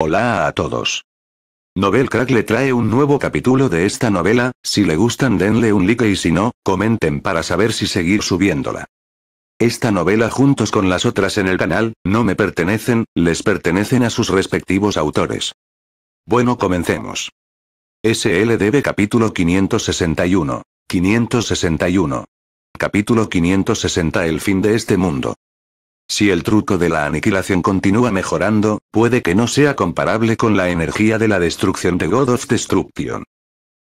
Hola a todos. Novel Crack le trae un nuevo capítulo de esta novela, si le gustan denle un like y si no, comenten para saber si seguir subiéndola. Esta novela juntos con las otras en el canal, no me pertenecen, les pertenecen a sus respectivos autores. Bueno comencemos. SLDB capítulo 561. 561. Capítulo 560 El fin de este mundo. Si el truco de la aniquilación continúa mejorando, puede que no sea comparable con la energía de la destrucción de God of Destruction.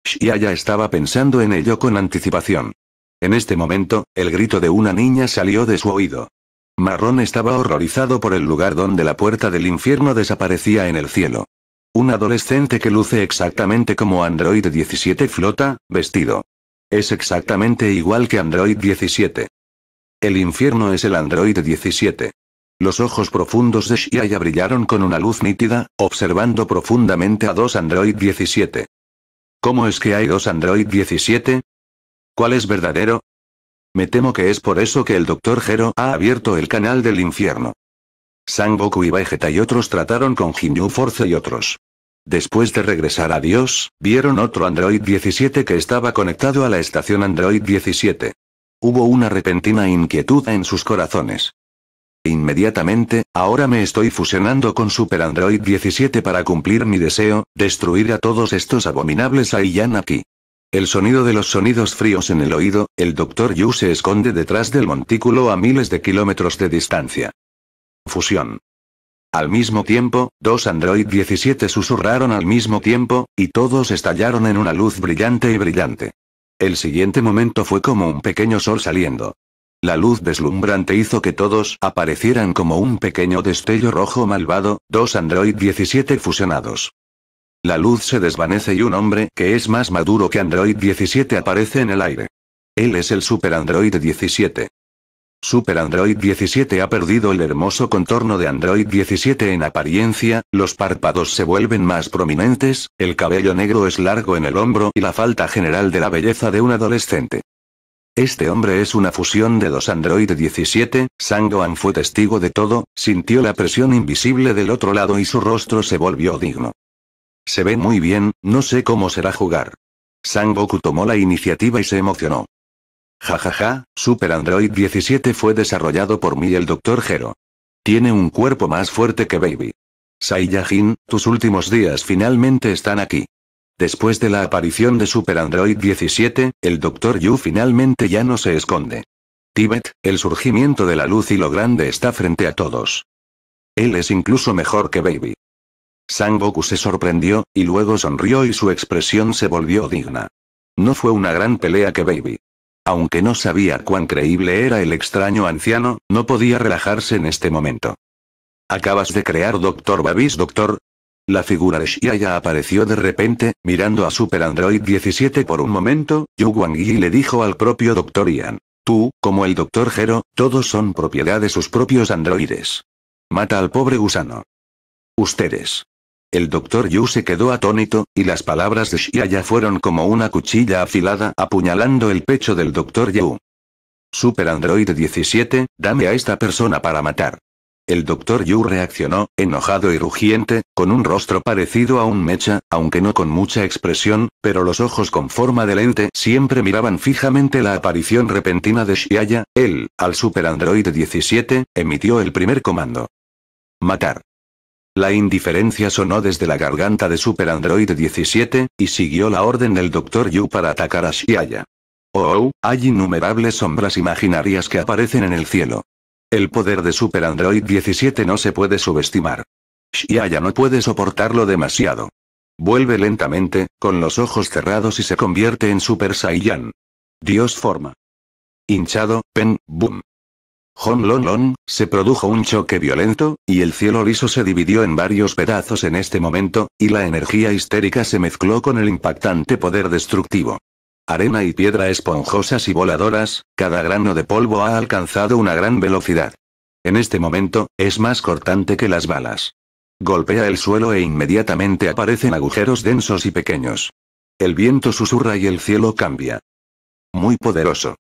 Shia ya estaba pensando en ello con anticipación. En este momento, el grito de una niña salió de su oído. Marrón estaba horrorizado por el lugar donde la puerta del infierno desaparecía en el cielo. Un adolescente que luce exactamente como Android 17 flota, vestido. Es exactamente igual que Android 17. El infierno es el Android 17. Los ojos profundos de Shia brillaron con una luz nítida, observando profundamente a dos Android 17. ¿Cómo es que hay dos Android 17? ¿Cuál es verdadero? Me temo que es por eso que el Dr. Gero ha abierto el canal del infierno. Sangoku y Vegeta y otros trataron con Ginyu Force y otros. Después de regresar a Dios, vieron otro Android 17 que estaba conectado a la estación Android 17. Hubo una repentina inquietud en sus corazones. Inmediatamente, ahora me estoy fusionando con Super Android 17 para cumplir mi deseo, destruir a todos estos abominables Aiyan aquí. El sonido de los sonidos fríos en el oído, el Dr. Yu se esconde detrás del montículo a miles de kilómetros de distancia. Fusión. Al mismo tiempo, dos Android 17 susurraron al mismo tiempo, y todos estallaron en una luz brillante y brillante. El siguiente momento fue como un pequeño sol saliendo. La luz deslumbrante hizo que todos aparecieran como un pequeño destello rojo malvado, dos Android 17 fusionados. La luz se desvanece y un hombre que es más maduro que Android 17 aparece en el aire. Él es el Super Android 17. Super Android 17 ha perdido el hermoso contorno de Android 17 en apariencia, los párpados se vuelven más prominentes, el cabello negro es largo en el hombro y la falta general de la belleza de un adolescente. Este hombre es una fusión de dos Android 17, Sangoan fue testigo de todo, sintió la presión invisible del otro lado y su rostro se volvió digno. Se ve muy bien, no sé cómo será jugar. Sangoku tomó la iniciativa y se emocionó. Jajaja, Super Android 17 fue desarrollado por mí el Dr. Gero. Tiene un cuerpo más fuerte que Baby. Saiyajin, tus últimos días finalmente están aquí. Después de la aparición de Super Android 17, el Dr. Yu finalmente ya no se esconde. Tibet, el surgimiento de la luz y lo grande está frente a todos. Él es incluso mejor que Baby. Sangoku se sorprendió, y luego sonrió y su expresión se volvió digna. No fue una gran pelea que Baby. Aunque no sabía cuán creíble era el extraño anciano, no podía relajarse en este momento. ¿Acabas de crear Doctor Babis Doctor? La figura de ya apareció de repente, mirando a Super Android 17 por un momento, Yu y le dijo al propio Doctor Ian. Tú, como el Doctor Hero todos son propiedad de sus propios androides. Mata al pobre gusano. Ustedes. El doctor Yu se quedó atónito, y las palabras de Shiaya fueron como una cuchilla afilada apuñalando el pecho del doctor Yu. Super Android 17, dame a esta persona para matar. El doctor Yu reaccionó, enojado y rugiente, con un rostro parecido a un mecha, aunque no con mucha expresión, pero los ojos con forma de lente siempre miraban fijamente la aparición repentina de Shiaya. Él, al Super Android 17, emitió el primer comando. Matar. La indiferencia sonó desde la garganta de Super Android 17, y siguió la orden del Dr. Yu para atacar a Shiaya. Oh, hay innumerables sombras imaginarias que aparecen en el cielo. El poder de Super Android 17 no se puede subestimar. Shiaya no puede soportarlo demasiado. Vuelve lentamente, con los ojos cerrados y se convierte en Super Saiyan. Dios forma. Hinchado, pen, boom. Hon lon lon, se produjo un choque violento, y el cielo liso se dividió en varios pedazos en este momento, y la energía histérica se mezcló con el impactante poder destructivo. Arena y piedra esponjosas y voladoras, cada grano de polvo ha alcanzado una gran velocidad. En este momento, es más cortante que las balas. Golpea el suelo e inmediatamente aparecen agujeros densos y pequeños. El viento susurra y el cielo cambia. Muy poderoso.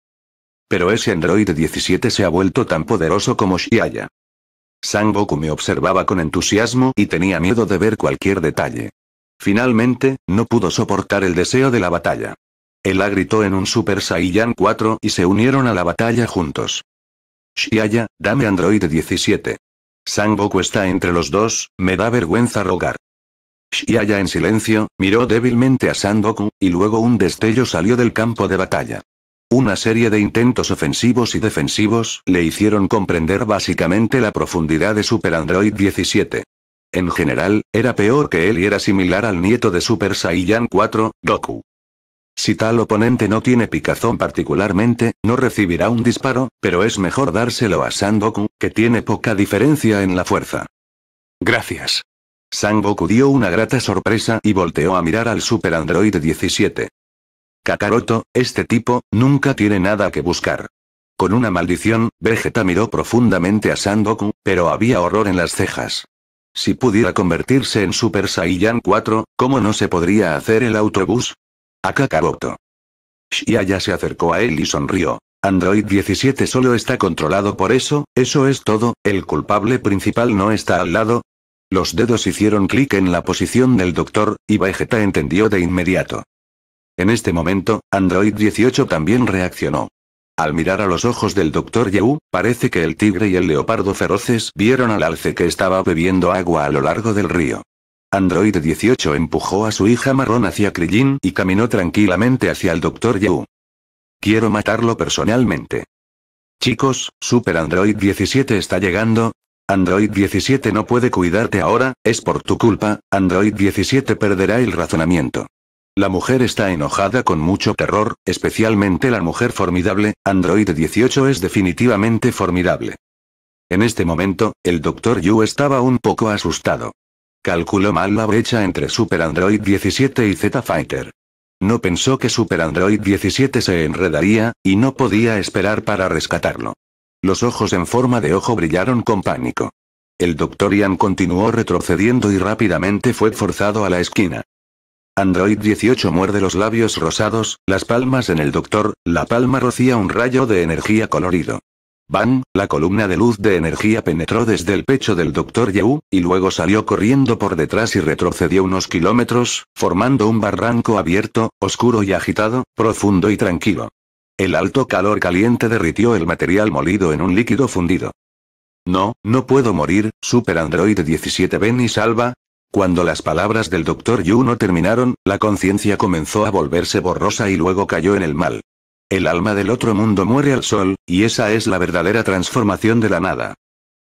Pero ese Android 17 se ha vuelto tan poderoso como Shiaya. Sangoku me observaba con entusiasmo y tenía miedo de ver cualquier detalle. Finalmente, no pudo soportar el deseo de la batalla. la gritó en un Super Saiyan 4 y se unieron a la batalla juntos. Shiaya, dame Android 17. Sangoku está entre los dos, me da vergüenza rogar. Shiaya en silencio, miró débilmente a Sangoku, y luego un destello salió del campo de batalla. Una serie de intentos ofensivos y defensivos le hicieron comprender básicamente la profundidad de Super Android 17. En general, era peor que él y era similar al nieto de Super Saiyan 4, Goku. Si tal oponente no tiene picazón particularmente, no recibirá un disparo, pero es mejor dárselo a San Goku, que tiene poca diferencia en la fuerza. Gracias. San Goku dio una grata sorpresa y volteó a mirar al Super Android 17. Kakaroto, este tipo, nunca tiene nada que buscar. Con una maldición, Vegeta miró profundamente a Sandoku, pero había horror en las cejas. Si pudiera convertirse en Super Saiyan 4, ¿cómo no se podría hacer el autobús? A Kakaroto. Shiaya se acercó a él y sonrió. Android 17 solo está controlado por eso, eso es todo, el culpable principal no está al lado. Los dedos hicieron clic en la posición del doctor, y Vegeta entendió de inmediato. En este momento, Android 18 también reaccionó. Al mirar a los ojos del Dr. Yehu, parece que el tigre y el leopardo feroces vieron al alce que estaba bebiendo agua a lo largo del río. Android 18 empujó a su hija marrón hacia Krillin y caminó tranquilamente hacia el doctor Yehu. Quiero matarlo personalmente. Chicos, Super Android 17 está llegando. Android 17 no puede cuidarte ahora, es por tu culpa, Android 17 perderá el razonamiento. La mujer está enojada con mucho terror, especialmente la mujer formidable, Android 18 es definitivamente formidable. En este momento, el Dr. Yu estaba un poco asustado. Calculó mal la brecha entre Super Android 17 y Z Fighter. No pensó que Super Android 17 se enredaría, y no podía esperar para rescatarlo. Los ojos en forma de ojo brillaron con pánico. El Dr. Ian continuó retrocediendo y rápidamente fue forzado a la esquina. Android 18 muerde los labios rosados, las palmas en el doctor, la palma rocía un rayo de energía colorido. Bang, la columna de luz de energía penetró desde el pecho del doctor Yeu, y luego salió corriendo por detrás y retrocedió unos kilómetros, formando un barranco abierto, oscuro y agitado, profundo y tranquilo. El alto calor caliente derritió el material molido en un líquido fundido. No, no puedo morir, Super Android 17 ven y salva, cuando las palabras del doctor Yu no terminaron, la conciencia comenzó a volverse borrosa y luego cayó en el mal. El alma del otro mundo muere al sol, y esa es la verdadera transformación de la nada.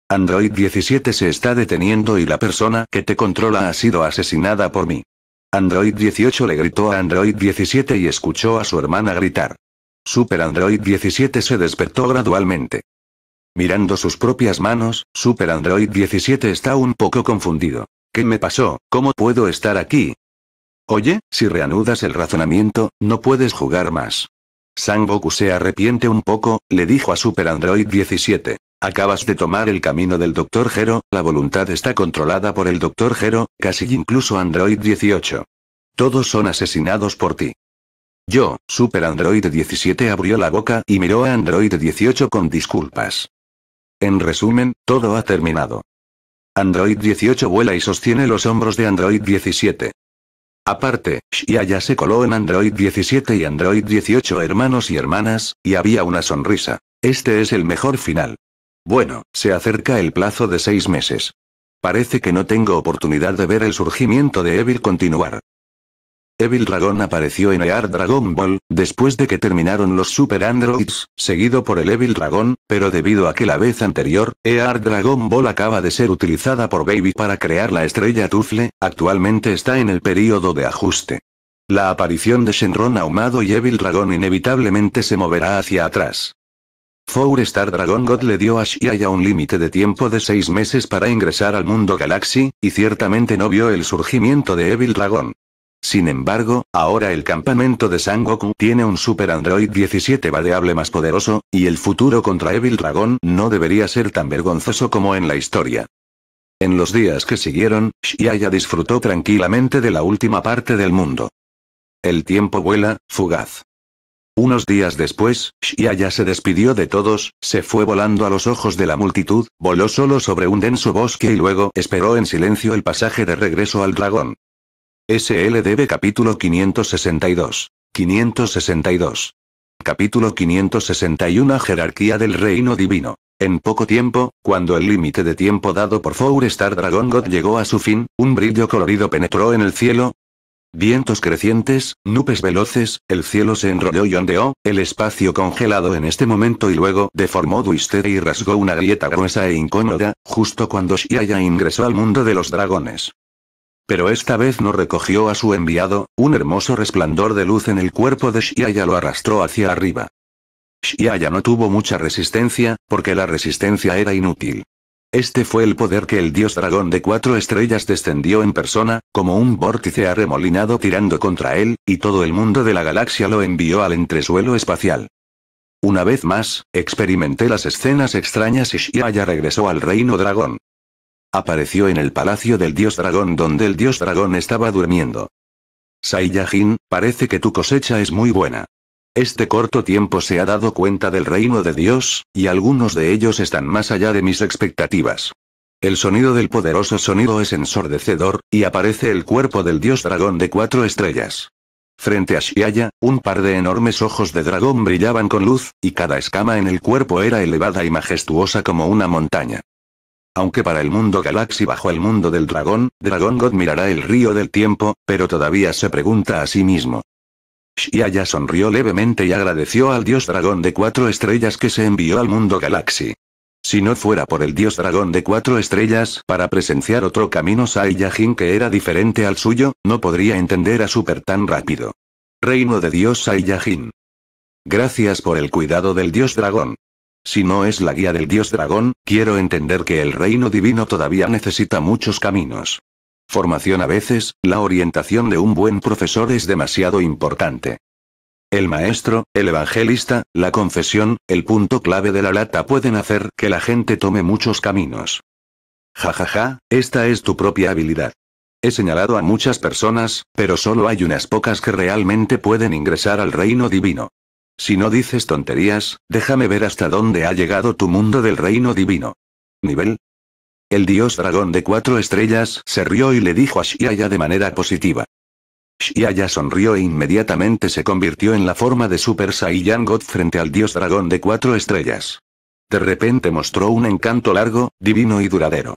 Android 17 se está deteniendo y la persona que te controla ha sido asesinada por mí. Android 18 le gritó a Android 17 y escuchó a su hermana gritar. Super Android 17 se despertó gradualmente. Mirando sus propias manos, Super Android 17 está un poco confundido. ¿Qué me pasó? ¿Cómo puedo estar aquí? Oye, si reanudas el razonamiento, no puedes jugar más. Sangoku se arrepiente un poco, le dijo a Super Android 17. Acabas de tomar el camino del Dr. Gero, la voluntad está controlada por el Dr. Gero, casi incluso Android 18. Todos son asesinados por ti. Yo, Super Android 17 abrió la boca y miró a Android 18 con disculpas. En resumen, todo ha terminado. Android 18 vuela y sostiene los hombros de Android 17. Aparte, Shia ya se coló en Android 17 y Android 18 hermanos y hermanas, y había una sonrisa. Este es el mejor final. Bueno, se acerca el plazo de seis meses. Parece que no tengo oportunidad de ver el surgimiento de Evil continuar. Evil Dragon apareció en Ear Dragon Ball, después de que terminaron los Super Androids, seguido por el Evil Dragon, pero debido a que la vez anterior, Ear Dragon Ball acaba de ser utilizada por Baby para crear la estrella Tufle, actualmente está en el período de ajuste. La aparición de Shenron ahumado y Evil Dragon inevitablemente se moverá hacia atrás. Four Star Dragon God le dio a Shiaya un límite de tiempo de seis meses para ingresar al mundo Galaxy, y ciertamente no vio el surgimiento de Evil Dragon. Sin embargo, ahora el campamento de Sangoku tiene un Super Android 17 variable más poderoso, y el futuro contra Evil Dragon no debería ser tan vergonzoso como en la historia. En los días que siguieron, Shiaya disfrutó tranquilamente de la última parte del mundo. El tiempo vuela, fugaz. Unos días después, Shiaya se despidió de todos, se fue volando a los ojos de la multitud, voló solo sobre un denso bosque y luego esperó en silencio el pasaje de regreso al dragón. SLDB capítulo 562. 562. Capítulo 561 Jerarquía del Reino Divino. En poco tiempo, cuando el límite de tiempo dado por Four Star Dragon God llegó a su fin, un brillo colorido penetró en el cielo. Vientos crecientes, nubes veloces, el cielo se enrolló y ondeó, el espacio congelado en este momento y luego deformó Duistere y rasgó una grieta gruesa e incómoda, justo cuando Shiaya ingresó al mundo de los dragones. Pero esta vez no recogió a su enviado, un hermoso resplandor de luz en el cuerpo de Shiaya lo arrastró hacia arriba. Shiaya no tuvo mucha resistencia, porque la resistencia era inútil. Este fue el poder que el dios dragón de cuatro estrellas descendió en persona, como un vórtice arremolinado tirando contra él, y todo el mundo de la galaxia lo envió al entresuelo espacial. Una vez más, experimenté las escenas extrañas y Shiaya regresó al reino dragón. Apareció en el palacio del dios dragón donde el dios dragón estaba durmiendo. Saiyajin, parece que tu cosecha es muy buena. Este corto tiempo se ha dado cuenta del reino de Dios, y algunos de ellos están más allá de mis expectativas. El sonido del poderoso sonido es ensordecedor, y aparece el cuerpo del dios dragón de cuatro estrellas. Frente a Shiaya, un par de enormes ojos de dragón brillaban con luz, y cada escama en el cuerpo era elevada y majestuosa como una montaña. Aunque para el mundo Galaxy bajo el mundo del dragón, Dragon God mirará el río del tiempo, pero todavía se pregunta a sí mismo. Shiaya sonrió levemente y agradeció al dios dragón de cuatro estrellas que se envió al mundo Galaxy. Si no fuera por el dios dragón de cuatro estrellas para presenciar otro camino Saiyajin que era diferente al suyo, no podría entender a Super tan rápido. Reino de Dios Saiyajin. Gracias por el cuidado del dios dragón. Si no es la guía del dios dragón, quiero entender que el reino divino todavía necesita muchos caminos. Formación a veces, la orientación de un buen profesor es demasiado importante. El maestro, el evangelista, la confesión, el punto clave de la lata pueden hacer que la gente tome muchos caminos. Jajaja, ja, ja, esta es tu propia habilidad. He señalado a muchas personas, pero solo hay unas pocas que realmente pueden ingresar al reino divino. Si no dices tonterías, déjame ver hasta dónde ha llegado tu mundo del reino divino. Nivel. El dios dragón de cuatro estrellas se rió y le dijo a Shiaya de manera positiva. Shiaya sonrió e inmediatamente se convirtió en la forma de Super Saiyan God frente al dios dragón de cuatro estrellas. De repente mostró un encanto largo, divino y duradero.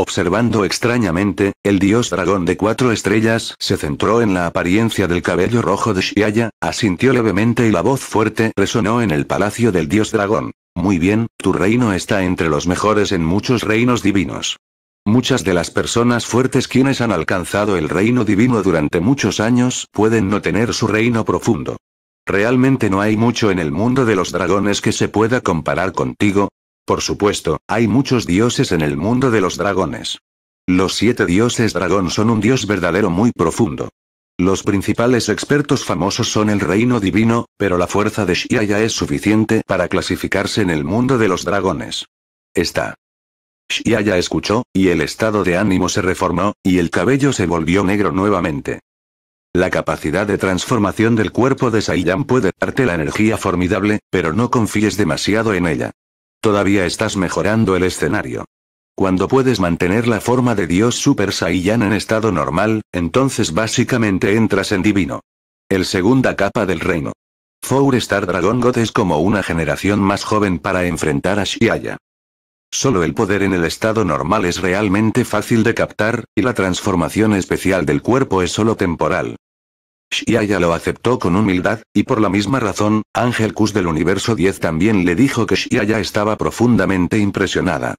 Observando extrañamente, el dios dragón de cuatro estrellas se centró en la apariencia del cabello rojo de Shiaya, asintió levemente y la voz fuerte resonó en el palacio del dios dragón. Muy bien, tu reino está entre los mejores en muchos reinos divinos. Muchas de las personas fuertes quienes han alcanzado el reino divino durante muchos años pueden no tener su reino profundo. Realmente no hay mucho en el mundo de los dragones que se pueda comparar contigo, por supuesto, hay muchos dioses en el mundo de los dragones. Los siete dioses dragón son un dios verdadero muy profundo. Los principales expertos famosos son el reino divino, pero la fuerza de Shia ya es suficiente para clasificarse en el mundo de los dragones. Está. Shia ya escuchó, y el estado de ánimo se reformó, y el cabello se volvió negro nuevamente. La capacidad de transformación del cuerpo de Saiyan puede darte la energía formidable, pero no confíes demasiado en ella. Todavía estás mejorando el escenario. Cuando puedes mantener la forma de Dios Super Saiyan en estado normal, entonces básicamente entras en divino. El segunda capa del reino. Four Star Dragon God es como una generación más joven para enfrentar a Shiaya. Solo el poder en el estado normal es realmente fácil de captar, y la transformación especial del cuerpo es solo temporal, Shiaya lo aceptó con humildad, y por la misma razón, Ángel Kus del Universo 10 también le dijo que Shiaya estaba profundamente impresionada.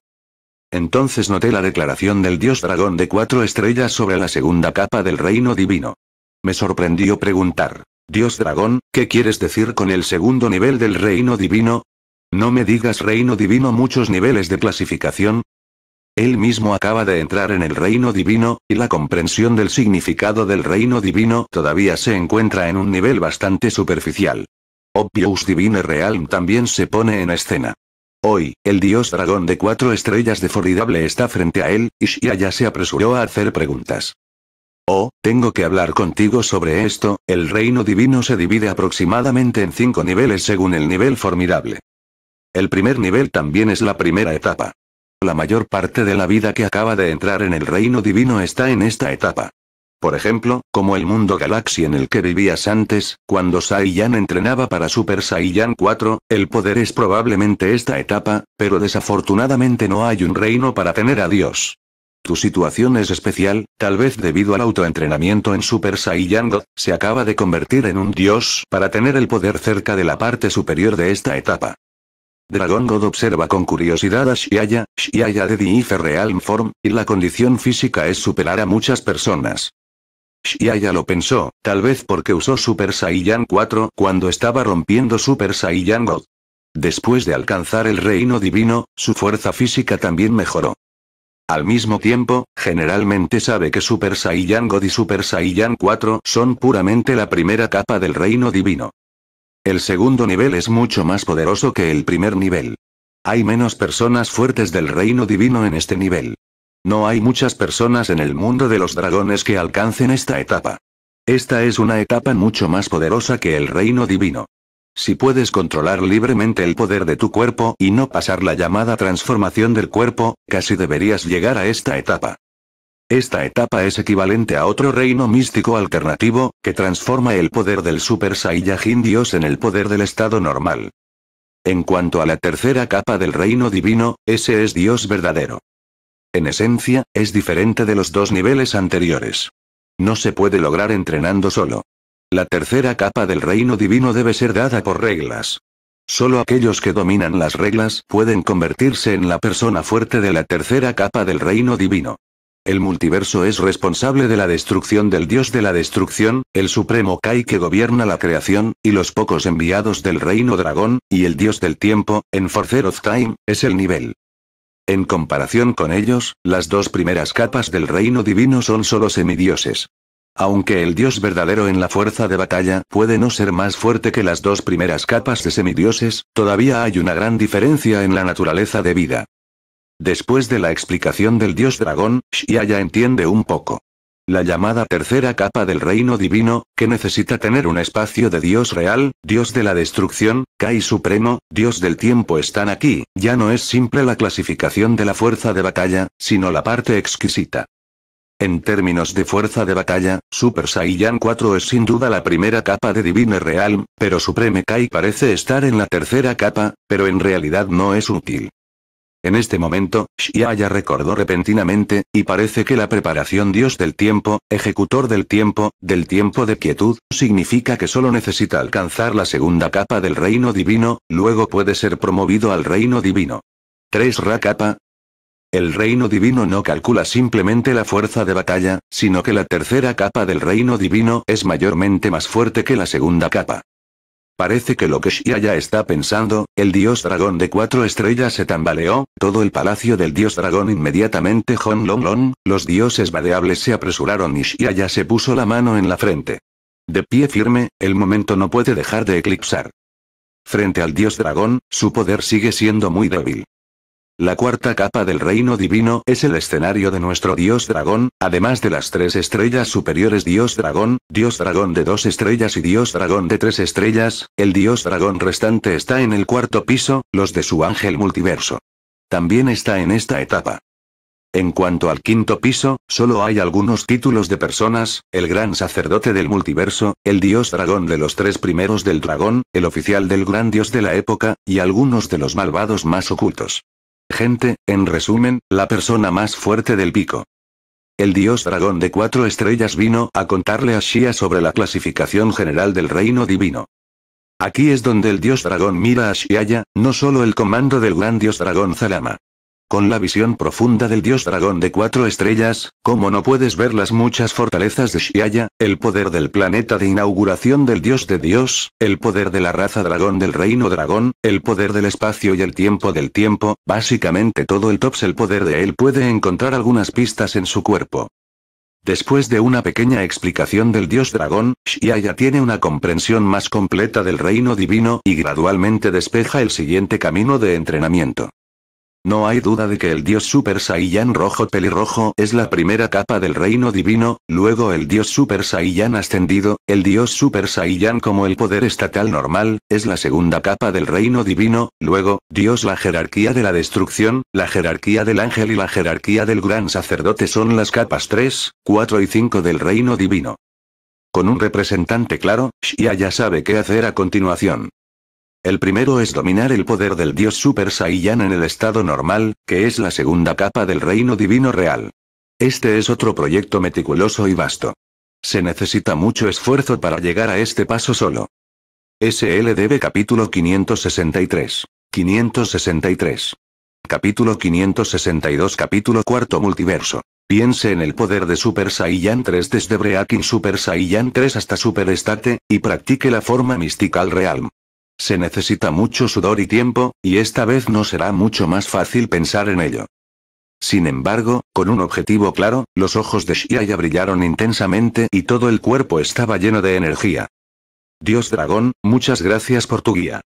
Entonces noté la declaración del dios dragón de cuatro estrellas sobre la segunda capa del reino divino. Me sorprendió preguntar, Dios dragón, ¿qué quieres decir con el segundo nivel del reino divino? No me digas reino divino muchos niveles de clasificación, él mismo acaba de entrar en el reino divino, y la comprensión del significado del reino divino todavía se encuentra en un nivel bastante superficial. Obvious Divine Realm también se pone en escena. Hoy, el dios dragón de cuatro estrellas de Formidable está frente a él, y Shia ya se apresuró a hacer preguntas. Oh, tengo que hablar contigo sobre esto, el reino divino se divide aproximadamente en cinco niveles según el nivel formidable. El primer nivel también es la primera etapa. La mayor parte de la vida que acaba de entrar en el reino divino está en esta etapa. Por ejemplo, como el mundo galaxy en el que vivías antes, cuando Saiyan entrenaba para Super Saiyan 4, el poder es probablemente esta etapa, pero desafortunadamente no hay un reino para tener a Dios. Tu situación es especial, tal vez debido al autoentrenamiento en Super Saiyan God, se acaba de convertir en un dios para tener el poder cerca de la parte superior de esta etapa. Dragon God observa con curiosidad a Shiaya, Shiaya de dife Realm Form, y la condición física es superar a muchas personas. Shiaya lo pensó, tal vez porque usó Super Saiyan 4 cuando estaba rompiendo Super Saiyan God. Después de alcanzar el reino divino, su fuerza física también mejoró. Al mismo tiempo, generalmente sabe que Super Saiyan God y Super Saiyan 4 son puramente la primera capa del reino divino. El segundo nivel es mucho más poderoso que el primer nivel. Hay menos personas fuertes del reino divino en este nivel. No hay muchas personas en el mundo de los dragones que alcancen esta etapa. Esta es una etapa mucho más poderosa que el reino divino. Si puedes controlar libremente el poder de tu cuerpo y no pasar la llamada transformación del cuerpo, casi deberías llegar a esta etapa. Esta etapa es equivalente a otro reino místico alternativo, que transforma el poder del Super Saiyajin Dios en el poder del estado normal. En cuanto a la tercera capa del reino divino, ese es Dios verdadero. En esencia, es diferente de los dos niveles anteriores. No se puede lograr entrenando solo. La tercera capa del reino divino debe ser dada por reglas. Solo aquellos que dominan las reglas pueden convertirse en la persona fuerte de la tercera capa del reino divino. El multiverso es responsable de la destrucción del dios de la destrucción, el supremo Kai que gobierna la creación, y los pocos enviados del reino dragón, y el dios del tiempo, en Forcer of Time, es el nivel. En comparación con ellos, las dos primeras capas del reino divino son solo semidioses. Aunque el dios verdadero en la fuerza de batalla puede no ser más fuerte que las dos primeras capas de semidioses, todavía hay una gran diferencia en la naturaleza de vida. Después de la explicación del dios dragón, ya entiende un poco. La llamada tercera capa del reino divino, que necesita tener un espacio de dios real, dios de la destrucción, Kai supremo, dios del tiempo están aquí, ya no es simple la clasificación de la fuerza de batalla, sino la parte exquisita. En términos de fuerza de batalla, Super Saiyan 4 es sin duda la primera capa de Divine real, pero Supreme Kai parece estar en la tercera capa, pero en realidad no es útil. En este momento, ya recordó repentinamente, y parece que la preparación Dios del tiempo, ejecutor del tiempo, del tiempo de quietud, significa que solo necesita alcanzar la segunda capa del reino divino, luego puede ser promovido al reino divino. 3 Ra capa, el reino divino no calcula simplemente la fuerza de batalla, sino que la tercera capa del reino divino es mayormente más fuerte que la segunda capa. Parece que lo que Shia ya está pensando, el dios dragón de cuatro estrellas se tambaleó, todo el palacio del dios dragón inmediatamente Hon Long Long, los dioses variables se apresuraron y Shia ya se puso la mano en la frente. De pie firme, el momento no puede dejar de eclipsar. Frente al dios dragón, su poder sigue siendo muy débil. La cuarta capa del reino divino es el escenario de nuestro dios dragón, además de las tres estrellas superiores dios dragón, dios dragón de dos estrellas y dios dragón de tres estrellas, el dios dragón restante está en el cuarto piso, los de su ángel multiverso. También está en esta etapa. En cuanto al quinto piso, solo hay algunos títulos de personas, el gran sacerdote del multiverso, el dios dragón de los tres primeros del dragón, el oficial del gran dios de la época, y algunos de los malvados más ocultos. Gente, en resumen, la persona más fuerte del pico. El dios dragón de cuatro estrellas vino a contarle a Shia sobre la clasificación general del reino divino. Aquí es donde el dios dragón mira a Shiaya, no solo el comando del gran dios dragón Zalama. Con la visión profunda del dios dragón de cuatro estrellas, como no puedes ver las muchas fortalezas de Shiaya, el poder del planeta de inauguración del dios de Dios, el poder de la raza dragón del reino dragón, el poder del espacio y el tiempo del tiempo? Básicamente todo el tops el poder de él puede encontrar algunas pistas en su cuerpo. Después de una pequeña explicación del dios dragón, Shiaya tiene una comprensión más completa del reino divino y gradualmente despeja el siguiente camino de entrenamiento. No hay duda de que el dios Super Saiyan rojo pelirrojo es la primera capa del reino divino, luego el dios Super Saiyan ascendido, el dios Super Saiyan como el poder estatal normal, es la segunda capa del reino divino, luego, dios la jerarquía de la destrucción, la jerarquía del ángel y la jerarquía del gran sacerdote son las capas 3, 4 y 5 del reino divino. Con un representante claro, Shia ya sabe qué hacer a continuación. El primero es dominar el poder del dios Super Saiyan en el estado normal, que es la segunda capa del reino divino real. Este es otro proyecto meticuloso y vasto. Se necesita mucho esfuerzo para llegar a este paso solo. SLDB capítulo 563. 563. Capítulo 562 Capítulo cuarto Multiverso. Piense en el poder de Super Saiyan 3 desde Breaking Super Saiyan 3 hasta Super State, y practique la forma Mystical Realm. Se necesita mucho sudor y tiempo, y esta vez no será mucho más fácil pensar en ello. Sin embargo, con un objetivo claro, los ojos de Shiaya brillaron intensamente y todo el cuerpo estaba lleno de energía. Dios dragón, muchas gracias por tu guía.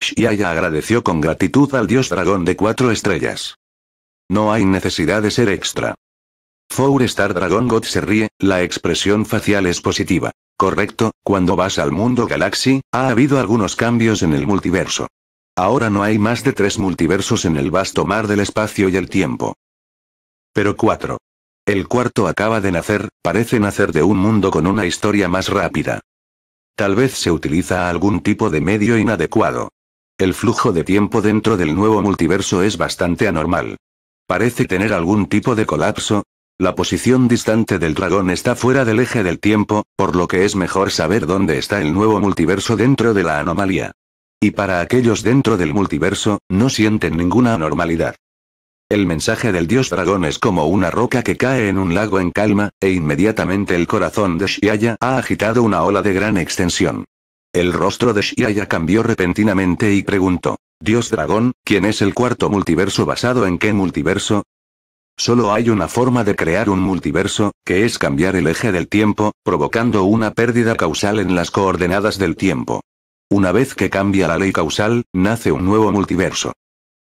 Shiaya agradeció con gratitud al dios dragón de cuatro estrellas. No hay necesidad de ser extra. Four Star Dragon God se ríe, la expresión facial es positiva. Correcto, cuando vas al mundo Galaxy, ha habido algunos cambios en el multiverso. Ahora no hay más de tres multiversos en el vasto mar del espacio y el tiempo. Pero cuatro. El cuarto acaba de nacer, parece nacer de un mundo con una historia más rápida. Tal vez se utiliza algún tipo de medio inadecuado. El flujo de tiempo dentro del nuevo multiverso es bastante anormal. Parece tener algún tipo de colapso, la posición distante del dragón está fuera del eje del tiempo, por lo que es mejor saber dónde está el nuevo multiverso dentro de la anomalía. Y para aquellos dentro del multiverso, no sienten ninguna anormalidad. El mensaje del dios dragón es como una roca que cae en un lago en calma, e inmediatamente el corazón de Shiaya ha agitado una ola de gran extensión. El rostro de Shiaya cambió repentinamente y preguntó, Dios dragón, ¿quién es el cuarto multiverso basado en qué multiverso? Solo hay una forma de crear un multiverso, que es cambiar el eje del tiempo, provocando una pérdida causal en las coordenadas del tiempo. Una vez que cambia la ley causal, nace un nuevo multiverso.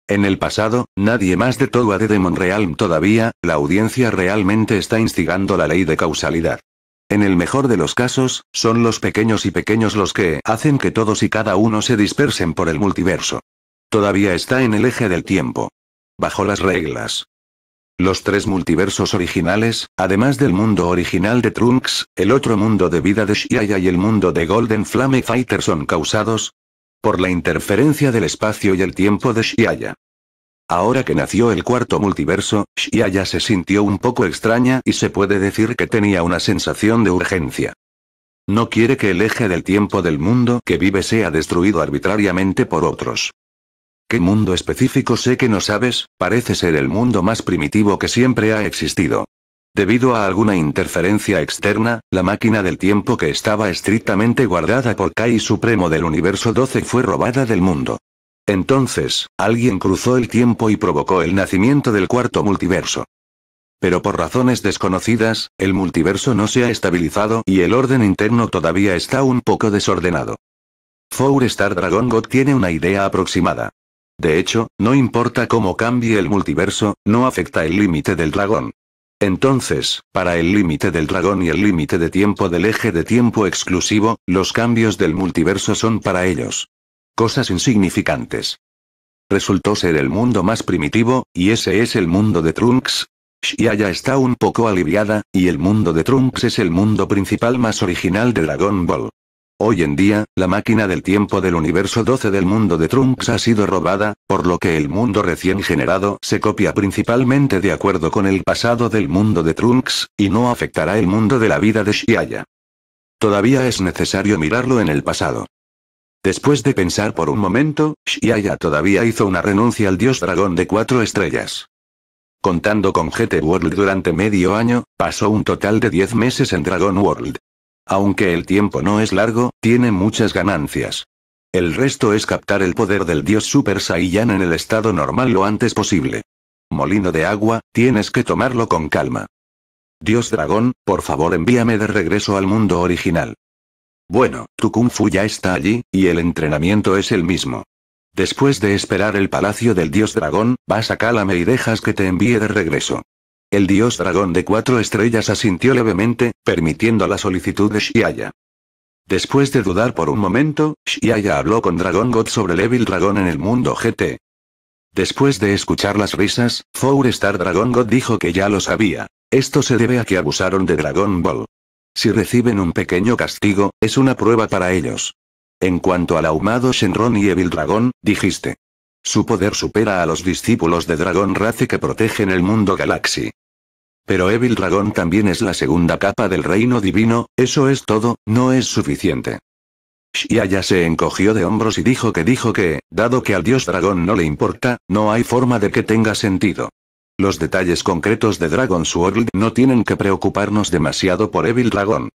En el pasado, nadie más de todo ha de Demon todavía, la audiencia realmente está instigando la ley de causalidad. En el mejor de los casos, son los pequeños y pequeños los que hacen que todos y cada uno se dispersen por el multiverso. Todavía está en el eje del tiempo. Bajo las reglas, los tres multiversos originales, además del mundo original de Trunks, el otro mundo de vida de Shiaya y el mundo de Golden Flame Fighter son causados por la interferencia del espacio y el tiempo de Shiaya. Ahora que nació el cuarto multiverso, Shiaya se sintió un poco extraña y se puede decir que tenía una sensación de urgencia. No quiere que el eje del tiempo del mundo que vive sea destruido arbitrariamente por otros. ¿Qué mundo específico sé que no sabes? Parece ser el mundo más primitivo que siempre ha existido. Debido a alguna interferencia externa, la máquina del tiempo que estaba estrictamente guardada por Kai Supremo del Universo 12 fue robada del mundo. Entonces, alguien cruzó el tiempo y provocó el nacimiento del cuarto multiverso. Pero por razones desconocidas, el multiverso no se ha estabilizado y el orden interno todavía está un poco desordenado. Four Star Dragon God tiene una idea aproximada. De hecho, no importa cómo cambie el multiverso, no afecta el límite del dragón. Entonces, para el límite del dragón y el límite de tiempo del eje de tiempo exclusivo, los cambios del multiverso son para ellos. Cosas insignificantes. Resultó ser el mundo más primitivo, y ese es el mundo de Trunks. ya está un poco aliviada, y el mundo de Trunks es el mundo principal más original de Dragon Ball. Hoy en día, la máquina del tiempo del universo 12 del mundo de Trunks ha sido robada, por lo que el mundo recién generado se copia principalmente de acuerdo con el pasado del mundo de Trunks, y no afectará el mundo de la vida de Shiaya. Todavía es necesario mirarlo en el pasado. Después de pensar por un momento, Shiaya todavía hizo una renuncia al dios dragón de cuatro estrellas. Contando con GT World durante medio año, pasó un total de 10 meses en Dragon World. Aunque el tiempo no es largo, tiene muchas ganancias. El resto es captar el poder del dios Super Saiyan en el estado normal lo antes posible. Molino de agua, tienes que tomarlo con calma. Dios dragón, por favor envíame de regreso al mundo original. Bueno, tu kung fu ya está allí, y el entrenamiento es el mismo. Después de esperar el palacio del dios dragón, vas a Cálame y dejas que te envíe de regreso. El dios dragón de cuatro estrellas asintió levemente, permitiendo la solicitud de Shiaya. Después de dudar por un momento, Shiaya habló con Dragon God sobre Evil Dragon en el mundo GT. Después de escuchar las risas, Star Dragon God dijo que ya lo sabía. Esto se debe a que abusaron de Dragon Ball. Si reciben un pequeño castigo, es una prueba para ellos. En cuanto al ahumado Shenron y Evil Dragon, dijiste. Su poder supera a los discípulos de Dragon Race que protegen el mundo Galaxy. Pero Evil Dragon también es la segunda capa del reino divino, eso es todo, no es suficiente. Shiaya se encogió de hombros y dijo que dijo que, dado que al dios dragón no le importa, no hay forma de que tenga sentido. Los detalles concretos de Dragon's World no tienen que preocuparnos demasiado por Evil Dragon.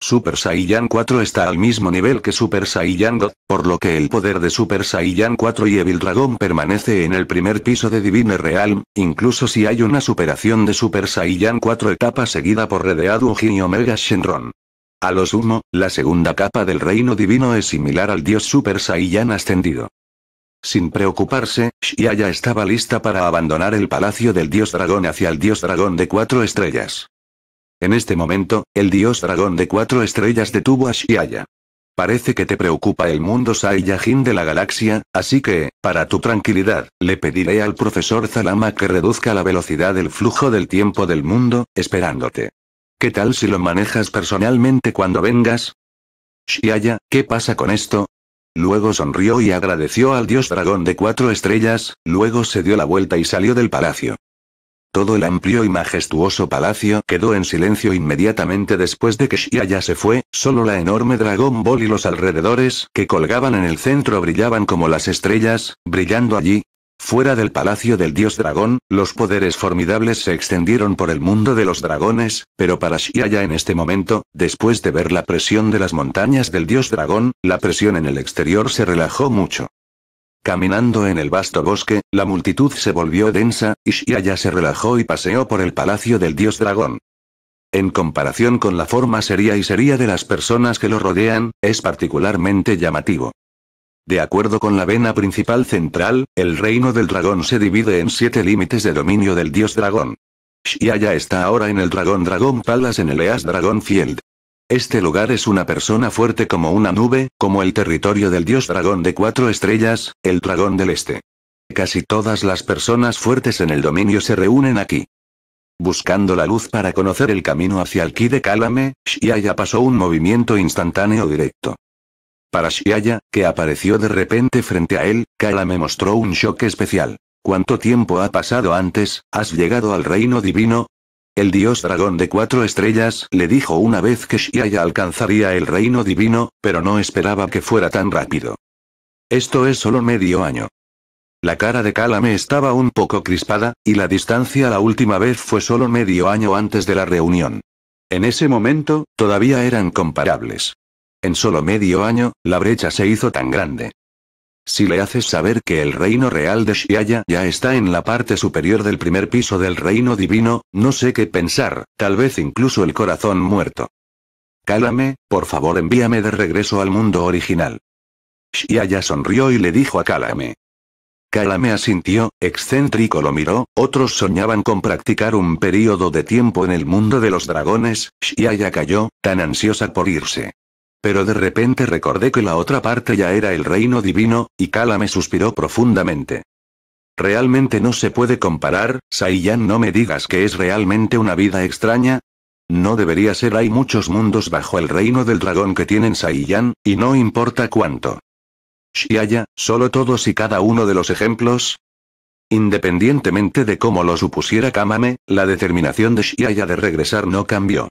Super Saiyan 4 está al mismo nivel que Super Saiyan God, por lo que el poder de Super Saiyan 4 y Evil Dragon permanece en el primer piso de Divine Realm, incluso si hay una superación de Super Saiyan 4 etapa seguida por Redeaduji y Omega Shenron. A lo sumo, la segunda capa del reino divino es similar al dios Super Saiyan ascendido. Sin preocuparse, Shia ya estaba lista para abandonar el palacio del dios dragón hacia el dios dragón de cuatro estrellas. En este momento, el dios dragón de cuatro estrellas detuvo a Shiaya. Parece que te preocupa el mundo Saiyajin de la galaxia, así que, para tu tranquilidad, le pediré al profesor Zalama que reduzca la velocidad del flujo del tiempo del mundo, esperándote. ¿Qué tal si lo manejas personalmente cuando vengas? Shiaya, ¿qué pasa con esto? Luego sonrió y agradeció al dios dragón de cuatro estrellas, luego se dio la vuelta y salió del palacio. Todo el amplio y majestuoso palacio quedó en silencio inmediatamente después de que Shiaya se fue, solo la enorme Dragon Ball y los alrededores que colgaban en el centro brillaban como las estrellas, brillando allí. Fuera del palacio del dios dragón, los poderes formidables se extendieron por el mundo de los dragones, pero para Shiaya en este momento, después de ver la presión de las montañas del dios dragón, la presión en el exterior se relajó mucho. Caminando en el vasto bosque, la multitud se volvió densa, y Shiaya se relajó y paseó por el palacio del dios dragón. En comparación con la forma seria y seria de las personas que lo rodean, es particularmente llamativo. De acuerdo con la vena principal central, el reino del dragón se divide en siete límites de dominio del dios dragón. Shiaya está ahora en el Dragón Dragón Palace en el Eas Dragon Field. Este lugar es una persona fuerte como una nube, como el territorio del dios dragón de cuatro estrellas, el dragón del este. Casi todas las personas fuertes en el dominio se reúnen aquí. Buscando la luz para conocer el camino hacia el ki de Kalame, Shiaya pasó un movimiento instantáneo directo. Para Shiaya, que apareció de repente frente a él, Kalame mostró un shock especial. ¿Cuánto tiempo ha pasado antes? ¿Has llegado al reino divino? El dios dragón de cuatro estrellas le dijo una vez que Shiaya alcanzaría el reino divino, pero no esperaba que fuera tan rápido. Esto es solo medio año. La cara de Kalame estaba un poco crispada, y la distancia la última vez fue solo medio año antes de la reunión. En ese momento, todavía eran comparables. En solo medio año, la brecha se hizo tan grande. Si le haces saber que el reino real de Shiaya ya está en la parte superior del primer piso del reino divino, no sé qué pensar, tal vez incluso el corazón muerto. Cálame, por favor envíame de regreso al mundo original. Shiaya sonrió y le dijo a Cálame. Cálame asintió, excéntrico lo miró, otros soñaban con practicar un período de tiempo en el mundo de los dragones, Shiaya cayó, tan ansiosa por irse pero de repente recordé que la otra parte ya era el reino divino, y Kala me suspiró profundamente. Realmente no se puede comparar, Saiyan no me digas que es realmente una vida extraña. No debería ser hay muchos mundos bajo el reino del dragón que tienen Saiyan, y no importa cuánto. Shiaya, solo todos y cada uno de los ejemplos, Independientemente de cómo lo supusiera Kamame, la determinación de Shiaya de regresar no cambió.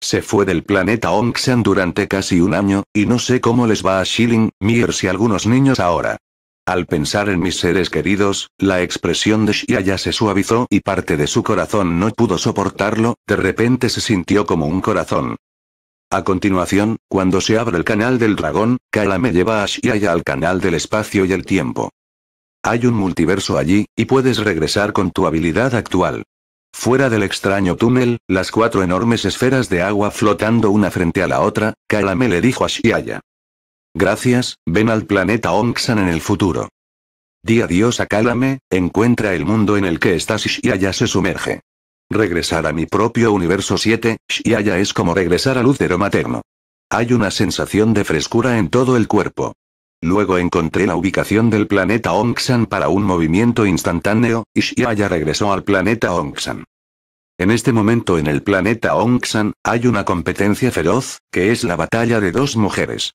Se fue del planeta Onxan durante casi un año, y no sé cómo les va a Shilling, Mears y algunos niños ahora. Al pensar en mis seres queridos, la expresión de Shia se suavizó y parte de su corazón no pudo soportarlo, de repente se sintió como un corazón. A continuación, cuando se abre el canal del dragón, Kala me lleva a Shia al canal del espacio y el tiempo. Hay un multiverso allí, y puedes regresar con tu habilidad actual. Fuera del extraño túnel, las cuatro enormes esferas de agua flotando una frente a la otra, Kalame le dijo a Shiaya. Gracias, ven al planeta Onxan en el futuro. Di adiós a Kalame, encuentra el mundo en el que estás y Shiaya se sumerge. Regresar a mi propio universo 7, Shiaya es como regresar al Lucero materno. Hay una sensación de frescura en todo el cuerpo. Luego encontré la ubicación del planeta Onxan para un movimiento instantáneo, y ya regresó al planeta Onxan. En este momento en el planeta Onxan, hay una competencia feroz, que es la batalla de dos mujeres.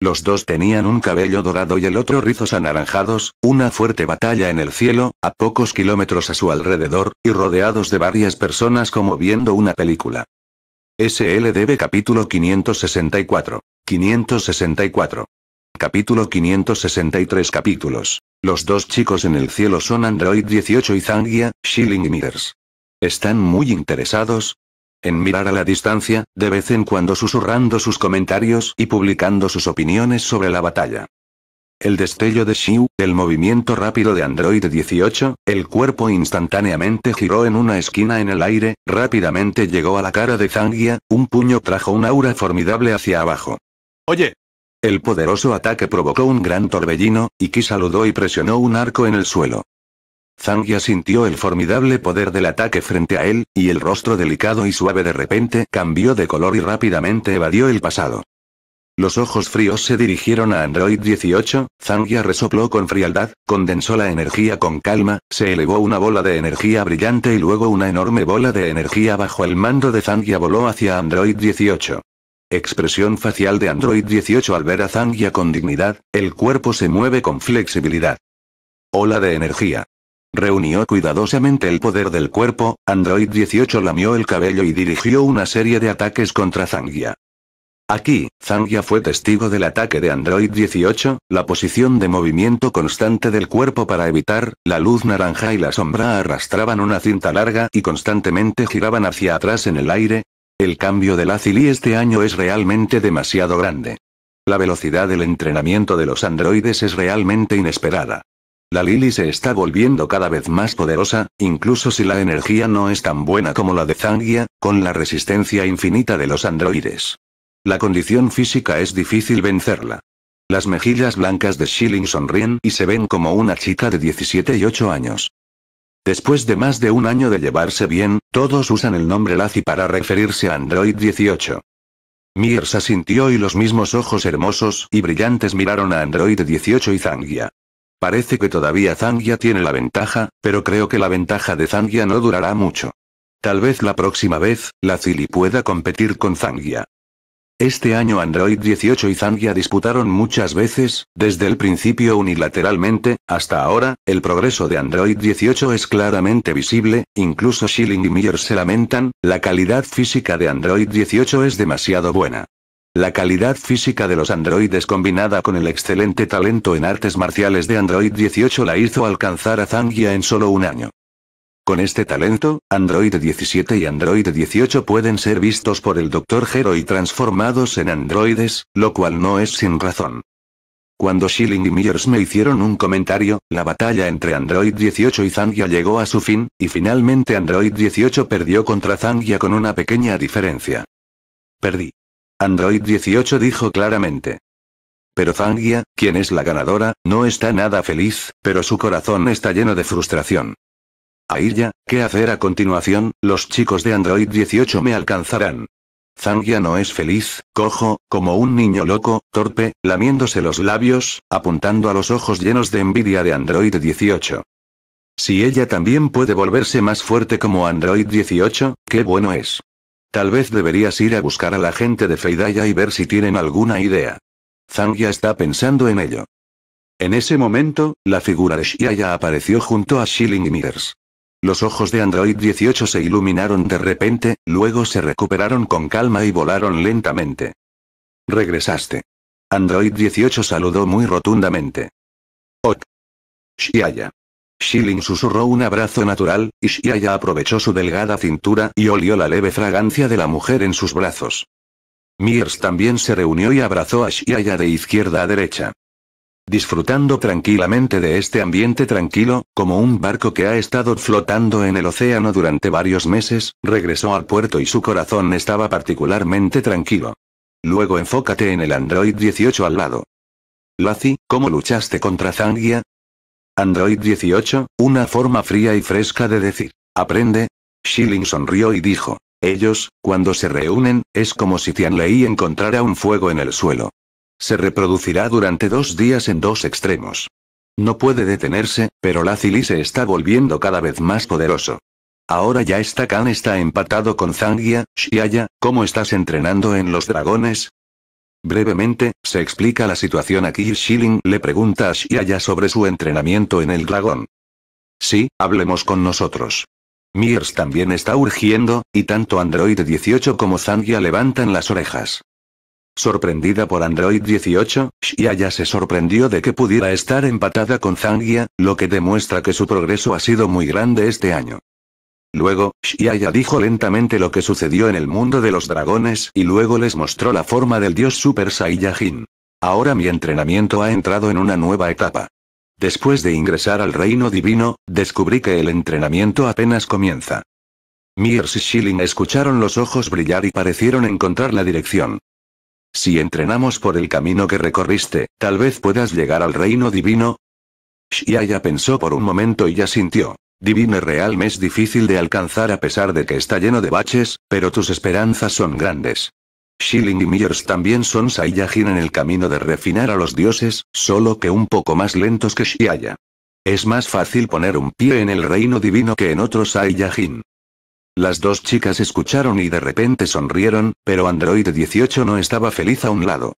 Los dos tenían un cabello dorado y el otro rizos anaranjados, una fuerte batalla en el cielo, a pocos kilómetros a su alrededor, y rodeados de varias personas como viendo una película. SLDB capítulo 564. 564. Capítulo 563 Capítulos. Los dos chicos en el cielo son Android 18 y Zangia, Shilling Meters. Están muy interesados, en mirar a la distancia, de vez en cuando susurrando sus comentarios y publicando sus opiniones sobre la batalla. El destello de Xiu, el movimiento rápido de Android 18, el cuerpo instantáneamente giró en una esquina en el aire, rápidamente llegó a la cara de Zangia, un puño trajo un aura formidable hacia abajo. Oye, el poderoso ataque provocó un gran torbellino, y saludó y presionó un arco en el suelo. Zangia sintió el formidable poder del ataque frente a él, y el rostro delicado y suave de repente cambió de color y rápidamente evadió el pasado. Los ojos fríos se dirigieron a Android 18, Zangia resopló con frialdad, condensó la energía con calma, se elevó una bola de energía brillante y luego una enorme bola de energía bajo el mando de Zangia voló hacia Android 18. Expresión facial de Android 18 al ver a Zangia con dignidad, el cuerpo se mueve con flexibilidad. Ola de energía. Reunió cuidadosamente el poder del cuerpo, Android 18 lamió el cabello y dirigió una serie de ataques contra Zangia. Aquí, Zangia fue testigo del ataque de Android 18, la posición de movimiento constante del cuerpo para evitar, la luz naranja y la sombra arrastraban una cinta larga y constantemente giraban hacia atrás en el aire, el cambio de la Cili este año es realmente demasiado grande. La velocidad del entrenamiento de los androides es realmente inesperada. La Lily se está volviendo cada vez más poderosa, incluso si la energía no es tan buena como la de Zangia, con la resistencia infinita de los androides. La condición física es difícil vencerla. Las mejillas blancas de Shilling sonríen y se ven como una chica de 17 y 8 años. Después de más de un año de llevarse bien, todos usan el nombre Lazi para referirse a Android 18. Mirsa asintió y los mismos ojos hermosos y brillantes miraron a Android 18 y Zangia. Parece que todavía Zangia tiene la ventaja, pero creo que la ventaja de Zangia no durará mucho. Tal vez la próxima vez, la pueda competir con Zangia. Este año Android 18 y Zangia disputaron muchas veces, desde el principio unilateralmente, hasta ahora, el progreso de Android 18 es claramente visible, incluso Schilling y Miller se lamentan, la calidad física de Android 18 es demasiado buena. La calidad física de los androides combinada con el excelente talento en artes marciales de Android 18 la hizo alcanzar a Zangia en solo un año. Con este talento, Android 17 y Android 18 pueden ser vistos por el Dr. Hero y transformados en androides, lo cual no es sin razón. Cuando Schilling y Myers me hicieron un comentario, la batalla entre Android 18 y Zangia llegó a su fin, y finalmente Android 18 perdió contra Zangia con una pequeña diferencia. Perdí. Android 18 dijo claramente. Pero Zangia, quien es la ganadora, no está nada feliz, pero su corazón está lleno de frustración. Ahí ya, ¿qué hacer a continuación? Los chicos de Android 18 me alcanzarán. Zangia no es feliz, cojo, como un niño loco, torpe, lamiéndose los labios, apuntando a los ojos llenos de envidia de Android 18. Si ella también puede volverse más fuerte como Android 18, qué bueno es. Tal vez deberías ir a buscar a la gente de Feidaya y ver si tienen alguna idea. Zangia está pensando en ello. En ese momento, la figura de Shiaya apareció junto a Shilling Mirrors. Los ojos de Android 18 se iluminaron de repente, luego se recuperaron con calma y volaron lentamente. Regresaste. Android 18 saludó muy rotundamente. Ot. Shiaya. Shilin susurró un abrazo natural, y Shiaya aprovechó su delgada cintura y olió la leve fragancia de la mujer en sus brazos. Mears también se reunió y abrazó a Shiaya de izquierda a derecha disfrutando tranquilamente de este ambiente tranquilo, como un barco que ha estado flotando en el océano durante varios meses, regresó al puerto y su corazón estaba particularmente tranquilo. Luego enfócate en el Android 18 al lado. Lazi, ¿cómo luchaste contra Zangia? Android 18, una forma fría y fresca de decir, aprende. Shilling sonrió y dijo, ellos, cuando se reúnen, es como si Tianlei encontrara un fuego en el suelo. Se reproducirá durante dos días en dos extremos. No puede detenerse, pero la cili se está volviendo cada vez más poderoso. Ahora ya está Khan está empatado con Zangia, Shiaya, ¿cómo estás entrenando en los dragones? Brevemente, se explica la situación aquí y le pregunta a Shiaya sobre su entrenamiento en el dragón. Sí, hablemos con nosotros. Miers también está urgiendo, y tanto Android 18 como Zangia levantan las orejas. Sorprendida por Android 18, Xiaya se sorprendió de que pudiera estar empatada con Zangia, lo que demuestra que su progreso ha sido muy grande este año. Luego, Xiaya dijo lentamente lo que sucedió en el mundo de los dragones y luego les mostró la forma del dios Super Saiyajin. Ahora mi entrenamiento ha entrado en una nueva etapa. Después de ingresar al reino divino, descubrí que el entrenamiento apenas comienza. Miers y Shilling escucharon los ojos brillar y parecieron encontrar la dirección. Si entrenamos por el camino que recorriste, tal vez puedas llegar al reino divino. Shiaya pensó por un momento y ya sintió. Divino real me es difícil de alcanzar a pesar de que está lleno de baches, pero tus esperanzas son grandes. Shiling y Myers también son Saiyajin en el camino de refinar a los dioses, solo que un poco más lentos que Shiaya. Es más fácil poner un pie en el reino divino que en otros Saiyajin. Las dos chicas escucharon y de repente sonrieron, pero Android 18 no estaba feliz a un lado.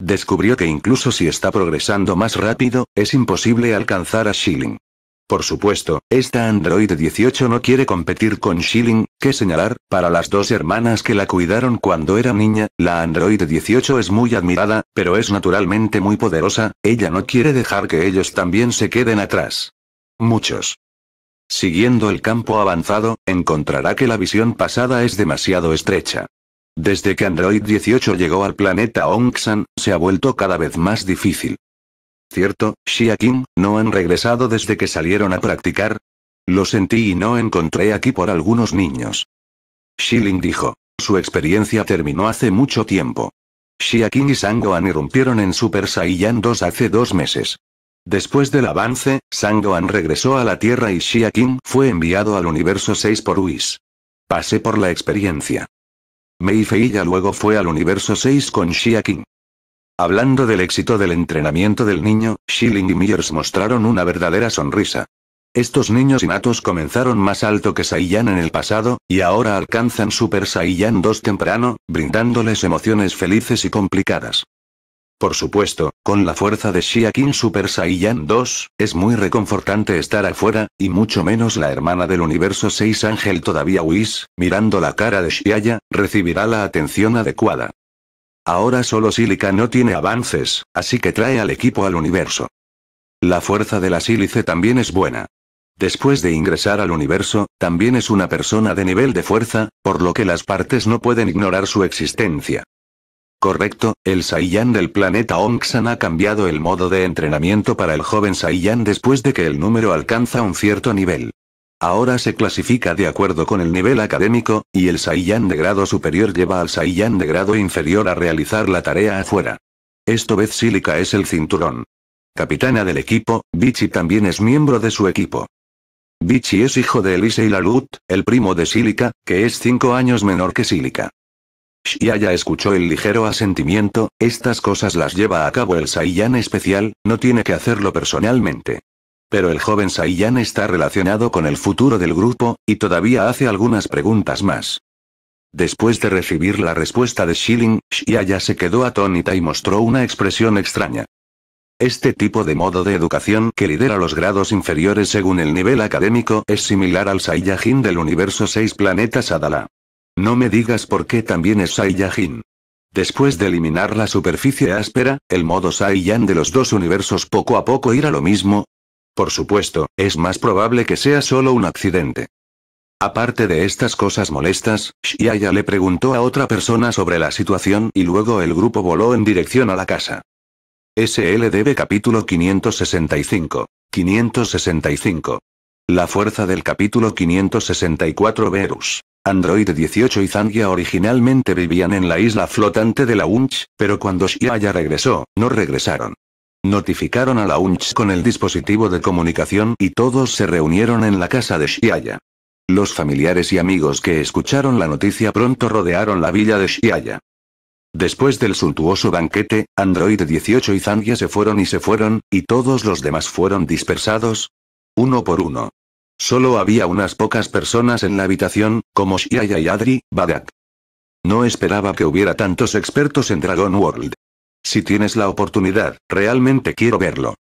Descubrió que incluso si está progresando más rápido, es imposible alcanzar a Shilling. Por supuesto, esta Android 18 no quiere competir con Shilling, que señalar, para las dos hermanas que la cuidaron cuando era niña, la Android 18 es muy admirada, pero es naturalmente muy poderosa, ella no quiere dejar que ellos también se queden atrás. Muchos. Siguiendo el campo avanzado, encontrará que la visión pasada es demasiado estrecha. Desde que Android 18 llegó al planeta Onxan, se ha vuelto cada vez más difícil. Cierto, Shia ¿no han regresado desde que salieron a practicar? Lo sentí y no encontré aquí por algunos niños. Shilling dijo. Su experiencia terminó hace mucho tiempo. Shia King y Sangohan irrumpieron en Super Saiyan 2 hace dos meses. Después del avance, Sangoan regresó a la Tierra y Shia fue enviado al universo 6 por Whis. Pasé por la experiencia. Mei ya luego fue al universo 6 con Shia King. Hablando del éxito del entrenamiento del niño, Shilling y Myers mostraron una verdadera sonrisa. Estos niños innatos comenzaron más alto que Saiyan en el pasado, y ahora alcanzan Super Saiyan 2 temprano, brindándoles emociones felices y complicadas. Por supuesto, con la fuerza de Shiakin Super Saiyan 2, es muy reconfortante estar afuera, y mucho menos la hermana del universo 6 Ángel todavía Whis, mirando la cara de Shiaya, recibirá la atención adecuada. Ahora solo Silica no tiene avances, así que trae al equipo al universo. La fuerza de la sílice también es buena. Después de ingresar al universo, también es una persona de nivel de fuerza, por lo que las partes no pueden ignorar su existencia. Correcto, el Saiyan del planeta Onxan ha cambiado el modo de entrenamiento para el joven Saiyan después de que el número alcanza un cierto nivel. Ahora se clasifica de acuerdo con el nivel académico, y el Saiyan de grado superior lleva al Saiyan de grado inferior a realizar la tarea afuera. Esto vez Silica es el cinturón. Capitana del equipo, Bichi también es miembro de su equipo. Bichi es hijo de Elise y Lalut, el primo de Silica, que es 5 años menor que Silica. Shiaya escuchó el ligero asentimiento, estas cosas las lleva a cabo el Saiyan especial, no tiene que hacerlo personalmente. Pero el joven Saiyan está relacionado con el futuro del grupo, y todavía hace algunas preguntas más. Después de recibir la respuesta de Shiling, Shiaya se quedó atónita y mostró una expresión extraña. Este tipo de modo de educación que lidera los grados inferiores según el nivel académico es similar al Saiyajin del universo 6 planetas Adala. No me digas por qué también es Saiyajin. Después de eliminar la superficie áspera, el modo Saiyan de los dos universos poco a poco irá lo mismo. Por supuesto, es más probable que sea solo un accidente. Aparte de estas cosas molestas, Shiaya le preguntó a otra persona sobre la situación y luego el grupo voló en dirección a la casa. SLDB capítulo 565. 565. La fuerza del capítulo 564 Verus. Android 18 y Zangia originalmente vivían en la isla flotante de la Unch, pero cuando Shiaya regresó, no regresaron. Notificaron a la Unch con el dispositivo de comunicación y todos se reunieron en la casa de Shiaya. Los familiares y amigos que escucharon la noticia pronto rodearon la villa de Shiaya. Después del suntuoso banquete, Android 18 y Zangia se fueron y se fueron, y todos los demás fueron dispersados, uno por uno. Solo había unas pocas personas en la habitación, como Shia y Adri, Badak. No esperaba que hubiera tantos expertos en Dragon World. Si tienes la oportunidad, realmente quiero verlo.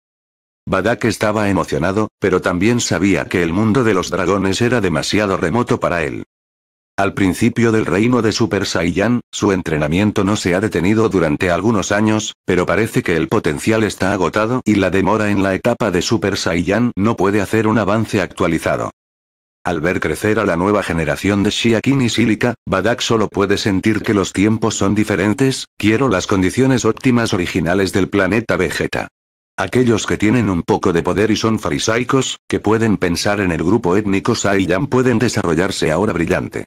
Badak estaba emocionado, pero también sabía que el mundo de los dragones era demasiado remoto para él. Al principio del reino de Super Saiyan, su entrenamiento no se ha detenido durante algunos años, pero parece que el potencial está agotado y la demora en la etapa de Super Saiyan no puede hacer un avance actualizado. Al ver crecer a la nueva generación de Shiakin y Silica, Badak solo puede sentir que los tiempos son diferentes, quiero las condiciones óptimas originales del planeta Vegeta. Aquellos que tienen un poco de poder y son farisaicos, que pueden pensar en el grupo étnico Saiyan pueden desarrollarse ahora brillante.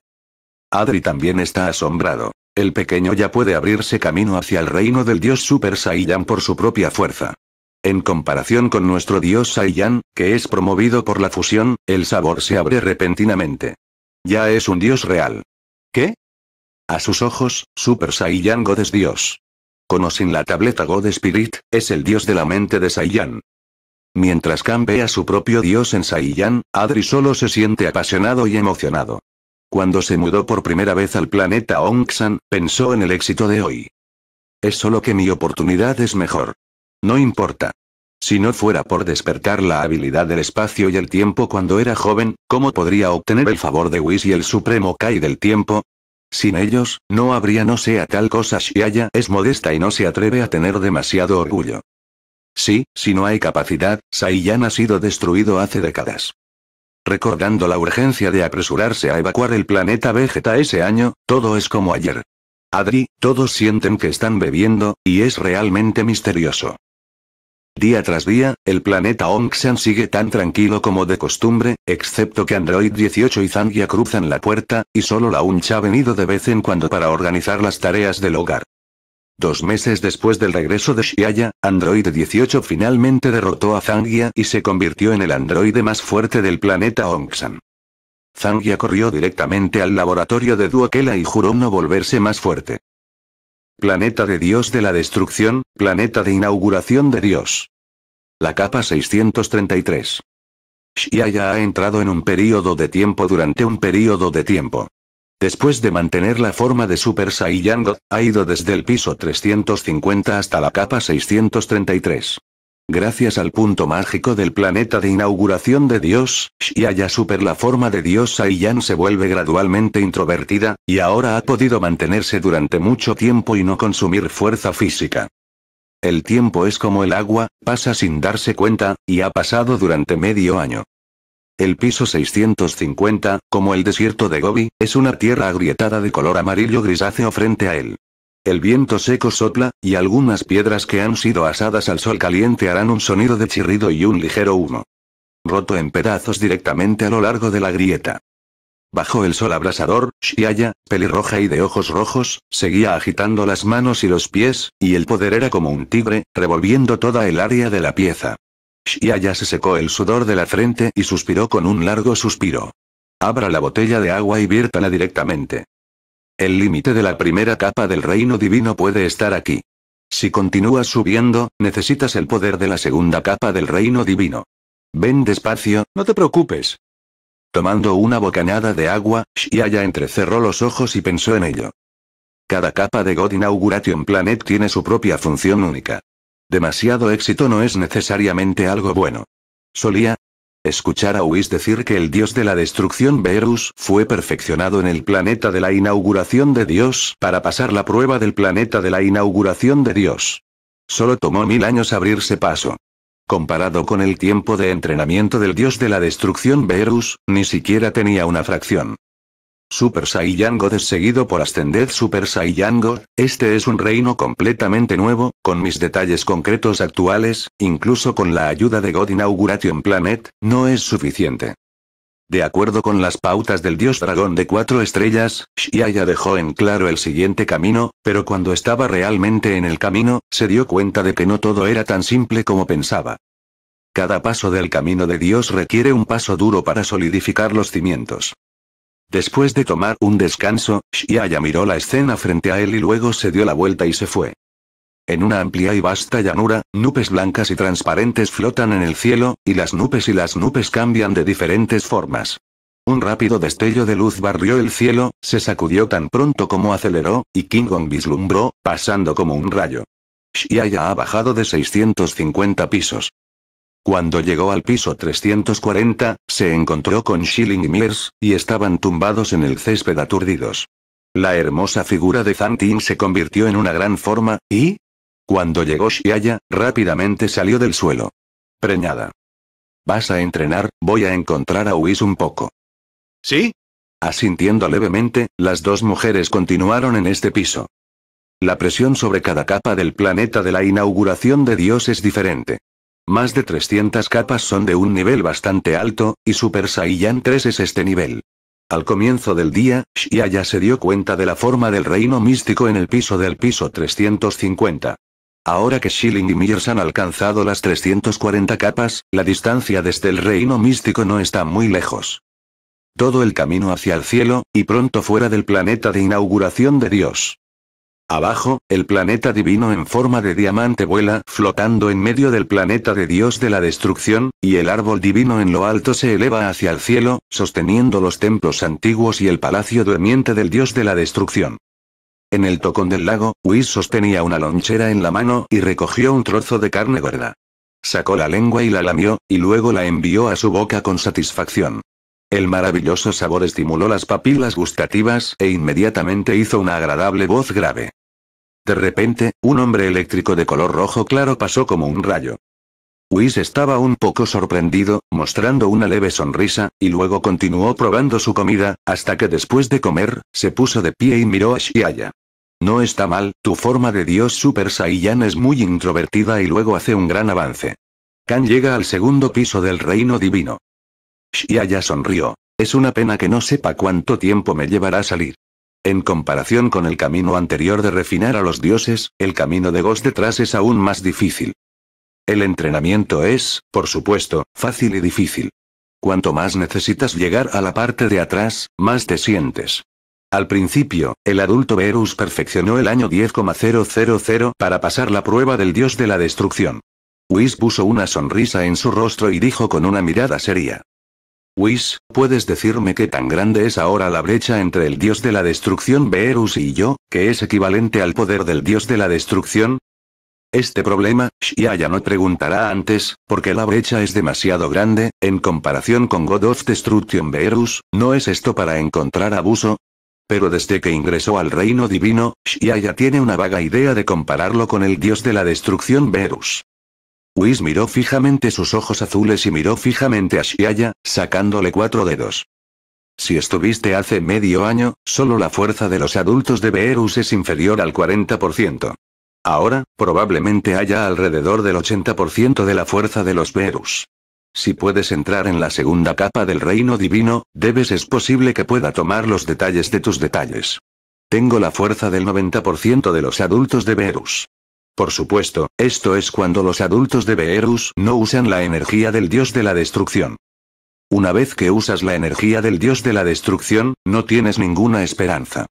Adri también está asombrado. El pequeño ya puede abrirse camino hacia el reino del dios Super Saiyan por su propia fuerza. En comparación con nuestro dios Saiyan, que es promovido por la fusión, el sabor se abre repentinamente. Ya es un dios real. ¿Qué? A sus ojos, Super Saiyan God es dios. Con o sin la tableta God Spirit, es el dios de la mente de Saiyan. Mientras a su propio dios en Saiyan, Adri solo se siente apasionado y emocionado. Cuando se mudó por primera vez al planeta Onxan, pensó en el éxito de hoy. Es solo que mi oportunidad es mejor. No importa. Si no fuera por despertar la habilidad del espacio y el tiempo cuando era joven, ¿cómo podría obtener el favor de Whis y el supremo Kai del tiempo? Sin ellos, no habría no sea tal cosa Shiaya es modesta y no se atreve a tener demasiado orgullo. Sí, si no hay capacidad, Saiyan ha sido destruido hace décadas. Recordando la urgencia de apresurarse a evacuar el planeta Vegeta ese año, todo es como ayer. Adri, todos sienten que están bebiendo, y es realmente misterioso. Día tras día, el planeta Onxan sigue tan tranquilo como de costumbre, excepto que Android 18 y Zangia cruzan la puerta, y solo la Uncha ha venido de vez en cuando para organizar las tareas del hogar. Dos meses después del regreso de Shiaya, Android 18 finalmente derrotó a Zangia y se convirtió en el androide más fuerte del planeta Onxan. Zangia corrió directamente al laboratorio de Duokela y juró no volverse más fuerte. Planeta de Dios de la Destrucción, planeta de inauguración de Dios. La capa 633. Shiaya ha entrado en un período de tiempo durante un período de tiempo. Después de mantener la forma de Super Saiyan God, ha ido desde el piso 350 hasta la capa 633. Gracias al punto mágico del planeta de inauguración de Dios, Shiaya Super la forma de Dios Saiyan se vuelve gradualmente introvertida, y ahora ha podido mantenerse durante mucho tiempo y no consumir fuerza física. El tiempo es como el agua, pasa sin darse cuenta, y ha pasado durante medio año. El piso 650, como el desierto de Gobi, es una tierra agrietada de color amarillo grisáceo frente a él. El viento seco sopla, y algunas piedras que han sido asadas al sol caliente harán un sonido de chirrido y un ligero humo. Roto en pedazos directamente a lo largo de la grieta. Bajo el sol abrasador, Shiaya, pelirroja y de ojos rojos, seguía agitando las manos y los pies, y el poder era como un tigre, revolviendo toda el área de la pieza. Shiaya se secó el sudor de la frente y suspiró con un largo suspiro. Abra la botella de agua y viértala directamente. El límite de la primera capa del reino divino puede estar aquí. Si continúas subiendo, necesitas el poder de la segunda capa del reino divino. Ven despacio, no te preocupes. Tomando una bocanada de agua, Shiaya entrecerró los ojos y pensó en ello. Cada capa de God Inauguration Planet tiene su propia función única. Demasiado éxito no es necesariamente algo bueno. Solía escuchar a Whis decir que el dios de la destrucción Verus fue perfeccionado en el planeta de la inauguración de Dios para pasar la prueba del planeta de la inauguración de Dios. Solo tomó mil años abrirse paso. Comparado con el tiempo de entrenamiento del dios de la destrucción Verus, ni siquiera tenía una fracción. Super Saiyan God es seguido por Ascended Super Saiyan God, este es un reino completamente nuevo, con mis detalles concretos actuales, incluso con la ayuda de God Inauguration Planet, no es suficiente. De acuerdo con las pautas del dios dragón de cuatro estrellas, ya dejó en claro el siguiente camino, pero cuando estaba realmente en el camino, se dio cuenta de que no todo era tan simple como pensaba. Cada paso del camino de Dios requiere un paso duro para solidificar los cimientos. Después de tomar un descanso, Shiaya miró la escena frente a él y luego se dio la vuelta y se fue. En una amplia y vasta llanura, nubes blancas y transparentes flotan en el cielo, y las nubes y las nubes cambian de diferentes formas. Un rápido destello de luz barrió el cielo, se sacudió tan pronto como aceleró, y King Gong vislumbró, pasando como un rayo. Shiaya ha bajado de 650 pisos. Cuando llegó al piso 340, se encontró con Schilling y Mears, y estaban tumbados en el césped aturdidos. La hermosa figura de Zantin se convirtió en una gran forma, y... Cuando llegó Shiaya, rápidamente salió del suelo. Preñada. Vas a entrenar, voy a encontrar a Whis un poco. ¿Sí? Asintiendo levemente, las dos mujeres continuaron en este piso. La presión sobre cada capa del planeta de la inauguración de Dios es diferente. Más de 300 capas son de un nivel bastante alto, y Super Saiyan 3 es este nivel. Al comienzo del día, Shia ya se dio cuenta de la forma del reino místico en el piso del piso 350. Ahora que Shilling y Myers han alcanzado las 340 capas, la distancia desde el reino místico no está muy lejos. Todo el camino hacia el cielo, y pronto fuera del planeta de inauguración de Dios. Abajo, el planeta divino en forma de diamante vuela flotando en medio del planeta de Dios de la destrucción, y el árbol divino en lo alto se eleva hacia el cielo, sosteniendo los templos antiguos y el palacio durmiente del Dios de la destrucción. En el tocón del lago, Whis sostenía una lonchera en la mano y recogió un trozo de carne gorda. Sacó la lengua y la lamió, y luego la envió a su boca con satisfacción. El maravilloso sabor estimuló las papilas gustativas e inmediatamente hizo una agradable voz grave. De repente, un hombre eléctrico de color rojo claro pasó como un rayo. Whis estaba un poco sorprendido, mostrando una leve sonrisa, y luego continuó probando su comida, hasta que después de comer, se puso de pie y miró a Shiaya. No está mal, tu forma de dios Super Saiyan es muy introvertida y luego hace un gran avance. Kan llega al segundo piso del reino divino ya sonrió. Es una pena que no sepa cuánto tiempo me llevará a salir. En comparación con el camino anterior de refinar a los dioses, el camino de Ghost detrás es aún más difícil. El entrenamiento es, por supuesto, fácil y difícil. Cuanto más necesitas llegar a la parte de atrás, más te sientes. Al principio, el adulto Verus perfeccionó el año 10,000 para pasar la prueba del dios de la destrucción. Whis puso una sonrisa en su rostro y dijo con una mirada seria. Whis, ¿puedes decirme qué tan grande es ahora la brecha entre el dios de la destrucción Beerus y yo, que es equivalente al poder del dios de la destrucción? Este problema, Shiaya no preguntará antes, porque la brecha es demasiado grande, en comparación con God of Destruction Beerus, ¿no es esto para encontrar abuso? Pero desde que ingresó al reino divino, Shiaya tiene una vaga idea de compararlo con el dios de la destrucción Verus. Whis miró fijamente sus ojos azules y miró fijamente a Shiaya, sacándole cuatro dedos. Si estuviste hace medio año, solo la fuerza de los adultos de Beerus es inferior al 40%. Ahora, probablemente haya alrededor del 80% de la fuerza de los Verus. Si puedes entrar en la segunda capa del reino divino, debes es posible que pueda tomar los detalles de tus detalles. Tengo la fuerza del 90% de los adultos de Verus. Por supuesto, esto es cuando los adultos de Beerus no usan la energía del dios de la destrucción. Una vez que usas la energía del dios de la destrucción, no tienes ninguna esperanza.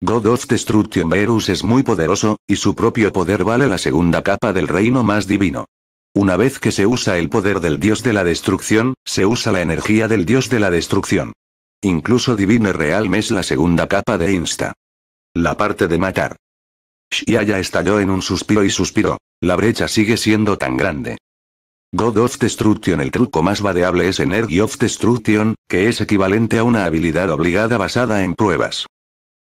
God of Destruction Beerus es muy poderoso, y su propio poder vale la segunda capa del reino más divino. Una vez que se usa el poder del dios de la destrucción, se usa la energía del dios de la destrucción. Incluso Divine Realm es la segunda capa de Insta. La parte de matar allá estalló en un suspiro y suspiró. La brecha sigue siendo tan grande. God of Destruction El truco más variable es Energy of Destruction, que es equivalente a una habilidad obligada basada en pruebas.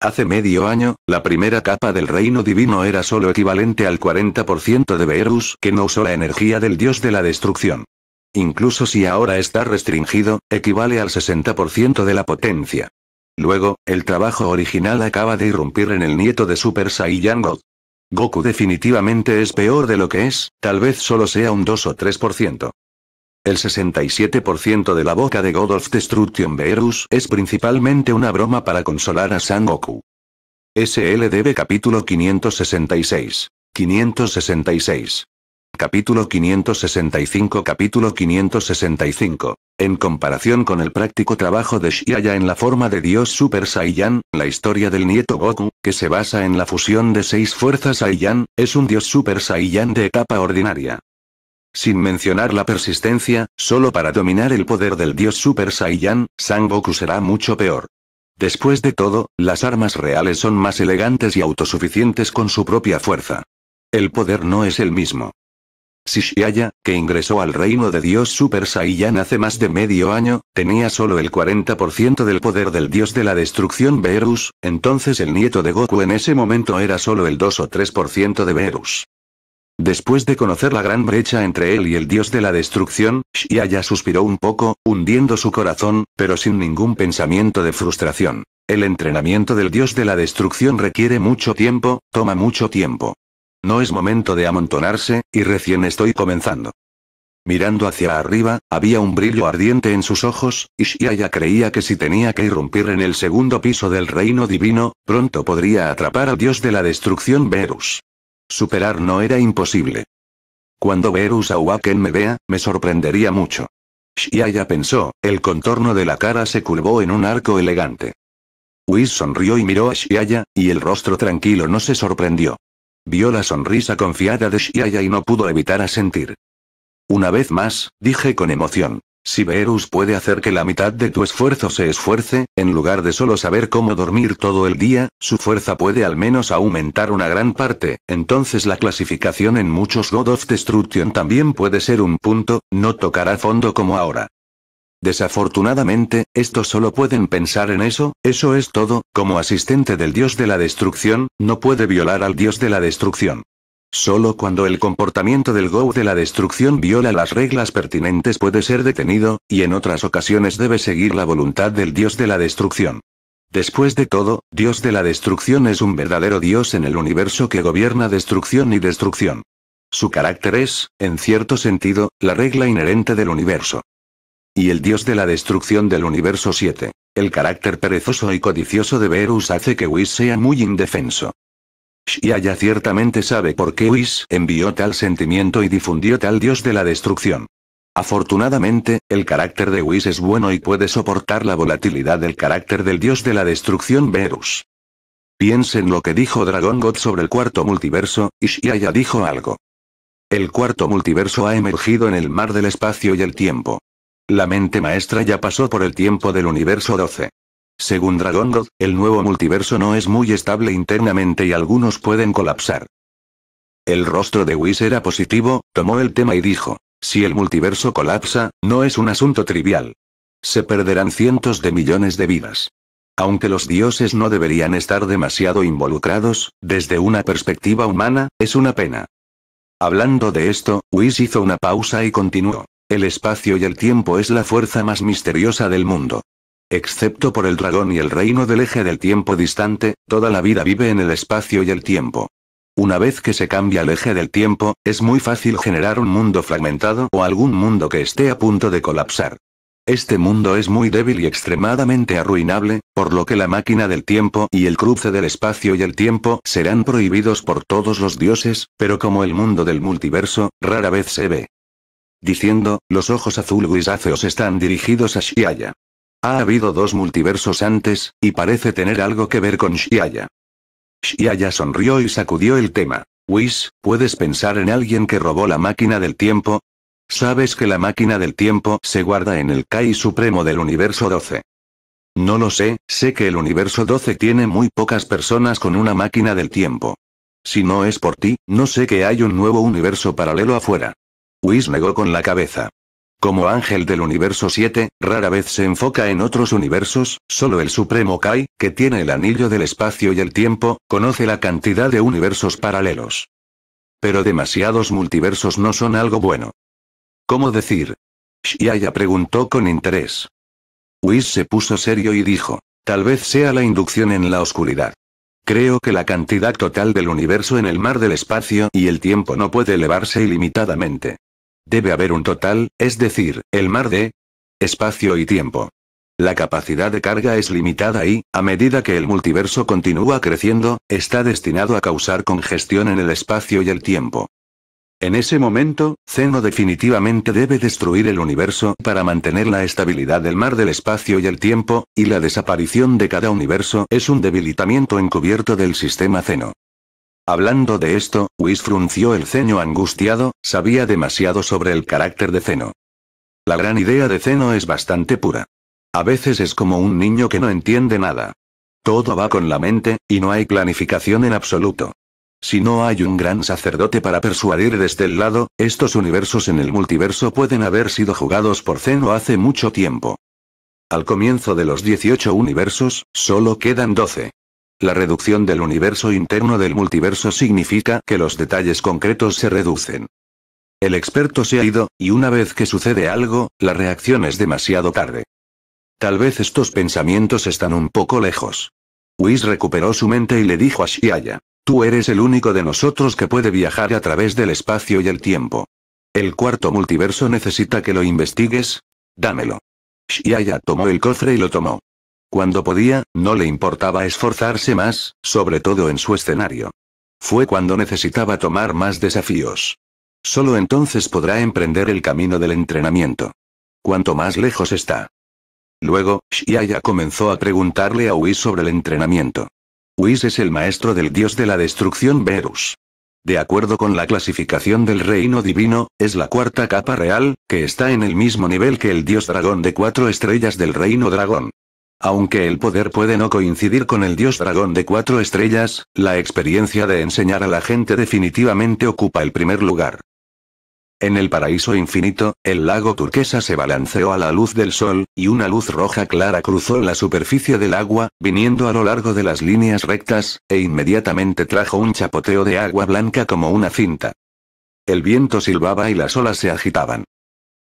Hace medio año, la primera capa del reino divino era solo equivalente al 40% de Beerus que no usó la energía del dios de la destrucción. Incluso si ahora está restringido, equivale al 60% de la potencia. Luego, el trabajo original acaba de irrumpir en el nieto de Super Saiyan God. Goku definitivamente es peor de lo que es, tal vez solo sea un 2 o 3%. El 67% de la boca de God of Destruction Beerus es principalmente una broma para consolar a San Goku. SLDB capítulo 566. 566. Capítulo 565 Capítulo 565. En comparación con el práctico trabajo de Shiaya en la forma de Dios Super Saiyan, la historia del nieto Goku, que se basa en la fusión de seis fuerzas Saiyan, es un Dios Super Saiyan de etapa ordinaria. Sin mencionar la persistencia, solo para dominar el poder del Dios Super Saiyan, San Goku será mucho peor. Después de todo, las armas reales son más elegantes y autosuficientes con su propia fuerza. El poder no es el mismo. Shiya, que ingresó al reino de Dios Super Saiyan hace más de medio año, tenía solo el 40% del poder del dios de la destrucción Beerus, entonces el nieto de Goku en ese momento era solo el 2 o 3% de Beerus. Después de conocer la gran brecha entre él y el dios de la destrucción, Shiaya suspiró un poco, hundiendo su corazón, pero sin ningún pensamiento de frustración. El entrenamiento del dios de la destrucción requiere mucho tiempo, toma mucho tiempo. No es momento de amontonarse, y recién estoy comenzando. Mirando hacia arriba, había un brillo ardiente en sus ojos, y Shiaya creía que si tenía que irrumpir en el segundo piso del reino divino, pronto podría atrapar al dios de la destrucción Verus. Superar no era imposible. Cuando Verus Awaken me vea, me sorprendería mucho. Shiaya pensó, el contorno de la cara se curvó en un arco elegante. Whis sonrió y miró a Shiaya, y el rostro tranquilo no se sorprendió. Vio la sonrisa confiada de Shiaya y no pudo evitar asentir. Una vez más, dije con emoción. Si Verus puede hacer que la mitad de tu esfuerzo se esfuerce, en lugar de solo saber cómo dormir todo el día, su fuerza puede al menos aumentar una gran parte, entonces la clasificación en muchos God of Destruction también puede ser un punto, no tocará fondo como ahora. Desafortunadamente, estos solo pueden pensar en eso, eso es todo, como asistente del dios de la destrucción, no puede violar al dios de la destrucción. Solo cuando el comportamiento del Go de la destrucción viola las reglas pertinentes puede ser detenido, y en otras ocasiones debe seguir la voluntad del dios de la destrucción. Después de todo, dios de la destrucción es un verdadero dios en el universo que gobierna destrucción y destrucción. Su carácter es, en cierto sentido, la regla inherente del universo y el dios de la destrucción del universo 7. El carácter perezoso y codicioso de Verus hace que Whis sea muy indefenso. Shiaya ciertamente sabe por qué Whis envió tal sentimiento y difundió tal dios de la destrucción. Afortunadamente, el carácter de Whis es bueno y puede soportar la volatilidad del carácter del dios de la destrucción Verus. Piensen lo que dijo Dragon God sobre el cuarto multiverso, y Shiaya dijo algo. El cuarto multiverso ha emergido en el mar del espacio y el tiempo. La mente maestra ya pasó por el tiempo del universo 12. Según Dragon God, el nuevo multiverso no es muy estable internamente y algunos pueden colapsar. El rostro de Whis era positivo, tomó el tema y dijo, si el multiverso colapsa, no es un asunto trivial. Se perderán cientos de millones de vidas. Aunque los dioses no deberían estar demasiado involucrados, desde una perspectiva humana, es una pena. Hablando de esto, Whis hizo una pausa y continuó. El espacio y el tiempo es la fuerza más misteriosa del mundo. Excepto por el dragón y el reino del eje del tiempo distante, toda la vida vive en el espacio y el tiempo. Una vez que se cambia el eje del tiempo, es muy fácil generar un mundo fragmentado o algún mundo que esté a punto de colapsar. Este mundo es muy débil y extremadamente arruinable, por lo que la máquina del tiempo y el cruce del espacio y el tiempo serán prohibidos por todos los dioses, pero como el mundo del multiverso, rara vez se ve diciendo, los ojos azul grisáceos están dirigidos a Shiaya. Ha habido dos multiversos antes, y parece tener algo que ver con Shiaya. Shiaya sonrió y sacudió el tema. Whis, ¿puedes pensar en alguien que robó la máquina del tiempo? Sabes que la máquina del tiempo se guarda en el Kai Supremo del Universo 12. No lo sé, sé que el Universo 12 tiene muy pocas personas con una máquina del tiempo. Si no es por ti, no sé que hay un nuevo universo paralelo afuera. Whis negó con la cabeza. Como ángel del universo 7, rara vez se enfoca en otros universos, solo el Supremo Kai, que tiene el anillo del espacio y el tiempo, conoce la cantidad de universos paralelos. Pero demasiados multiversos no son algo bueno. ¿Cómo decir? Shiaya preguntó con interés. Whis se puso serio y dijo, tal vez sea la inducción en la oscuridad. Creo que la cantidad total del universo en el mar del espacio y el tiempo no puede elevarse ilimitadamente. Debe haber un total, es decir, el mar de espacio y tiempo. La capacidad de carga es limitada y, a medida que el multiverso continúa creciendo, está destinado a causar congestión en el espacio y el tiempo. En ese momento, Zeno definitivamente debe destruir el universo para mantener la estabilidad del mar del espacio y el tiempo, y la desaparición de cada universo es un debilitamiento encubierto del sistema Zeno. Hablando de esto, Whis frunció el ceño angustiado, sabía demasiado sobre el carácter de Zeno. La gran idea de Zeno es bastante pura. A veces es como un niño que no entiende nada. Todo va con la mente, y no hay planificación en absoluto. Si no hay un gran sacerdote para persuadir desde el lado, estos universos en el multiverso pueden haber sido jugados por Zeno hace mucho tiempo. Al comienzo de los 18 universos, solo quedan 12. La reducción del universo interno del multiverso significa que los detalles concretos se reducen. El experto se ha ido, y una vez que sucede algo, la reacción es demasiado tarde. Tal vez estos pensamientos están un poco lejos. Whis recuperó su mente y le dijo a Shiaya. Tú eres el único de nosotros que puede viajar a través del espacio y el tiempo. El cuarto multiverso necesita que lo investigues. Dámelo. Shiaya tomó el cofre y lo tomó. Cuando podía, no le importaba esforzarse más, sobre todo en su escenario. Fue cuando necesitaba tomar más desafíos. Solo entonces podrá emprender el camino del entrenamiento. Cuanto más lejos está. Luego, Shiaya comenzó a preguntarle a Whis sobre el entrenamiento. Whis es el maestro del dios de la destrucción Verus. De acuerdo con la clasificación del reino divino, es la cuarta capa real, que está en el mismo nivel que el dios dragón de cuatro estrellas del reino dragón. Aunque el poder puede no coincidir con el dios dragón de cuatro estrellas, la experiencia de enseñar a la gente definitivamente ocupa el primer lugar. En el paraíso infinito, el lago turquesa se balanceó a la luz del sol, y una luz roja clara cruzó la superficie del agua, viniendo a lo largo de las líneas rectas, e inmediatamente trajo un chapoteo de agua blanca como una cinta. El viento silbaba y las olas se agitaban.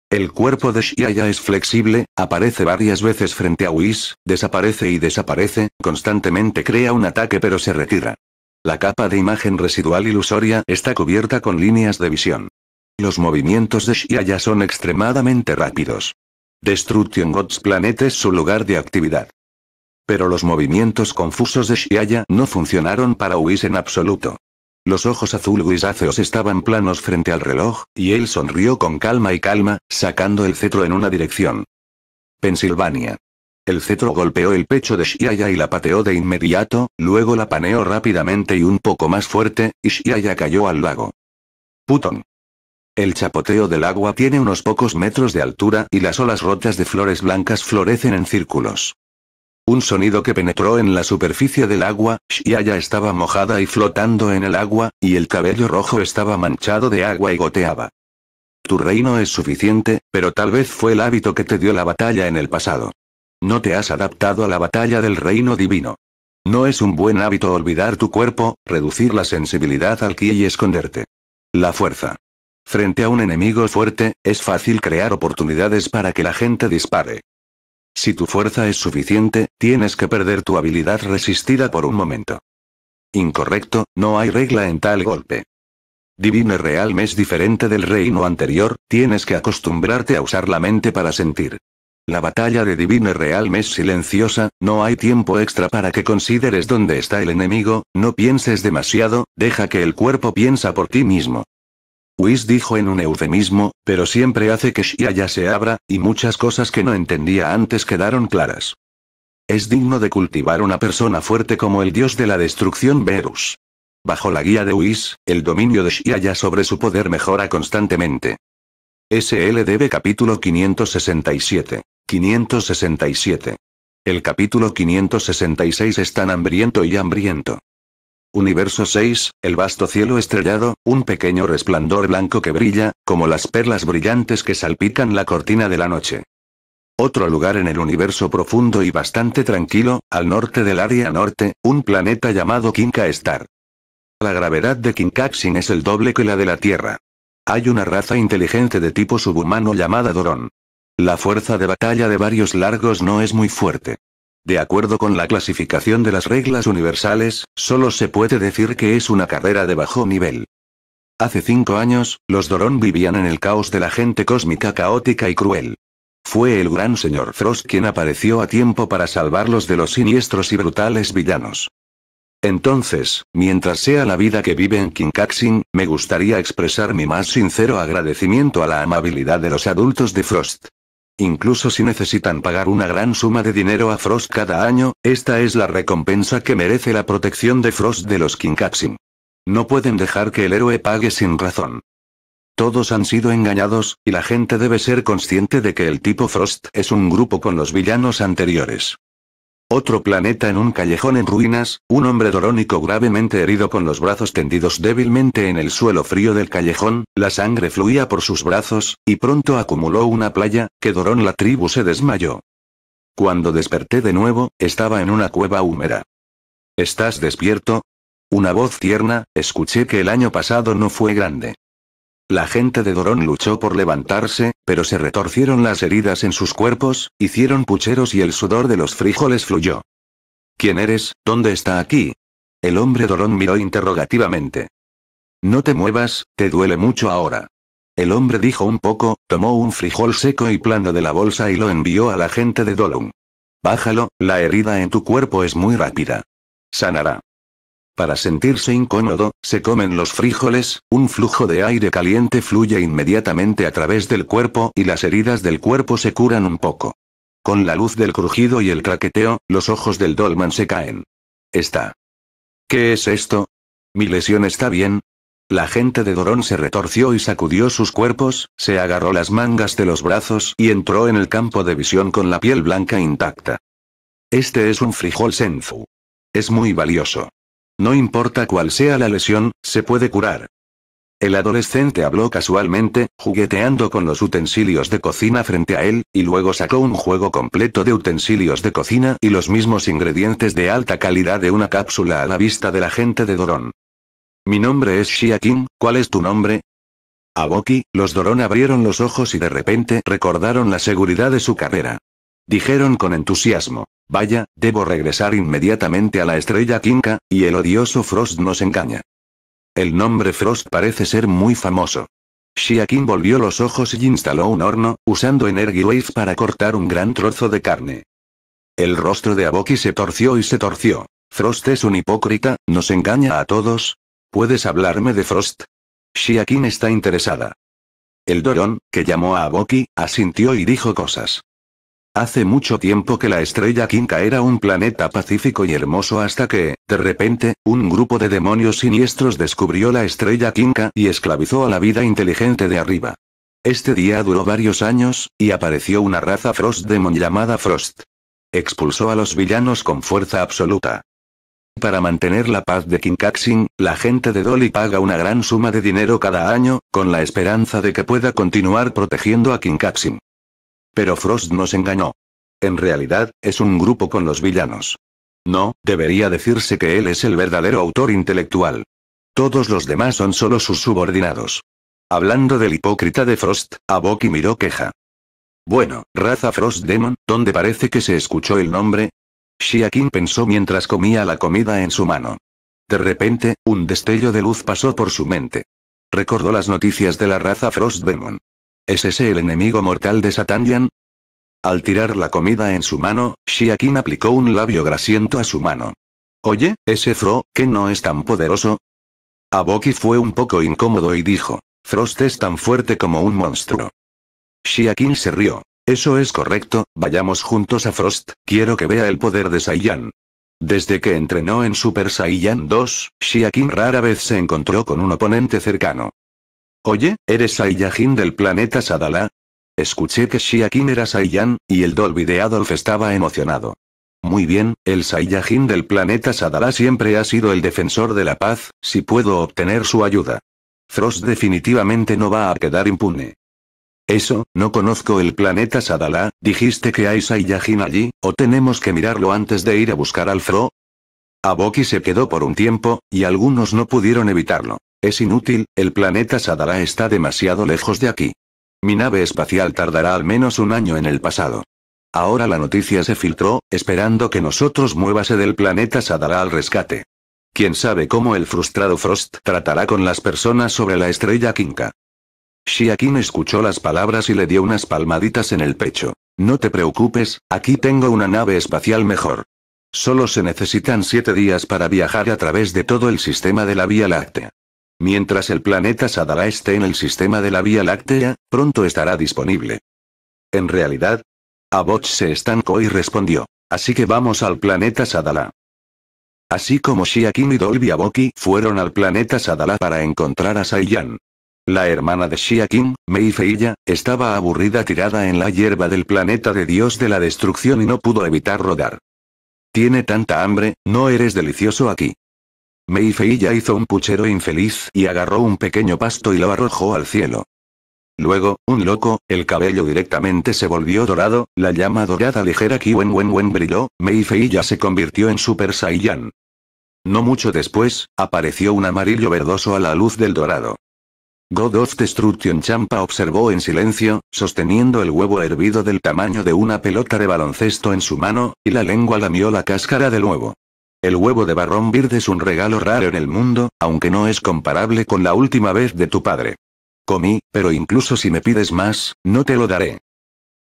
El cuerpo de Shiaya es flexible, aparece varias veces frente a Whis, desaparece y desaparece, constantemente crea un ataque pero se retira. La capa de imagen residual ilusoria está cubierta con líneas de visión. Los movimientos de Shiaya son extremadamente rápidos. Destruction God's Planet es su lugar de actividad. Pero los movimientos confusos de Shiaya no funcionaron para Whis en absoluto. Los ojos azul grisáceos estaban planos frente al reloj, y él sonrió con calma y calma, sacando el cetro en una dirección. Pensilvania. El cetro golpeó el pecho de Shiaya y la pateó de inmediato, luego la paneó rápidamente y un poco más fuerte, y Shiaya cayó al lago. Putón. El chapoteo del agua tiene unos pocos metros de altura y las olas rotas de flores blancas florecen en círculos. Un sonido que penetró en la superficie del agua, Shiaya estaba mojada y flotando en el agua, y el cabello rojo estaba manchado de agua y goteaba. Tu reino es suficiente, pero tal vez fue el hábito que te dio la batalla en el pasado. No te has adaptado a la batalla del reino divino. No es un buen hábito olvidar tu cuerpo, reducir la sensibilidad al ki y esconderte. La fuerza. Frente a un enemigo fuerte, es fácil crear oportunidades para que la gente dispare. Si tu fuerza es suficiente, tienes que perder tu habilidad resistida por un momento. Incorrecto, no hay regla en tal golpe. Divine Realm es diferente del reino anterior, tienes que acostumbrarte a usar la mente para sentir. La batalla de Divine Realm es silenciosa, no hay tiempo extra para que consideres dónde está el enemigo, no pienses demasiado, deja que el cuerpo piensa por ti mismo. Whis dijo en un eufemismo, pero siempre hace que Shia ya se abra, y muchas cosas que no entendía antes quedaron claras. Es digno de cultivar una persona fuerte como el dios de la destrucción Verus. Bajo la guía de Whis, el dominio de Shia sobre su poder mejora constantemente. SLDB capítulo 567. 567. El capítulo 566 es tan hambriento y hambriento. Universo 6, el vasto cielo estrellado, un pequeño resplandor blanco que brilla, como las perlas brillantes que salpican la cortina de la noche. Otro lugar en el universo profundo y bastante tranquilo, al norte del área norte, un planeta llamado Kinka Star. La gravedad de Kinkaxin es el doble que la de la Tierra. Hay una raza inteligente de tipo subhumano llamada Doron. La fuerza de batalla de varios largos no es muy fuerte. De acuerdo con la clasificación de las reglas universales, solo se puede decir que es una carrera de bajo nivel. Hace cinco años, los Doron vivían en el caos de la gente cósmica caótica y cruel. Fue el gran señor Frost quien apareció a tiempo para salvarlos de los siniestros y brutales villanos. Entonces, mientras sea la vida que vive en Kinkaxin, me gustaría expresar mi más sincero agradecimiento a la amabilidad de los adultos de Frost. Incluso si necesitan pagar una gran suma de dinero a Frost cada año, esta es la recompensa que merece la protección de Frost de los Kinkaxin. No pueden dejar que el héroe pague sin razón. Todos han sido engañados, y la gente debe ser consciente de que el tipo Frost es un grupo con los villanos anteriores. Otro planeta en un callejón en ruinas, un hombre dorónico gravemente herido con los brazos tendidos débilmente en el suelo frío del callejón, la sangre fluía por sus brazos, y pronto acumuló una playa, que Dorón la tribu se desmayó. Cuando desperté de nuevo, estaba en una cueva húmeda. ¿Estás despierto? Una voz tierna, escuché que el año pasado no fue grande. La gente de Dorón luchó por levantarse, pero se retorcieron las heridas en sus cuerpos, hicieron pucheros y el sudor de los frijoles fluyó. ¿Quién eres? ¿Dónde está aquí? El hombre Dorón miró interrogativamente. No te muevas, te duele mucho ahora. El hombre dijo un poco, tomó un frijol seco y plano de la bolsa y lo envió a la gente de Dolum. Bájalo, la herida en tu cuerpo es muy rápida. Sanará. Para sentirse incómodo, se comen los frijoles, un flujo de aire caliente fluye inmediatamente a través del cuerpo y las heridas del cuerpo se curan un poco. Con la luz del crujido y el traqueteo, los ojos del dolman se caen. Está. ¿Qué es esto? ¿Mi lesión está bien? La gente de Dorón se retorció y sacudió sus cuerpos, se agarró las mangas de los brazos y entró en el campo de visión con la piel blanca intacta. Este es un frijol senfu. Es muy valioso. No importa cuál sea la lesión, se puede curar. El adolescente habló casualmente, jugueteando con los utensilios de cocina frente a él, y luego sacó un juego completo de utensilios de cocina y los mismos ingredientes de alta calidad de una cápsula a la vista de la gente de Dorón. Mi nombre es Shia Kim, ¿cuál es tu nombre? A Boki, los Dorón abrieron los ojos y de repente recordaron la seguridad de su carrera. Dijeron con entusiasmo. Vaya, debo regresar inmediatamente a la estrella Quinca, y el odioso Frost nos engaña. El nombre Frost parece ser muy famoso. Shiakin volvió los ojos y instaló un horno, usando Energy Wave para cortar un gran trozo de carne. El rostro de Aboki se torció y se torció. Frost es un hipócrita, nos engaña a todos. ¿Puedes hablarme de Frost? Shiakin está interesada. El Dorón, que llamó a Aboki, asintió y dijo cosas. Hace mucho tiempo que la estrella Quinca era un planeta pacífico y hermoso hasta que, de repente, un grupo de demonios siniestros descubrió la estrella Quinca y esclavizó a la vida inteligente de arriba. Este día duró varios años, y apareció una raza Frost Demon llamada Frost. Expulsó a los villanos con fuerza absoluta. Para mantener la paz de Kinkaxing, la gente de Dolly paga una gran suma de dinero cada año, con la esperanza de que pueda continuar protegiendo a Kinkaxing. Pero Frost nos engañó. En realidad, es un grupo con los villanos. No, debería decirse que él es el verdadero autor intelectual. Todos los demás son solo sus subordinados. Hablando del hipócrita de Frost, Aboki miró queja. Bueno, raza Frost Demon, ¿dónde parece que se escuchó el nombre? Shiakin pensó mientras comía la comida en su mano. De repente, un destello de luz pasó por su mente. Recordó las noticias de la raza Frost Demon. ¿Es ese el enemigo mortal de Satanian? Al tirar la comida en su mano, Shiakin aplicó un labio grasiento a su mano. Oye, ese Fro, que no es tan poderoso. Aboki fue un poco incómodo y dijo, Frost es tan fuerte como un monstruo. Shiakin se rió. Eso es correcto, vayamos juntos a Frost, quiero que vea el poder de Saiyan. Desde que entrenó en Super Saiyan 2, Shiakin rara vez se encontró con un oponente cercano. Oye, ¿eres Saiyajin del planeta Sadala? Escuché que Shiakin era Saiyan, y el Dolby de Adolf estaba emocionado. Muy bien, el Saiyajin del planeta Sadala siempre ha sido el defensor de la paz, si puedo obtener su ayuda. Frost definitivamente no va a quedar impune. Eso, no conozco el planeta Sadala, dijiste que hay Saiyajin allí, o tenemos que mirarlo antes de ir a buscar al Fro. Aboki se quedó por un tiempo, y algunos no pudieron evitarlo. Es inútil, el planeta Sadara está demasiado lejos de aquí. Mi nave espacial tardará al menos un año en el pasado. Ahora la noticia se filtró, esperando que nosotros muévase del planeta Sadara al rescate. Quién sabe cómo el frustrado Frost tratará con las personas sobre la estrella Kinka. Shiakin escuchó las palabras y le dio unas palmaditas en el pecho. No te preocupes, aquí tengo una nave espacial mejor. Solo se necesitan siete días para viajar a través de todo el sistema de la Vía Láctea. Mientras el planeta Sadala esté en el sistema de la Vía Láctea, pronto estará disponible. En realidad, Aboch se estancó y respondió. Así que vamos al planeta Sadala. Así como Kim y Dolby Aboki fueron al planeta Sadala para encontrar a Saiyan. La hermana de Kim, Mei Feiya, estaba aburrida tirada en la hierba del planeta de Dios de la Destrucción y no pudo evitar rodar. Tiene tanta hambre, no eres delicioso aquí. Meifei ya hizo un puchero infeliz y agarró un pequeño pasto y lo arrojó al cielo. Luego, un loco, el cabello directamente se volvió dorado, la llama dorada ligera que Wen Wen brilló, Meifei ya se convirtió en Super Saiyan. No mucho después, apareció un amarillo verdoso a la luz del dorado. God of Destruction Champa observó en silencio, sosteniendo el huevo hervido del tamaño de una pelota de baloncesto en su mano, y la lengua lamió la cáscara de huevo. El huevo de Barrón verde es un regalo raro en el mundo, aunque no es comparable con la última vez de tu padre. Comí, pero incluso si me pides más, no te lo daré.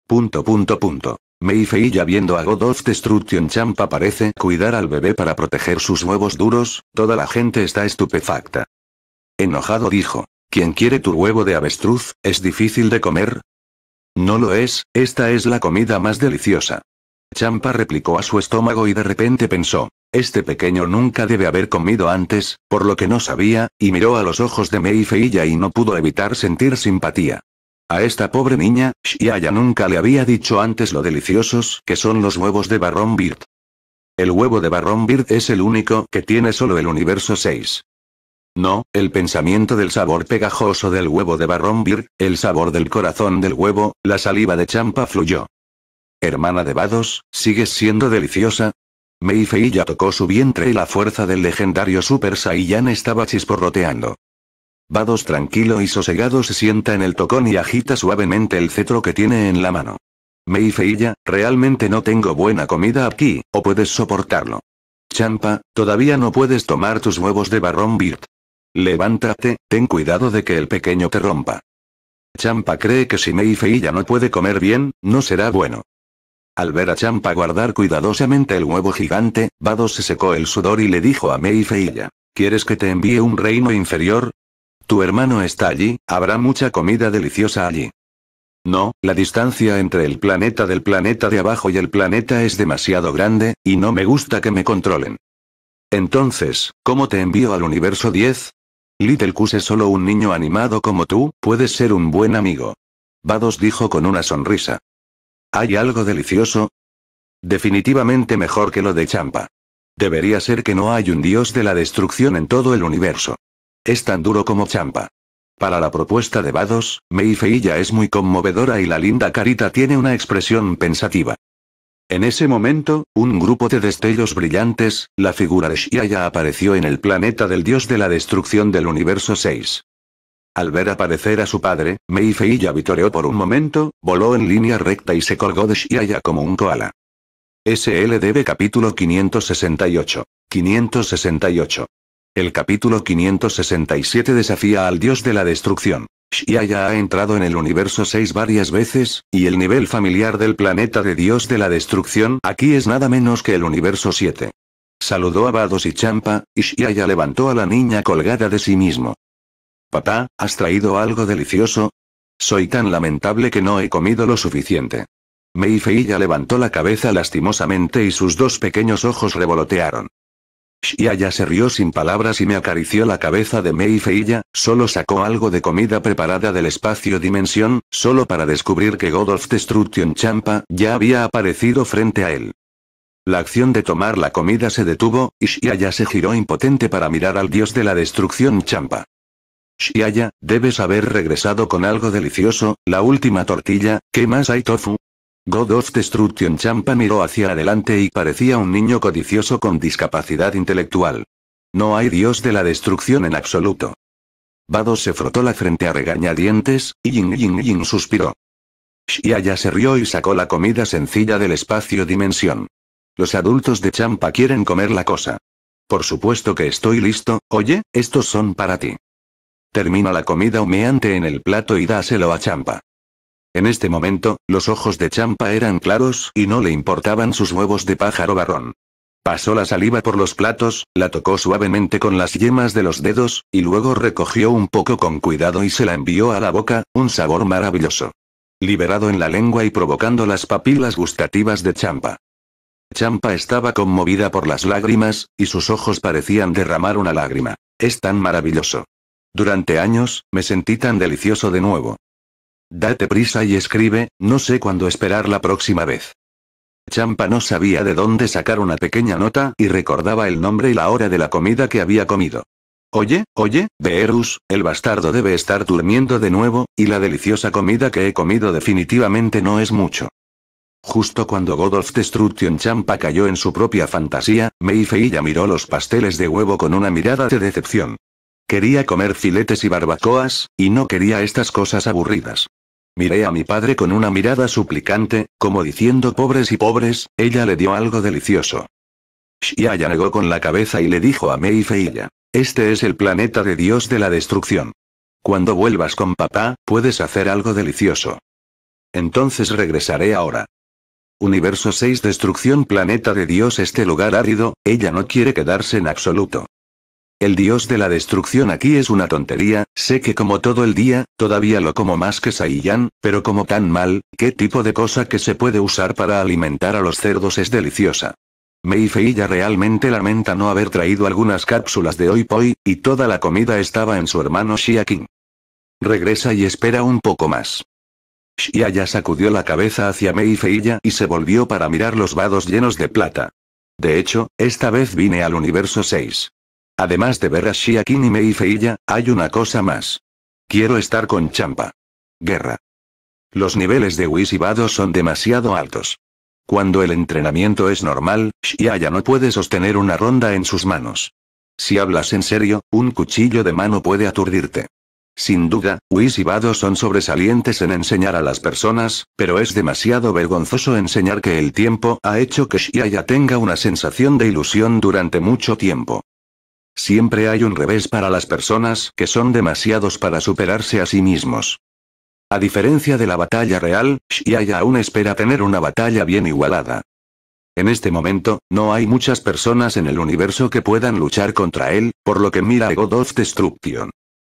Punto punto punto. Meifei ya viendo a God Destruction Champa parece cuidar al bebé para proteger sus huevos duros, toda la gente está estupefacta. Enojado dijo, ¿Quién quiere tu huevo de avestruz, es difícil de comer? No lo es, esta es la comida más deliciosa. Champa replicó a su estómago y de repente pensó, este pequeño nunca debe haber comido antes, por lo que no sabía, y miró a los ojos de Mei Feilla y no pudo evitar sentir simpatía. A esta pobre niña, Xiaya nunca le había dicho antes lo deliciosos que son los huevos de Barrón Bird. El huevo de Barrón Bird es el único que tiene solo el universo 6. No, el pensamiento del sabor pegajoso del huevo de Barrón Bird, el sabor del corazón del huevo, la saliva de champa fluyó. Hermana de Vados, sigues siendo deliciosa, Meifei ya tocó su vientre y la fuerza del legendario Super Saiyan estaba chisporroteando. Vados tranquilo y sosegado se sienta en el tocón y agita suavemente el cetro que tiene en la mano. ya, realmente no tengo buena comida aquí, o puedes soportarlo. Champa, todavía no puedes tomar tus huevos de barrón Birt. Levántate, ten cuidado de que el pequeño te rompa. Champa cree que si Meifei ya no puede comer bien, no será bueno. Al ver a Champa guardar cuidadosamente el huevo gigante, Bados se secó el sudor y le dijo a Mei ¿Quieres que te envíe un reino inferior? Tu hermano está allí, habrá mucha comida deliciosa allí. No, la distancia entre el planeta del planeta de abajo y el planeta es demasiado grande, y no me gusta que me controlen. Entonces, ¿cómo te envío al universo 10? Little Cus es solo un niño animado como tú, puedes ser un buen amigo. Vados dijo con una sonrisa. Hay algo delicioso. Definitivamente mejor que lo de Champa. Debería ser que no hay un dios de la destrucción en todo el universo. Es tan duro como Champa. Para la propuesta de Vados, Meifeilla es muy conmovedora y la linda carita tiene una expresión pensativa. En ese momento, un grupo de destellos brillantes, la figura de Shiaya apareció en el planeta del dios de la destrucción del universo 6. Al ver aparecer a su padre, Meifei ya vitoreó por un momento, voló en línea recta y se colgó de Shiaya como un koala. SLDB capítulo 568. 568. El capítulo 567 desafía al dios de la destrucción. Shiaya ha entrado en el universo 6 varias veces, y el nivel familiar del planeta de dios de la destrucción aquí es nada menos que el universo 7. Saludó a Bados y Champa, y Shiaya levantó a la niña colgada de sí mismo. Papá, ¿has traído algo delicioso? Soy tan lamentable que no he comido lo suficiente. Mei Feiya levantó la cabeza lastimosamente y sus dos pequeños ojos revolotearon. Shiaya se rió sin palabras y me acarició la cabeza de Mei Feiya, solo sacó algo de comida preparada del espacio dimensión, solo para descubrir que God of Destruction Champa ya había aparecido frente a él. La acción de tomar la comida se detuvo, y Shiaya se giró impotente para mirar al dios de la destrucción Champa. Shiaya, debes haber regresado con algo delicioso, la última tortilla, ¿qué más hay tofu? God of Destruction Champa miró hacia adelante y parecía un niño codicioso con discapacidad intelectual. No hay dios de la destrucción en absoluto. Bado se frotó la frente a regañadientes, y Yin Yin Yin suspiró. Shiaya se rió y sacó la comida sencilla del espacio-dimensión. Los adultos de Champa quieren comer la cosa. Por supuesto que estoy listo, oye, estos son para ti. Termina la comida humeante en el plato y dáselo a Champa. En este momento, los ojos de Champa eran claros y no le importaban sus huevos de pájaro barrón. Pasó la saliva por los platos, la tocó suavemente con las yemas de los dedos, y luego recogió un poco con cuidado y se la envió a la boca, un sabor maravilloso. Liberado en la lengua y provocando las papilas gustativas de Champa. Champa estaba conmovida por las lágrimas, y sus ojos parecían derramar una lágrima. Es tan maravilloso. Durante años, me sentí tan delicioso de nuevo. Date prisa y escribe, no sé cuándo esperar la próxima vez. Champa no sabía de dónde sacar una pequeña nota y recordaba el nombre y la hora de la comida que había comido. Oye, oye, Beerus, el bastardo debe estar durmiendo de nuevo, y la deliciosa comida que he comido definitivamente no es mucho. Justo cuando of Destruction Champa cayó en su propia fantasía, Mayfei ya miró los pasteles de huevo con una mirada de decepción. Quería comer filetes y barbacoas, y no quería estas cosas aburridas. Miré a mi padre con una mirada suplicante, como diciendo pobres y pobres, ella le dio algo delicioso. Shia negó con la cabeza y le dijo a Mei este es el planeta de Dios de la destrucción. Cuando vuelvas con papá, puedes hacer algo delicioso. Entonces regresaré ahora. Universo 6 Destrucción Planeta de Dios Este lugar árido, ella no quiere quedarse en absoluto. El dios de la destrucción aquí es una tontería, sé que como todo el día, todavía lo como más que Saiyan, pero como tan mal, ¿qué tipo de cosa que se puede usar para alimentar a los cerdos es deliciosa? Mei Feiya realmente lamenta no haber traído algunas cápsulas de hoy Poi, y toda la comida estaba en su hermano Shia King. Regresa y espera un poco más. Xia ya sacudió la cabeza hacia Mei Feilla y se volvió para mirar los vados llenos de plata. De hecho, esta vez vine al universo 6. Además de ver a Shia Kinime y Feilla, hay una cosa más. Quiero estar con Champa. Guerra. Los niveles de y Bado son demasiado altos. Cuando el entrenamiento es normal, Shia no puede sostener una ronda en sus manos. Si hablas en serio, un cuchillo de mano puede aturdirte. Sin duda, Whis y Bado son sobresalientes en enseñar a las personas, pero es demasiado vergonzoso enseñar que el tiempo ha hecho que Shia tenga una sensación de ilusión durante mucho tiempo. Siempre hay un revés para las personas que son demasiados para superarse a sí mismos. A diferencia de la batalla real, Shiaya aún espera tener una batalla bien igualada. En este momento, no hay muchas personas en el universo que puedan luchar contra él, por lo que mira a God of Destruction.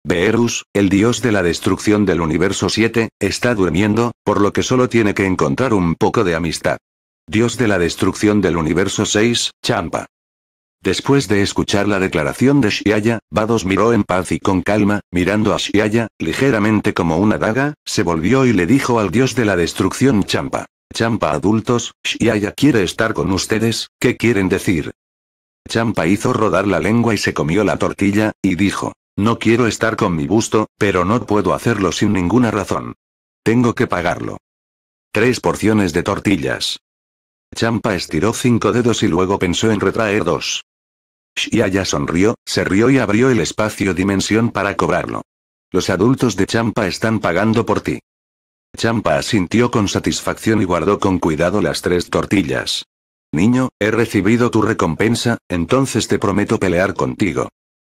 Beerus, el dios de la destrucción del universo 7, está durmiendo, por lo que solo tiene que encontrar un poco de amistad. Dios de la destrucción del universo 6, Champa. Después de escuchar la declaración de Shiaya, Bados miró en paz y con calma, mirando a Shiaya, ligeramente como una daga, se volvió y le dijo al dios de la destrucción Champa. Champa adultos, Shiaya quiere estar con ustedes, ¿qué quieren decir? Champa hizo rodar la lengua y se comió la tortilla, y dijo, no quiero estar con mi busto, pero no puedo hacerlo sin ninguna razón. Tengo que pagarlo. Tres porciones de tortillas. Champa estiró cinco dedos y luego pensó en retraer dos ya sonrió, se rió y abrió el espacio dimensión para cobrarlo. Los adultos de Champa están pagando por ti. Champa asintió con satisfacción y guardó con cuidado las tres tortillas. Niño, he recibido tu recompensa, entonces te prometo pelear contigo.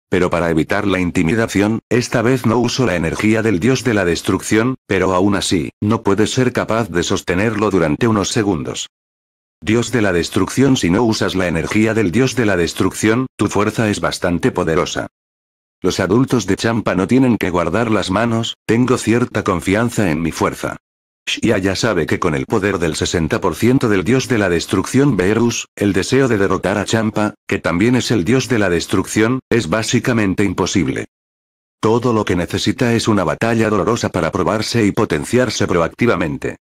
Pero para evitar la intimidación, esta vez no uso la energía del dios de la destrucción, pero aún así, no puedes ser capaz de sostenerlo durante unos segundos. Dios de la destrucción si no usas la energía del dios de la destrucción, tu fuerza es bastante poderosa. Los adultos de Champa no tienen que guardar las manos, tengo cierta confianza en mi fuerza. Shia ya sabe que con el poder del 60% del dios de la destrucción Beerus, el deseo de derrotar a Champa, que también es el dios de la destrucción, es básicamente imposible. Todo lo que necesita es una batalla dolorosa para probarse y potenciarse proactivamente.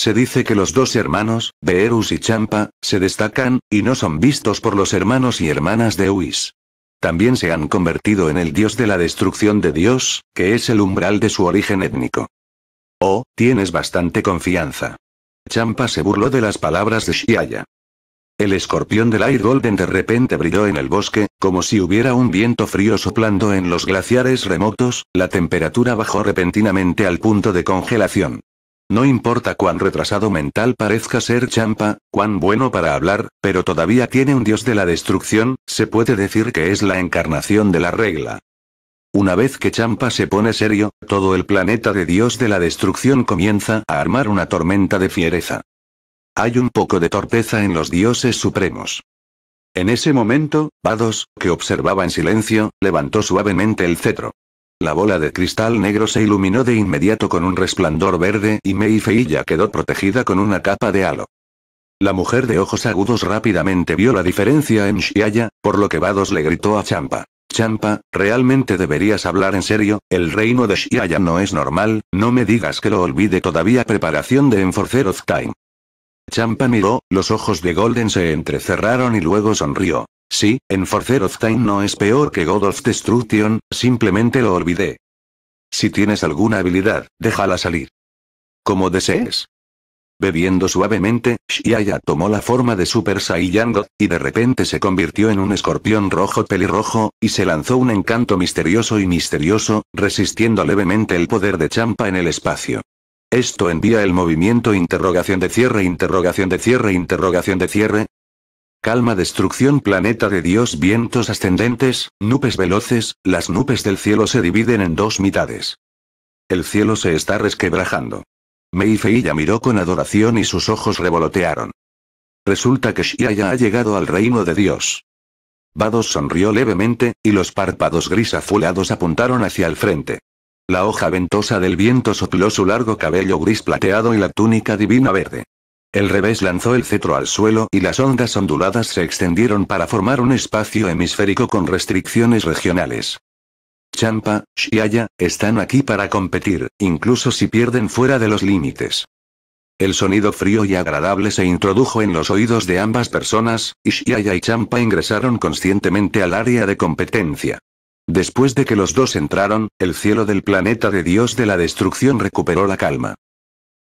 Se dice que los dos hermanos, Beerus y Champa, se destacan, y no son vistos por los hermanos y hermanas de Uis. También se han convertido en el dios de la destrucción de Dios, que es el umbral de su origen étnico. Oh, tienes bastante confianza. Champa se burló de las palabras de Shiaya. El escorpión del Air Golden de repente brilló en el bosque, como si hubiera un viento frío soplando en los glaciares remotos, la temperatura bajó repentinamente al punto de congelación. No importa cuán retrasado mental parezca ser Champa, cuán bueno para hablar, pero todavía tiene un dios de la destrucción, se puede decir que es la encarnación de la regla. Una vez que Champa se pone serio, todo el planeta de dios de la destrucción comienza a armar una tormenta de fiereza. Hay un poco de torpeza en los dioses supremos. En ese momento, Vados, que observaba en silencio, levantó suavemente el cetro. La bola de cristal negro se iluminó de inmediato con un resplandor verde y Meifei ya quedó protegida con una capa de halo. La mujer de ojos agudos rápidamente vio la diferencia en Shiaya, por lo que Vados le gritó a Champa. Champa, realmente deberías hablar en serio, el reino de Shiaya no es normal, no me digas que lo olvide todavía preparación de Enforcer of Time. Champa miró, los ojos de Golden se entrecerraron y luego sonrió. Sí, en Forcer of Time no es peor que God of Destruction, simplemente lo olvidé. Si tienes alguna habilidad, déjala salir. Como desees. Bebiendo suavemente, Shiaya tomó la forma de Super Saiyan God, y de repente se convirtió en un escorpión rojo pelirrojo, y se lanzó un encanto misterioso y misterioso, resistiendo levemente el poder de Champa en el espacio. Esto envía el movimiento interrogación de cierre, interrogación de cierre, interrogación de cierre, Calma destrucción planeta de Dios vientos ascendentes, nubes veloces, las nubes del cielo se dividen en dos mitades. El cielo se está resquebrajando. Meifei ya miró con adoración y sus ojos revolotearon. Resulta que Shia ya ha llegado al reino de Dios. Vados sonrió levemente, y los párpados gris azulados apuntaron hacia el frente. La hoja ventosa del viento sopló su largo cabello gris plateado y la túnica divina verde. El revés lanzó el cetro al suelo y las ondas onduladas se extendieron para formar un espacio hemisférico con restricciones regionales. Champa, Shiaya, están aquí para competir, incluso si pierden fuera de los límites. El sonido frío y agradable se introdujo en los oídos de ambas personas, y Shiaya y Champa ingresaron conscientemente al área de competencia. Después de que los dos entraron, el cielo del planeta de Dios de la Destrucción recuperó la calma.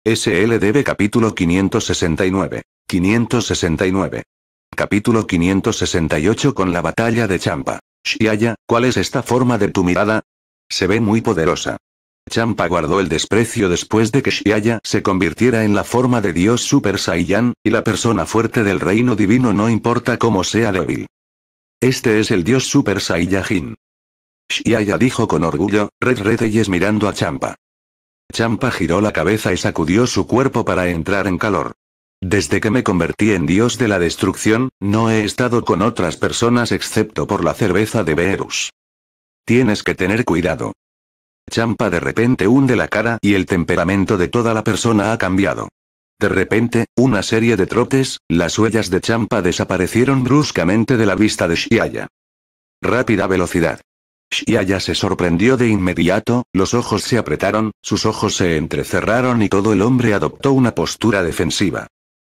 SLDB capítulo 569. 569. Capítulo 568 con la batalla de Champa. Shiaya, ¿cuál es esta forma de tu mirada? Se ve muy poderosa. Champa guardó el desprecio después de que Shiaya se convirtiera en la forma de Dios Super Saiyan, y la persona fuerte del reino divino no importa cómo sea débil. Este es el Dios Super Saiyajin. Shiaya dijo con orgullo, Red Red es mirando a Champa. Champa giró la cabeza y sacudió su cuerpo para entrar en calor. Desde que me convertí en dios de la destrucción, no he estado con otras personas excepto por la cerveza de Beerus. Tienes que tener cuidado. Champa de repente hunde la cara y el temperamento de toda la persona ha cambiado. De repente, una serie de trotes, las huellas de Champa desaparecieron bruscamente de la vista de Shiaya. Rápida velocidad. Shiaya se sorprendió de inmediato, los ojos se apretaron, sus ojos se entrecerraron y todo el hombre adoptó una postura defensiva.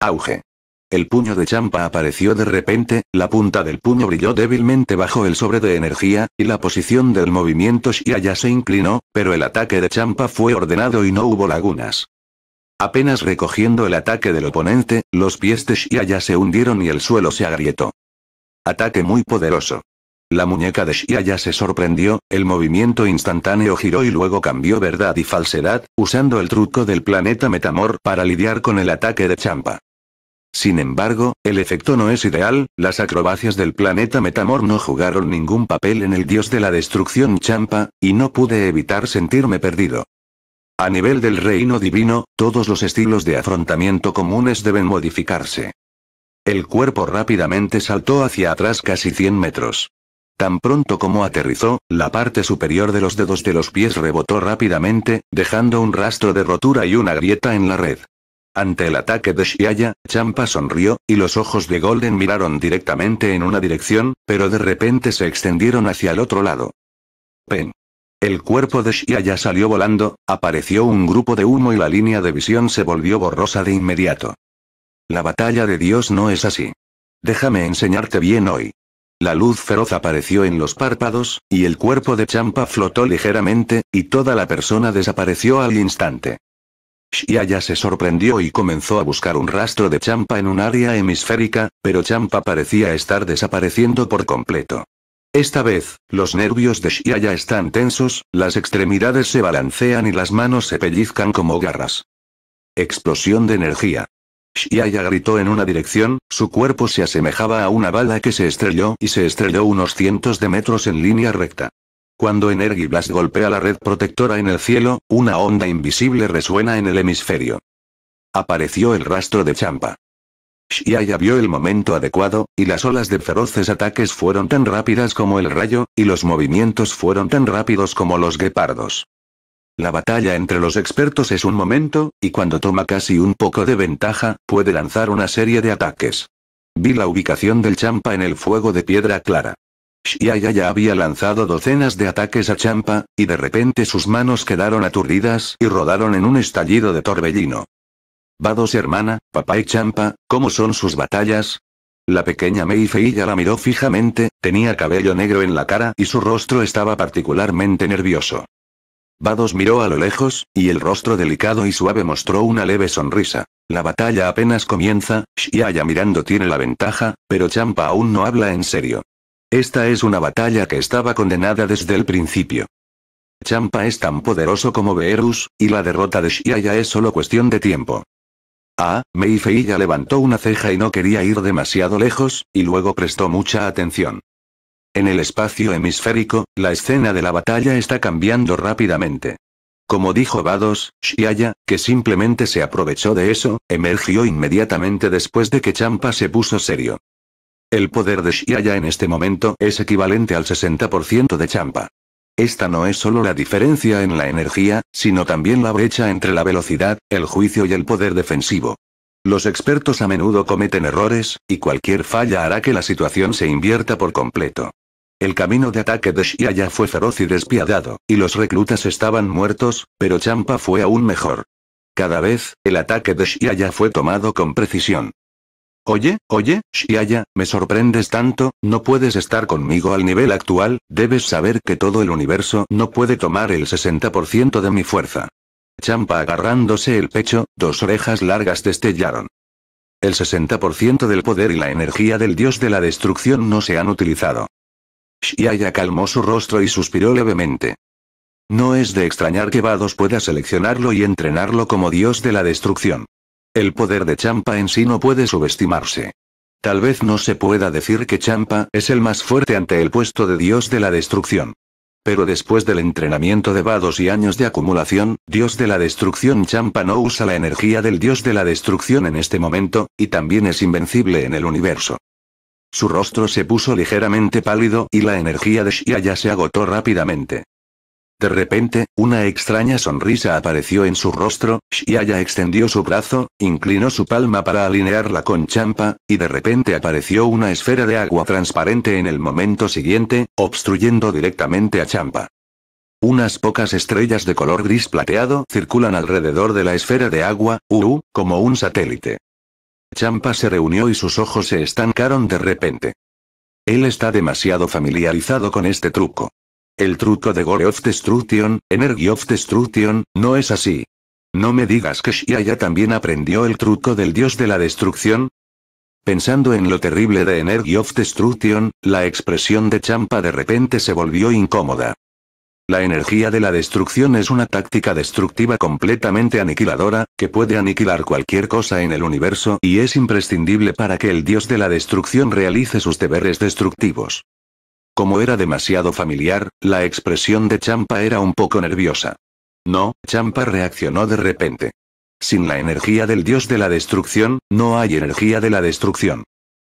Auge. El puño de Champa apareció de repente, la punta del puño brilló débilmente bajo el sobre de energía, y la posición del movimiento Shiaya se inclinó, pero el ataque de Champa fue ordenado y no hubo lagunas. Apenas recogiendo el ataque del oponente, los pies de Shiaya se hundieron y el suelo se agrietó. Ataque muy poderoso. La muñeca de Shia ya se sorprendió, el movimiento instantáneo giró y luego cambió verdad y falsedad, usando el truco del planeta Metamor para lidiar con el ataque de Champa. Sin embargo, el efecto no es ideal, las acrobacias del planeta Metamor no jugaron ningún papel en el dios de la destrucción Champa, y no pude evitar sentirme perdido. A nivel del reino divino, todos los estilos de afrontamiento comunes deben modificarse. El cuerpo rápidamente saltó hacia atrás casi 100 metros. Tan pronto como aterrizó, la parte superior de los dedos de los pies rebotó rápidamente, dejando un rastro de rotura y una grieta en la red. Ante el ataque de Shiaya, Champa sonrió, y los ojos de Golden miraron directamente en una dirección, pero de repente se extendieron hacia el otro lado. Pen. El cuerpo de Shiaya salió volando, apareció un grupo de humo y la línea de visión se volvió borrosa de inmediato. La batalla de Dios no es así. Déjame enseñarte bien hoy. La luz feroz apareció en los párpados, y el cuerpo de Champa flotó ligeramente, y toda la persona desapareció al instante. Shiaya se sorprendió y comenzó a buscar un rastro de Champa en un área hemisférica, pero Champa parecía estar desapareciendo por completo. Esta vez, los nervios de Shiaya están tensos, las extremidades se balancean y las manos se pellizcan como garras. Explosión de energía. Xiaya gritó en una dirección, su cuerpo se asemejaba a una bala que se estrelló y se estrelló unos cientos de metros en línea recta. Cuando Energy Blast golpea la red protectora en el cielo, una onda invisible resuena en el hemisferio. Apareció el rastro de Champa. Xiaya vio el momento adecuado, y las olas de feroces ataques fueron tan rápidas como el rayo, y los movimientos fueron tan rápidos como los guepardos. La batalla entre los expertos es un momento, y cuando toma casi un poco de ventaja, puede lanzar una serie de ataques. Vi la ubicación del Champa en el fuego de piedra clara. Shiaya ya había lanzado docenas de ataques a Champa, y de repente sus manos quedaron aturdidas y rodaron en un estallido de torbellino. Vados hermana, papá y Champa, ¿cómo son sus batallas? La pequeña Meifei ya la miró fijamente, tenía cabello negro en la cara y su rostro estaba particularmente nervioso. Vados miró a lo lejos, y el rostro delicado y suave mostró una leve sonrisa. La batalla apenas comienza, Shiaya mirando tiene la ventaja, pero Champa aún no habla en serio. Esta es una batalla que estaba condenada desde el principio. Champa es tan poderoso como Beerus, y la derrota de Shiaya es solo cuestión de tiempo. Ah, Meifei ya levantó una ceja y no quería ir demasiado lejos, y luego prestó mucha atención. En el espacio hemisférico, la escena de la batalla está cambiando rápidamente. Como dijo Vados, Shiaya, que simplemente se aprovechó de eso, emergió inmediatamente después de que Champa se puso serio. El poder de Shiaya en este momento es equivalente al 60% de Champa. Esta no es solo la diferencia en la energía, sino también la brecha entre la velocidad, el juicio y el poder defensivo. Los expertos a menudo cometen errores, y cualquier falla hará que la situación se invierta por completo. El camino de ataque de Shiaya fue feroz y despiadado, y los reclutas estaban muertos, pero Champa fue aún mejor. Cada vez, el ataque de Shiaya fue tomado con precisión. Oye, oye, Shiaya, me sorprendes tanto, no puedes estar conmigo al nivel actual, debes saber que todo el universo no puede tomar el 60% de mi fuerza. Champa agarrándose el pecho, dos orejas largas destellaron. El 60% del poder y la energía del dios de la destrucción no se han utilizado. Shiaya calmó su rostro y suspiró levemente. No es de extrañar que Vados pueda seleccionarlo y entrenarlo como dios de la destrucción. El poder de Champa en sí no puede subestimarse. Tal vez no se pueda decir que Champa es el más fuerte ante el puesto de dios de la destrucción. Pero después del entrenamiento de Vados y años de acumulación, dios de la destrucción Champa no usa la energía del dios de la destrucción en este momento, y también es invencible en el universo. Su rostro se puso ligeramente pálido y la energía de Shia se agotó rápidamente. De repente, una extraña sonrisa apareció en su rostro, Shiaya extendió su brazo, inclinó su palma para alinearla con Champa, y de repente apareció una esfera de agua transparente en el momento siguiente, obstruyendo directamente a Champa. Unas pocas estrellas de color gris plateado circulan alrededor de la esfera de agua, UU, como un satélite. Champa se reunió y sus ojos se estancaron de repente. Él está demasiado familiarizado con este truco. El truco de Gore of Destruction, Energy of Destruction, no es así. No me digas que Shia también aprendió el truco del dios de la destrucción. Pensando en lo terrible de Energy of Destruction, la expresión de Champa de repente se volvió incómoda. La energía de la destrucción es una táctica destructiva completamente aniquiladora, que puede aniquilar cualquier cosa en el universo y es imprescindible para que el dios de la destrucción realice sus deberes destructivos. Como era demasiado familiar, la expresión de Champa era un poco nerviosa. No, Champa reaccionó de repente. Sin la energía del dios de la destrucción, no hay energía de la destrucción.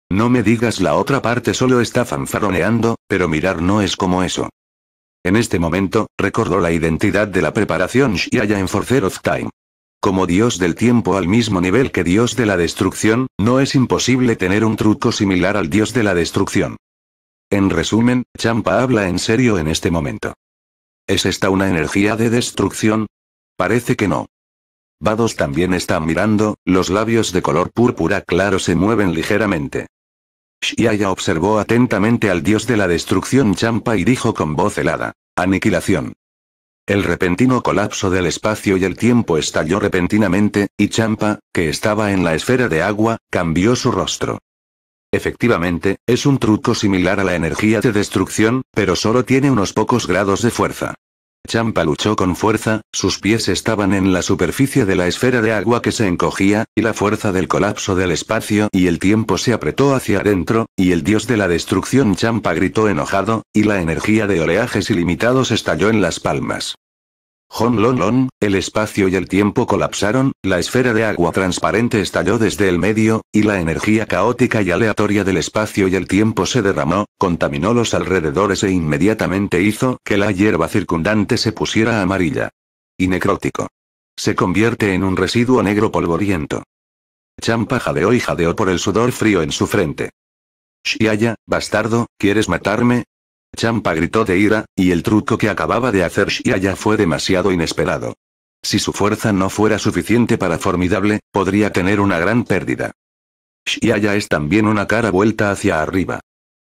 No me digas la otra parte solo está fanfaroneando, pero mirar no es como eso. En este momento, recordó la identidad de la preparación Shiaya en Forcer of Time. Como dios del tiempo al mismo nivel que dios de la destrucción, no es imposible tener un truco similar al dios de la destrucción. En resumen, Champa habla en serio en este momento. ¿Es esta una energía de destrucción? Parece que no. Vados también está mirando, los labios de color púrpura claro se mueven ligeramente. Shiaya observó atentamente al dios de la destrucción Champa y dijo con voz helada. Aniquilación. El repentino colapso del espacio y el tiempo estalló repentinamente, y Champa, que estaba en la esfera de agua, cambió su rostro. Efectivamente, es un truco similar a la energía de destrucción, pero solo tiene unos pocos grados de fuerza. Champa luchó con fuerza, sus pies estaban en la superficie de la esfera de agua que se encogía, y la fuerza del colapso del espacio y el tiempo se apretó hacia adentro, y el dios de la destrucción Champa gritó enojado, y la energía de oleajes ilimitados estalló en las palmas. Hon Lon Lon, el espacio y el tiempo colapsaron, la esfera de agua transparente estalló desde el medio, y la energía caótica y aleatoria del espacio y el tiempo se derramó, contaminó los alrededores e inmediatamente hizo que la hierba circundante se pusiera amarilla. Y necrótico. Se convierte en un residuo negro polvoriento. Champa jadeó y jadeó por el sudor frío en su frente. Shiaya, bastardo, ¿quieres matarme? Champa gritó de ira, y el truco que acababa de hacer Shia ya fue demasiado inesperado. Si su fuerza no fuera suficiente para formidable, podría tener una gran pérdida. ya es también una cara vuelta hacia arriba.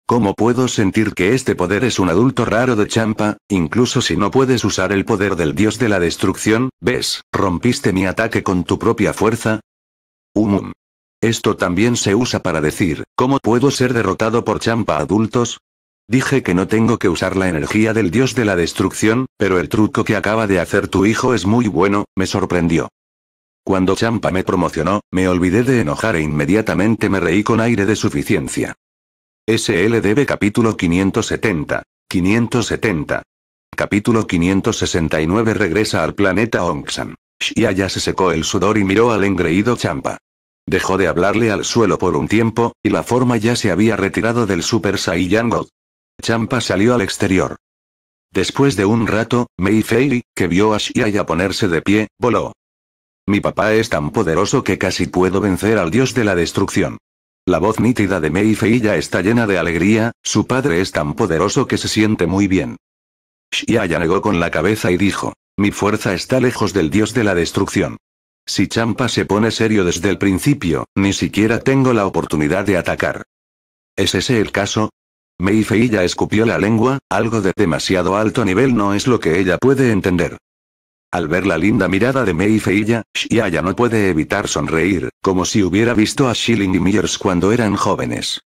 ¿Cómo puedo sentir que este poder es un adulto raro de champa, incluso si no puedes usar el poder del dios de la destrucción? ¿Ves? ¿Rompiste mi ataque con tu propia fuerza? Umum. Esto también se usa para decir, ¿cómo puedo ser derrotado por champa adultos? Dije que no tengo que usar la energía del dios de la destrucción, pero el truco que acaba de hacer tu hijo es muy bueno, me sorprendió. Cuando Champa me promocionó, me olvidé de enojar e inmediatamente me reí con aire de suficiencia. SLDB capítulo 570. 570. Capítulo 569 regresa al planeta y ya se secó el sudor y miró al engreído Champa. Dejó de hablarle al suelo por un tiempo, y la forma ya se había retirado del Super Saiyan God. Champa salió al exterior. Después de un rato, Mei Fei, que vio a Xiaya ponerse de pie, voló. Mi papá es tan poderoso que casi puedo vencer al dios de la destrucción. La voz nítida de Mei Fei ya está llena de alegría, su padre es tan poderoso que se siente muy bien. Xiaya negó con la cabeza y dijo, mi fuerza está lejos del dios de la destrucción. Si Champa se pone serio desde el principio, ni siquiera tengo la oportunidad de atacar. ¿Es ese el caso? Mei Feiya escupió la lengua, algo de demasiado alto nivel no es lo que ella puede entender. Al ver la linda mirada de Mei Feiya, Xiaya no puede evitar sonreír, como si hubiera visto a Shilling y Myers cuando eran jóvenes.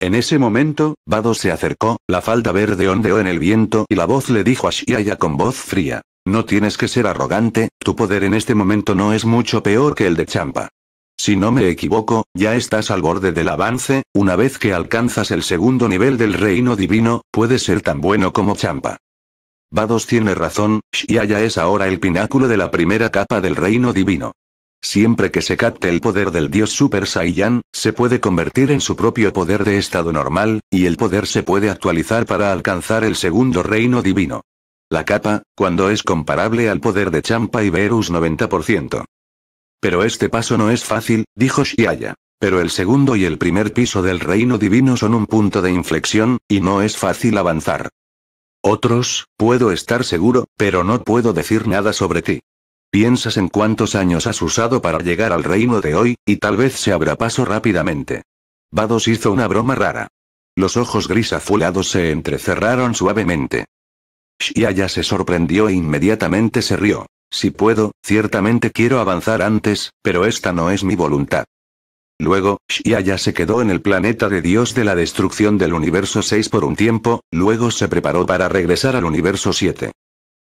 En ese momento, Bado se acercó, la falda verde ondeó en el viento y la voz le dijo a Xiaya con voz fría. No tienes que ser arrogante, tu poder en este momento no es mucho peor que el de Champa. Si no me equivoco, ya estás al borde del avance, una vez que alcanzas el segundo nivel del reino divino, puedes ser tan bueno como champa. Vados tiene razón, allá es ahora el pináculo de la primera capa del reino divino. Siempre que se capte el poder del dios Super Saiyan, se puede convertir en su propio poder de estado normal, y el poder se puede actualizar para alcanzar el segundo reino divino. La capa, cuando es comparable al poder de Champa y Verus 90%. Pero este paso no es fácil, dijo Shiaya. Pero el segundo y el primer piso del reino divino son un punto de inflexión, y no es fácil avanzar. Otros, puedo estar seguro, pero no puedo decir nada sobre ti. Piensas en cuántos años has usado para llegar al reino de hoy, y tal vez se abra paso rápidamente. Vados hizo una broma rara. Los ojos gris azulados se entrecerraron suavemente. Shiaya se sorprendió e inmediatamente se rió. Si puedo, ciertamente quiero avanzar antes, pero esta no es mi voluntad. Luego, Shia ya se quedó en el planeta de Dios de la destrucción del universo 6 por un tiempo, luego se preparó para regresar al universo 7.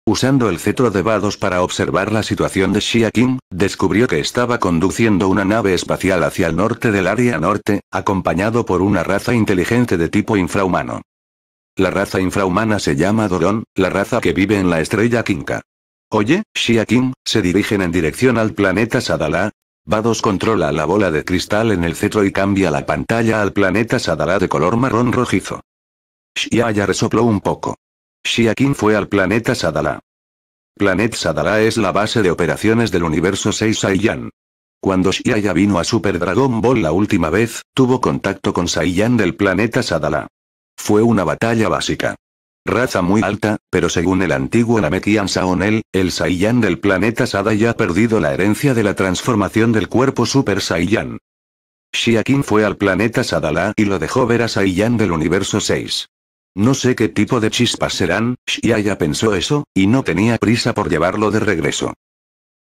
Usando el cetro de Vados para observar la situación de Shia Kim, descubrió que estaba conduciendo una nave espacial hacia el norte del área norte, acompañado por una raza inteligente de tipo infrahumano. La raza infrahumana se llama Doron, la raza que vive en la estrella Kinka. Oye, Shia King, se dirigen en dirección al planeta Sadala. Vados controla la bola de cristal en el cetro y cambia la pantalla al planeta Sadala de color marrón rojizo. Xiaya ya resopló un poco. Shia King fue al planeta Sadala. Planeta Sadala es la base de operaciones del universo 6 Saiyan. Cuando ya vino a Super Dragon Ball la última vez, tuvo contacto con Saiyan del planeta Sadala. Fue una batalla básica. Raza muy alta, pero según el antiguo Namekian Saonel, el Saiyan del planeta Sada ya ha perdido la herencia de la transformación del cuerpo Super Saiyan. Shiakin fue al planeta Sadala y lo dejó ver a Saiyan del universo 6. No sé qué tipo de chispas serán, ya pensó eso, y no tenía prisa por llevarlo de regreso.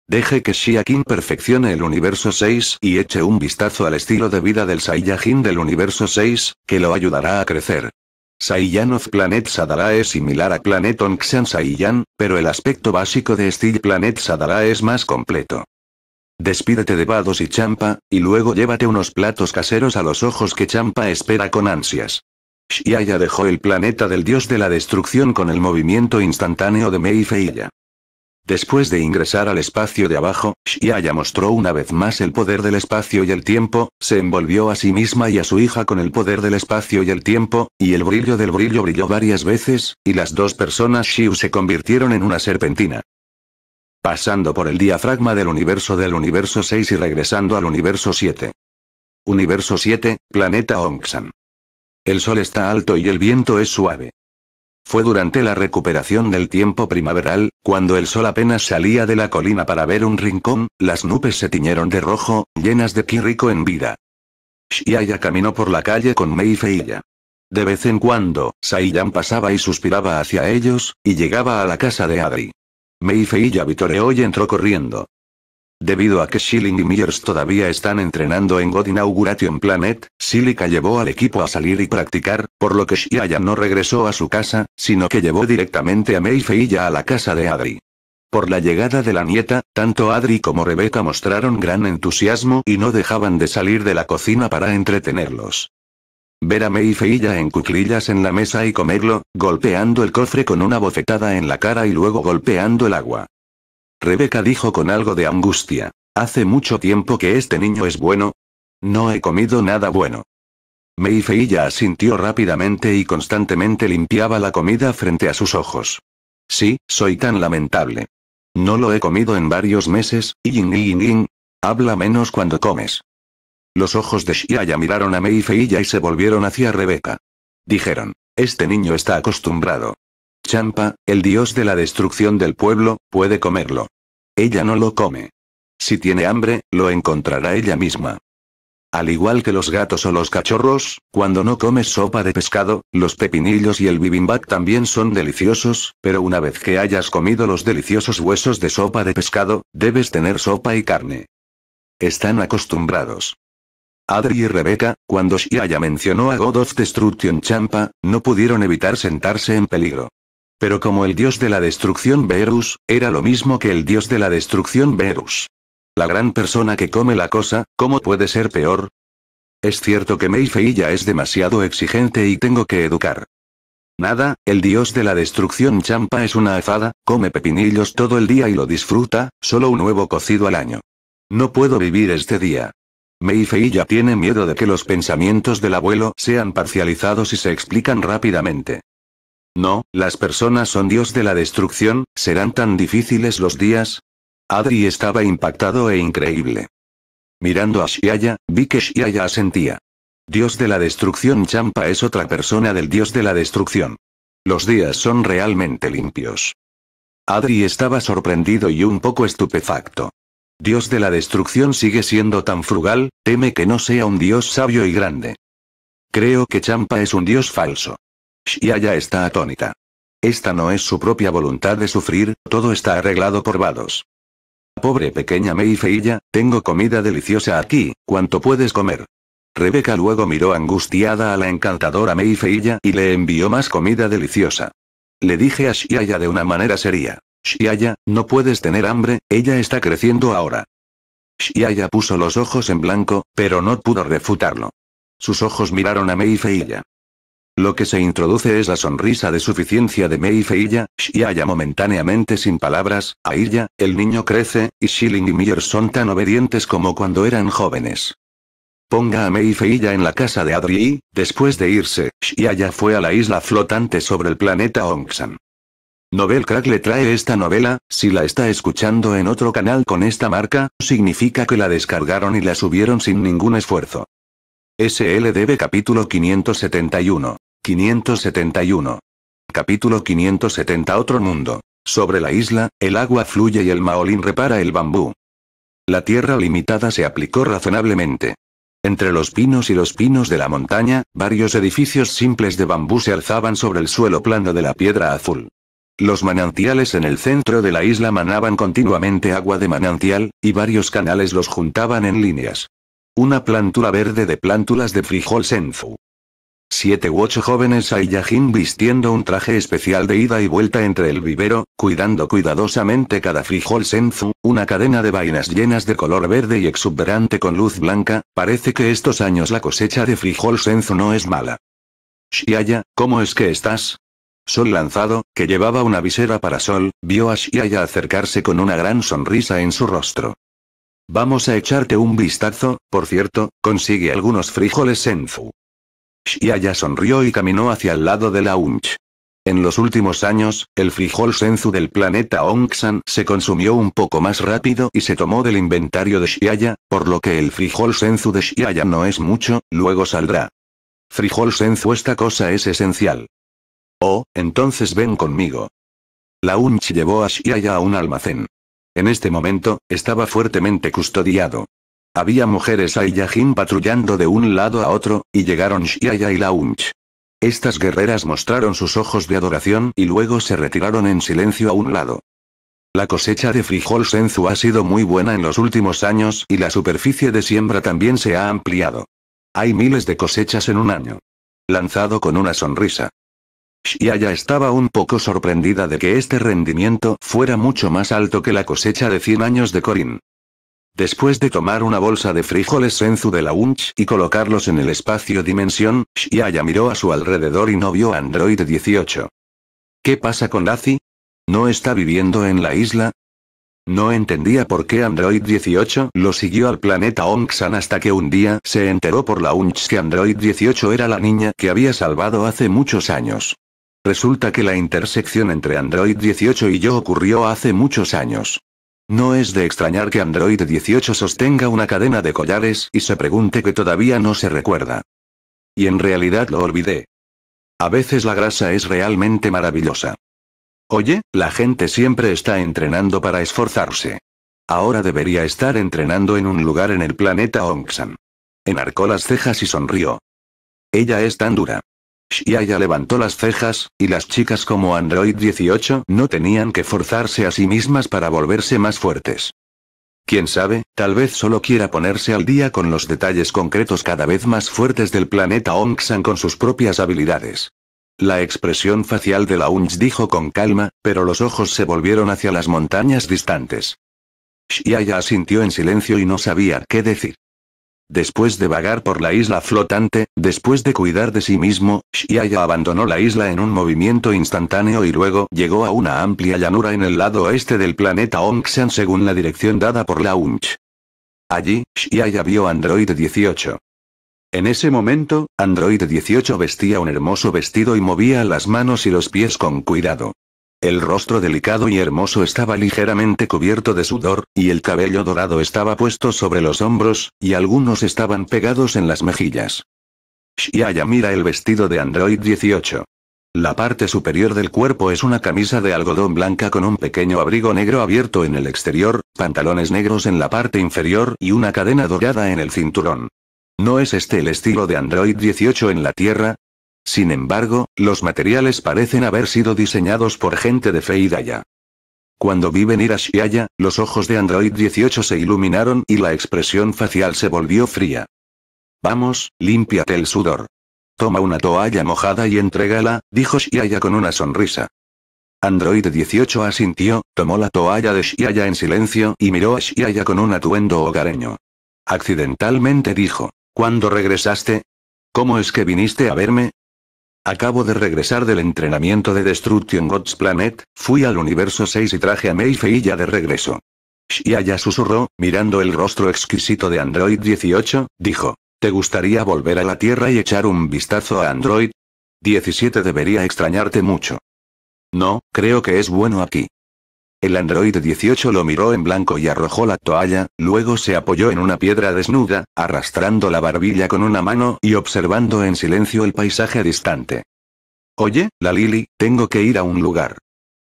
Deje que Shiakin perfeccione el universo 6 y eche un vistazo al estilo de vida del Saiyajin del universo 6, que lo ayudará a crecer. Saiyan of Planet Sadara es similar a Planet Onxan Saiyan, pero el aspecto básico de Steel Planet Sadara es más completo. Despídete de Vados y Champa, y luego llévate unos platos caseros a los ojos que Champa espera con ansias. Shiaya dejó el planeta del dios de la destrucción con el movimiento instantáneo de Mei Feiya. Después de ingresar al espacio de abajo, Shiaya mostró una vez más el poder del espacio y el tiempo, se envolvió a sí misma y a su hija con el poder del espacio y el tiempo, y el brillo del brillo brilló varias veces, y las dos personas Shiu se convirtieron en una serpentina. Pasando por el diafragma del universo del universo 6 y regresando al universo 7. Universo 7, planeta Onksan. El sol está alto y el viento es suave. Fue durante la recuperación del tiempo primaveral, cuando el sol apenas salía de la colina para ver un rincón, las nubes se tiñeron de rojo, llenas de rico en vida. Shiaya caminó por la calle con Mei Feiya. De vez en cuando, Saiyan pasaba y suspiraba hacia ellos, y llegaba a la casa de Adri. Mei Feiya vitoreó y entró corriendo. Debido a que Schilling y Myers todavía están entrenando en God Inauguration Planet, Silica llevó al equipo a salir y practicar, por lo que ya no regresó a su casa, sino que llevó directamente a Mayfeilla a la casa de Adri. Por la llegada de la nieta, tanto Adri como Rebecca mostraron gran entusiasmo y no dejaban de salir de la cocina para entretenerlos. Ver a Mayfeilla en cuclillas en la mesa y comerlo, golpeando el cofre con una bofetada en la cara y luego golpeando el agua. Rebeca dijo con algo de angustia. Hace mucho tiempo que este niño es bueno. No he comido nada bueno. ya asintió rápidamente y constantemente limpiaba la comida frente a sus ojos. Sí, soy tan lamentable. No lo he comido en varios meses, y yin, yin, yin. Habla menos cuando comes. Los ojos de Shiaya miraron a Meifeilla y se volvieron hacia Rebeca. Dijeron, este niño está acostumbrado. Champa, el dios de la destrucción del pueblo, puede comerlo. Ella no lo come. Si tiene hambre, lo encontrará ella misma. Al igual que los gatos o los cachorros, cuando no comes sopa de pescado, los pepinillos y el bibimbap también son deliciosos, pero una vez que hayas comido los deliciosos huesos de sopa de pescado, debes tener sopa y carne. Están acostumbrados. Adri y Rebeca, cuando Shia mencionó a God of Destruction Champa, no pudieron evitar sentarse en peligro. Pero como el dios de la destrucción Verus, era lo mismo que el dios de la destrucción Verus. La gran persona que come la cosa, ¿cómo puede ser peor? Es cierto que Meifei ya es demasiado exigente y tengo que educar. Nada, el dios de la destrucción champa es una afada, come pepinillos todo el día y lo disfruta, solo un huevo cocido al año. No puedo vivir este día. Meifei ya tiene miedo de que los pensamientos del abuelo sean parcializados y se explican rápidamente. No, las personas son dios de la destrucción, ¿serán tan difíciles los días? Adri estaba impactado e increíble. Mirando a Shiaya, vi que Shiaya asentía. Dios de la destrucción Champa es otra persona del dios de la destrucción. Los días son realmente limpios. Adri estaba sorprendido y un poco estupefacto. Dios de la destrucción sigue siendo tan frugal, teme que no sea un dios sabio y grande. Creo que Champa es un dios falso. Shiaya está atónita. Esta no es su propia voluntad de sufrir, todo está arreglado por Vados. Pobre pequeña Mei tengo comida deliciosa aquí, ¿cuánto puedes comer? Rebeca luego miró angustiada a la encantadora Mei y le envió más comida deliciosa. Le dije a Shiaya de una manera seria. Shiaya, no puedes tener hambre, ella está creciendo ahora. Shiaya puso los ojos en blanco, pero no pudo refutarlo. Sus ojos miraron a Mei lo que se introduce es la sonrisa de suficiencia de Mei Feiya, Shiaya momentáneamente sin palabras, a ella, el niño crece, y Shilling y Miller son tan obedientes como cuando eran jóvenes. Ponga a Mei Feiya en la casa de Adri, después de irse, Shiaya fue a la isla flotante sobre el planeta Ongsan. Nobel Crack le trae esta novela, si la está escuchando en otro canal con esta marca, significa que la descargaron y la subieron sin ningún esfuerzo. SLDB capítulo 571 571. Capítulo 570 Otro mundo. Sobre la isla, el agua fluye y el maolín repara el bambú. La tierra limitada se aplicó razonablemente. Entre los pinos y los pinos de la montaña, varios edificios simples de bambú se alzaban sobre el suelo plano de la piedra azul. Los manantiales en el centro de la isla manaban continuamente agua de manantial, y varios canales los juntaban en líneas. Una plántula verde de plántulas de frijol senfu, Siete u ocho jóvenes Saiyajin vistiendo un traje especial de ida y vuelta entre el vivero, cuidando cuidadosamente cada frijol senzu, una cadena de vainas llenas de color verde y exuberante con luz blanca, parece que estos años la cosecha de frijol senzu no es mala. Shiaya, ¿cómo es que estás? Sol lanzado, que llevaba una visera para sol, vio a Shiaya acercarse con una gran sonrisa en su rostro. Vamos a echarte un vistazo, por cierto, consigue algunos frijoles senzu. Shiaya sonrió y caminó hacia el lado de la Unch. En los últimos años, el frijol senzu del planeta Onxan se consumió un poco más rápido y se tomó del inventario de Shiaya, por lo que el frijol senzu de Shiaya no es mucho, luego saldrá. Frijol senzu esta cosa es esencial. Oh, entonces ven conmigo. La Unch llevó a Shiaya a un almacén. En este momento, estaba fuertemente custodiado. Había mujeres Aiyajin patrullando de un lado a otro, y llegaron Shiaya y Launch. Estas guerreras mostraron sus ojos de adoración y luego se retiraron en silencio a un lado. La cosecha de frijol senzu ha sido muy buena en los últimos años y la superficie de siembra también se ha ampliado. Hay miles de cosechas en un año. Lanzado con una sonrisa. Shiaya estaba un poco sorprendida de que este rendimiento fuera mucho más alto que la cosecha de 100 años de Corin. Después de tomar una bolsa de frijoles senzu de la Unch y colocarlos en el espacio dimensión, Shiaya miró a su alrededor y no vio Android 18. ¿Qué pasa con Laci? ¿No está viviendo en la isla? No entendía por qué Android 18 lo siguió al planeta Onxan hasta que un día se enteró por la Unch que Android 18 era la niña que había salvado hace muchos años. Resulta que la intersección entre Android 18 y yo ocurrió hace muchos años. No es de extrañar que Android 18 sostenga una cadena de collares y se pregunte que todavía no se recuerda. Y en realidad lo olvidé. A veces la grasa es realmente maravillosa. Oye, la gente siempre está entrenando para esforzarse. Ahora debería estar entrenando en un lugar en el planeta Onxan. Enarcó las cejas y sonrió. Ella es tan dura. Shiaya levantó las cejas, y las chicas como Android 18 no tenían que forzarse a sí mismas para volverse más fuertes. Quién sabe, tal vez solo quiera ponerse al día con los detalles concretos cada vez más fuertes del planeta Onxan con sus propias habilidades. La expresión facial de la Launch dijo con calma, pero los ojos se volvieron hacia las montañas distantes. Shiaya asintió en silencio y no sabía qué decir. Después de vagar por la isla flotante, después de cuidar de sí mismo, Shiaya abandonó la isla en un movimiento instantáneo y luego llegó a una amplia llanura en el lado oeste del planeta Onxan según la dirección dada por la UNCH. Allí, Shiaya vio Android 18. En ese momento, Android 18 vestía un hermoso vestido y movía las manos y los pies con cuidado. El rostro delicado y hermoso estaba ligeramente cubierto de sudor, y el cabello dorado estaba puesto sobre los hombros, y algunos estaban pegados en las mejillas. Shiaya mira el vestido de Android 18. La parte superior del cuerpo es una camisa de algodón blanca con un pequeño abrigo negro abierto en el exterior, pantalones negros en la parte inferior y una cadena dorada en el cinturón. ¿No es este el estilo de Android 18 en la Tierra? Sin embargo, los materiales parecen haber sido diseñados por gente de fe y Daya. Cuando vi venir a Shiaya, los ojos de Android 18 se iluminaron y la expresión facial se volvió fría. Vamos, límpiate el sudor. Toma una toalla mojada y entrégala, dijo Shiaya con una sonrisa. Android 18 asintió, tomó la toalla de Shiaya en silencio y miró a Shiaya con un atuendo hogareño. Accidentalmente dijo, ¿cuándo regresaste? ¿Cómo es que viniste a verme? Acabo de regresar del entrenamiento de Destruction God's Planet, fui al universo 6 y traje a y ya de regreso. y ya susurró, mirando el rostro exquisito de Android 18, dijo, ¿te gustaría volver a la Tierra y echar un vistazo a Android? 17 debería extrañarte mucho. No, creo que es bueno aquí. El androide 18 lo miró en blanco y arrojó la toalla, luego se apoyó en una piedra desnuda, arrastrando la barbilla con una mano y observando en silencio el paisaje distante. Oye, la Lili, tengo que ir a un lugar.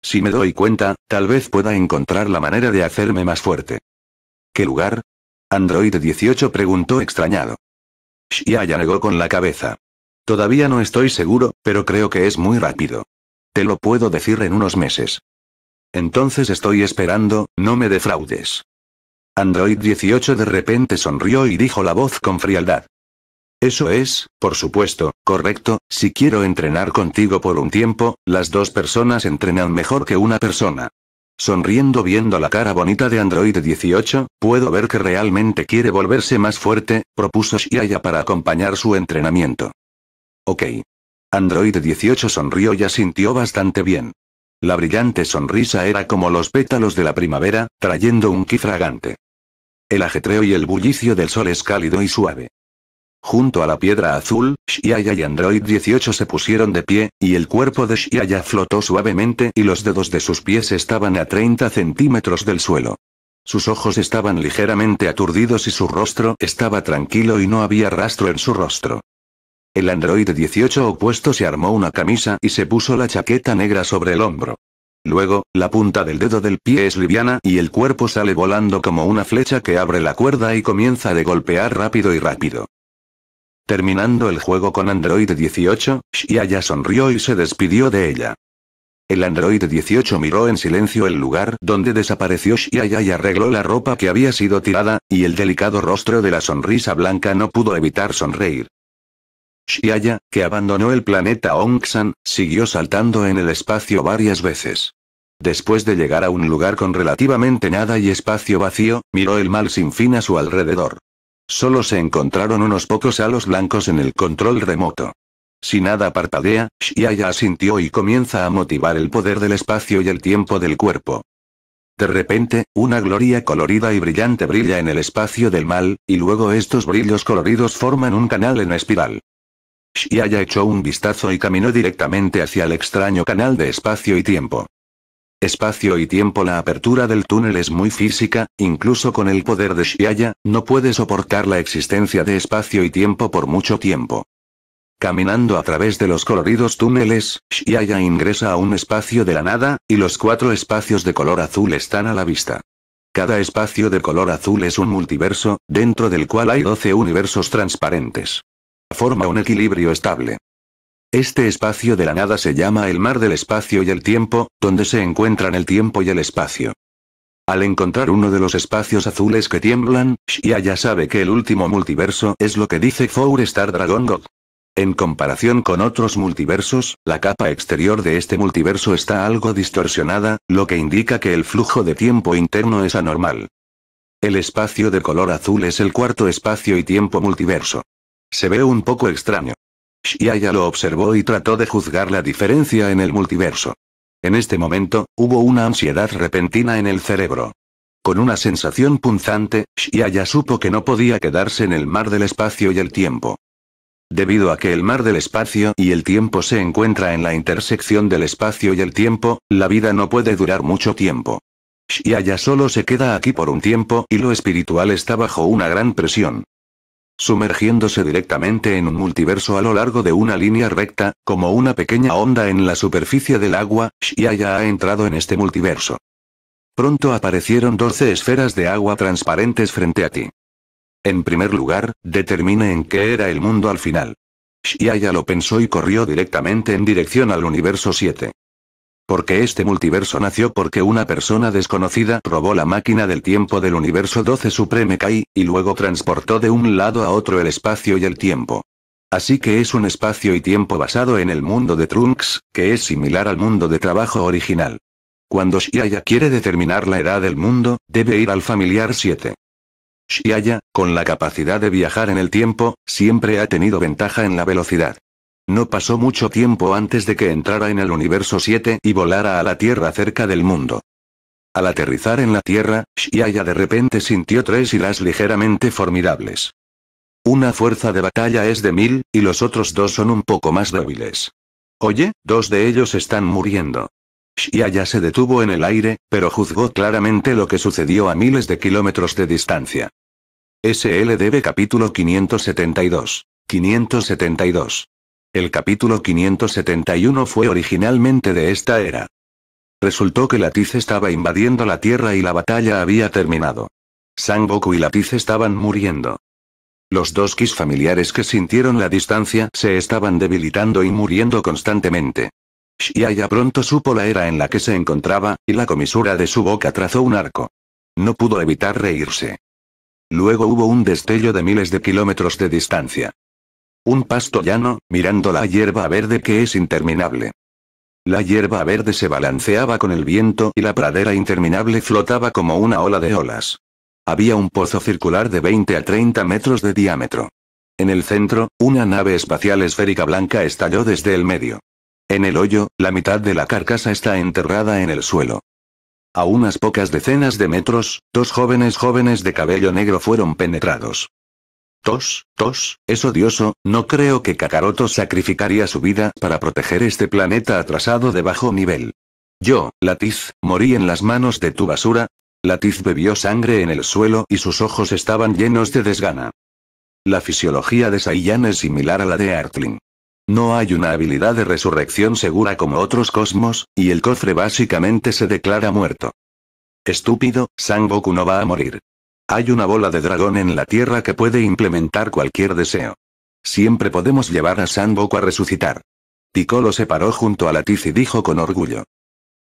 Si me doy cuenta, tal vez pueda encontrar la manera de hacerme más fuerte. ¿Qué lugar? Android 18 preguntó extrañado. Shia negó con la cabeza. Todavía no estoy seguro, pero creo que es muy rápido. Te lo puedo decir en unos meses. Entonces estoy esperando, no me defraudes. Android 18 de repente sonrió y dijo la voz con frialdad. Eso es, por supuesto, correcto, si quiero entrenar contigo por un tiempo, las dos personas entrenan mejor que una persona. Sonriendo viendo la cara bonita de Android 18, puedo ver que realmente quiere volverse más fuerte, propuso Shiaya para acompañar su entrenamiento. Ok. Android 18 sonrió y asintió bastante bien. La brillante sonrisa era como los pétalos de la primavera, trayendo un ki fragante. El ajetreo y el bullicio del sol es cálido y suave. Junto a la piedra azul, Shiaya y Android 18 se pusieron de pie, y el cuerpo de Shiaya flotó suavemente y los dedos de sus pies estaban a 30 centímetros del suelo. Sus ojos estaban ligeramente aturdidos y su rostro estaba tranquilo y no había rastro en su rostro. El android 18 opuesto se armó una camisa y se puso la chaqueta negra sobre el hombro. Luego, la punta del dedo del pie es liviana y el cuerpo sale volando como una flecha que abre la cuerda y comienza de golpear rápido y rápido. Terminando el juego con Android 18, Shiaya sonrió y se despidió de ella. El Android 18 miró en silencio el lugar donde desapareció Shiaya y arregló la ropa que había sido tirada, y el delicado rostro de la sonrisa blanca no pudo evitar sonreír. Shiaya, que abandonó el planeta Onxan, siguió saltando en el espacio varias veces. Después de llegar a un lugar con relativamente nada y espacio vacío, miró el mal sin fin a su alrededor. Solo se encontraron unos pocos halos blancos en el control remoto. Si nada parpadea, Shiaya asintió y comienza a motivar el poder del espacio y el tiempo del cuerpo. De repente, una gloria colorida y brillante brilla en el espacio del mal, y luego estos brillos coloridos forman un canal en espiral. Shiaya echó un vistazo y caminó directamente hacia el extraño canal de espacio y tiempo. Espacio y tiempo La apertura del túnel es muy física, incluso con el poder de Shiaya, no puede soportar la existencia de espacio y tiempo por mucho tiempo. Caminando a través de los coloridos túneles, Shiaya ingresa a un espacio de la nada, y los cuatro espacios de color azul están a la vista. Cada espacio de color azul es un multiverso, dentro del cual hay 12 universos transparentes forma un equilibrio estable. Este espacio de la nada se llama el mar del espacio y el tiempo, donde se encuentran el tiempo y el espacio. Al encontrar uno de los espacios azules que tiemblan, Shia ya sabe que el último multiverso es lo que dice Four Star Dragon God. En comparación con otros multiversos, la capa exterior de este multiverso está algo distorsionada, lo que indica que el flujo de tiempo interno es anormal. El espacio de color azul es el cuarto espacio y tiempo multiverso. Se ve un poco extraño. Shiaya lo observó y trató de juzgar la diferencia en el multiverso. En este momento, hubo una ansiedad repentina en el cerebro. Con una sensación punzante, Shiaya supo que no podía quedarse en el mar del espacio y el tiempo. Debido a que el mar del espacio y el tiempo se encuentra en la intersección del espacio y el tiempo, la vida no puede durar mucho tiempo. Shiaya solo se queda aquí por un tiempo y lo espiritual está bajo una gran presión sumergiéndose directamente en un multiverso a lo largo de una línea recta, como una pequeña onda en la superficie del agua, Shiaya ha entrado en este multiverso. Pronto aparecieron 12 esferas de agua transparentes frente a ti. En primer lugar, determine en qué era el mundo al final. Shiaya lo pensó y corrió directamente en dirección al universo 7. Porque este multiverso nació porque una persona desconocida robó la máquina del tiempo del universo 12 Supreme Kai, y luego transportó de un lado a otro el espacio y el tiempo. Así que es un espacio y tiempo basado en el mundo de Trunks, que es similar al mundo de trabajo original. Cuando Shiaya quiere determinar la edad del mundo, debe ir al familiar 7. Shiaya, con la capacidad de viajar en el tiempo, siempre ha tenido ventaja en la velocidad. No pasó mucho tiempo antes de que entrara en el universo 7 y volara a la Tierra cerca del mundo. Al aterrizar en la Tierra, Shiaya de repente sintió tres iras ligeramente formidables. Una fuerza de batalla es de mil, y los otros dos son un poco más débiles. Oye, dos de ellos están muriendo. Shiaya se detuvo en el aire, pero juzgó claramente lo que sucedió a miles de kilómetros de distancia. SLDB capítulo 572. 572. El capítulo 571 fue originalmente de esta era. Resultó que Latiz estaba invadiendo la Tierra y la batalla había terminado. Sangoku y Latiz estaban muriendo. Los dos Kis familiares que sintieron la distancia se estaban debilitando y muriendo constantemente. Shiaya pronto supo la era en la que se encontraba, y la comisura de su boca trazó un arco. No pudo evitar reírse. Luego hubo un destello de miles de kilómetros de distancia. Un pasto llano, mirando la hierba verde que es interminable. La hierba verde se balanceaba con el viento y la pradera interminable flotaba como una ola de olas. Había un pozo circular de 20 a 30 metros de diámetro. En el centro, una nave espacial esférica blanca estalló desde el medio. En el hoyo, la mitad de la carcasa está enterrada en el suelo. A unas pocas decenas de metros, dos jóvenes jóvenes de cabello negro fueron penetrados. Tos, tos, es odioso, no creo que Kakaroto sacrificaría su vida para proteger este planeta atrasado de bajo nivel. Yo, Latiz, morí en las manos de tu basura. Latiz bebió sangre en el suelo y sus ojos estaban llenos de desgana. La fisiología de Saiyan es similar a la de Artling. No hay una habilidad de resurrección segura como otros cosmos, y el cofre básicamente se declara muerto. Estúpido, Sangoku no va a morir. Hay una bola de dragón en la Tierra que puede implementar cualquier deseo. Siempre podemos llevar a Sanboku a resucitar. Piccolo se paró junto a Latiz y dijo con orgullo.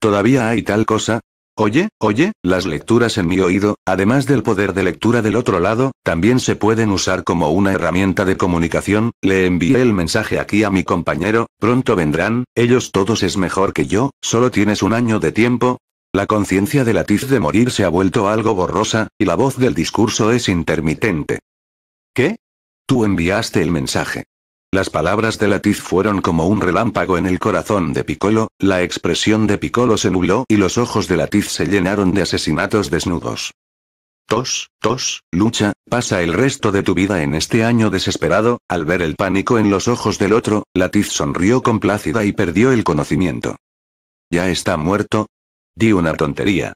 ¿Todavía hay tal cosa? Oye, oye, las lecturas en mi oído, además del poder de lectura del otro lado, también se pueden usar como una herramienta de comunicación, le envié el mensaje aquí a mi compañero, pronto vendrán, ellos todos es mejor que yo, solo tienes un año de tiempo, la conciencia de Latiz de morir se ha vuelto algo borrosa, y la voz del discurso es intermitente. ¿Qué? Tú enviaste el mensaje. Las palabras de Latiz fueron como un relámpago en el corazón de Piccolo, la expresión de Piccolo se nubló y los ojos de Latiz se llenaron de asesinatos desnudos. Tos, tos, lucha, pasa el resto de tu vida en este año desesperado, al ver el pánico en los ojos del otro, Latiz sonrió complácida y perdió el conocimiento. Ya está muerto, Di una tontería.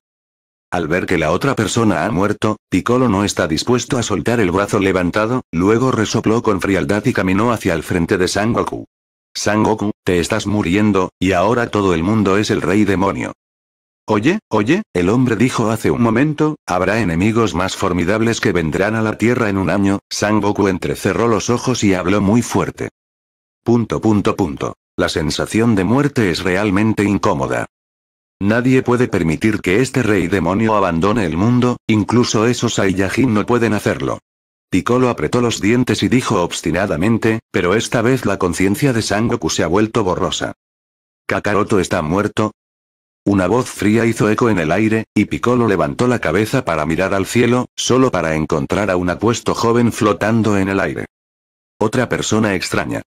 Al ver que la otra persona ha muerto, Piccolo no está dispuesto a soltar el brazo levantado, luego resopló con frialdad y caminó hacia el frente de Sangoku. Sangoku, te estás muriendo, y ahora todo el mundo es el rey demonio. Oye, oye, el hombre dijo hace un momento, habrá enemigos más formidables que vendrán a la Tierra en un año, Sangoku entrecerró los ojos y habló muy fuerte. Punto punto punto. La sensación de muerte es realmente incómoda. Nadie puede permitir que este rey demonio abandone el mundo, incluso esos Saiyajin no pueden hacerlo. Piccolo apretó los dientes y dijo obstinadamente, pero esta vez la conciencia de Sangoku se ha vuelto borrosa. ¿Kakaroto está muerto? Una voz fría hizo eco en el aire, y Piccolo levantó la cabeza para mirar al cielo, solo para encontrar a un apuesto joven flotando en el aire. Otra persona extraña.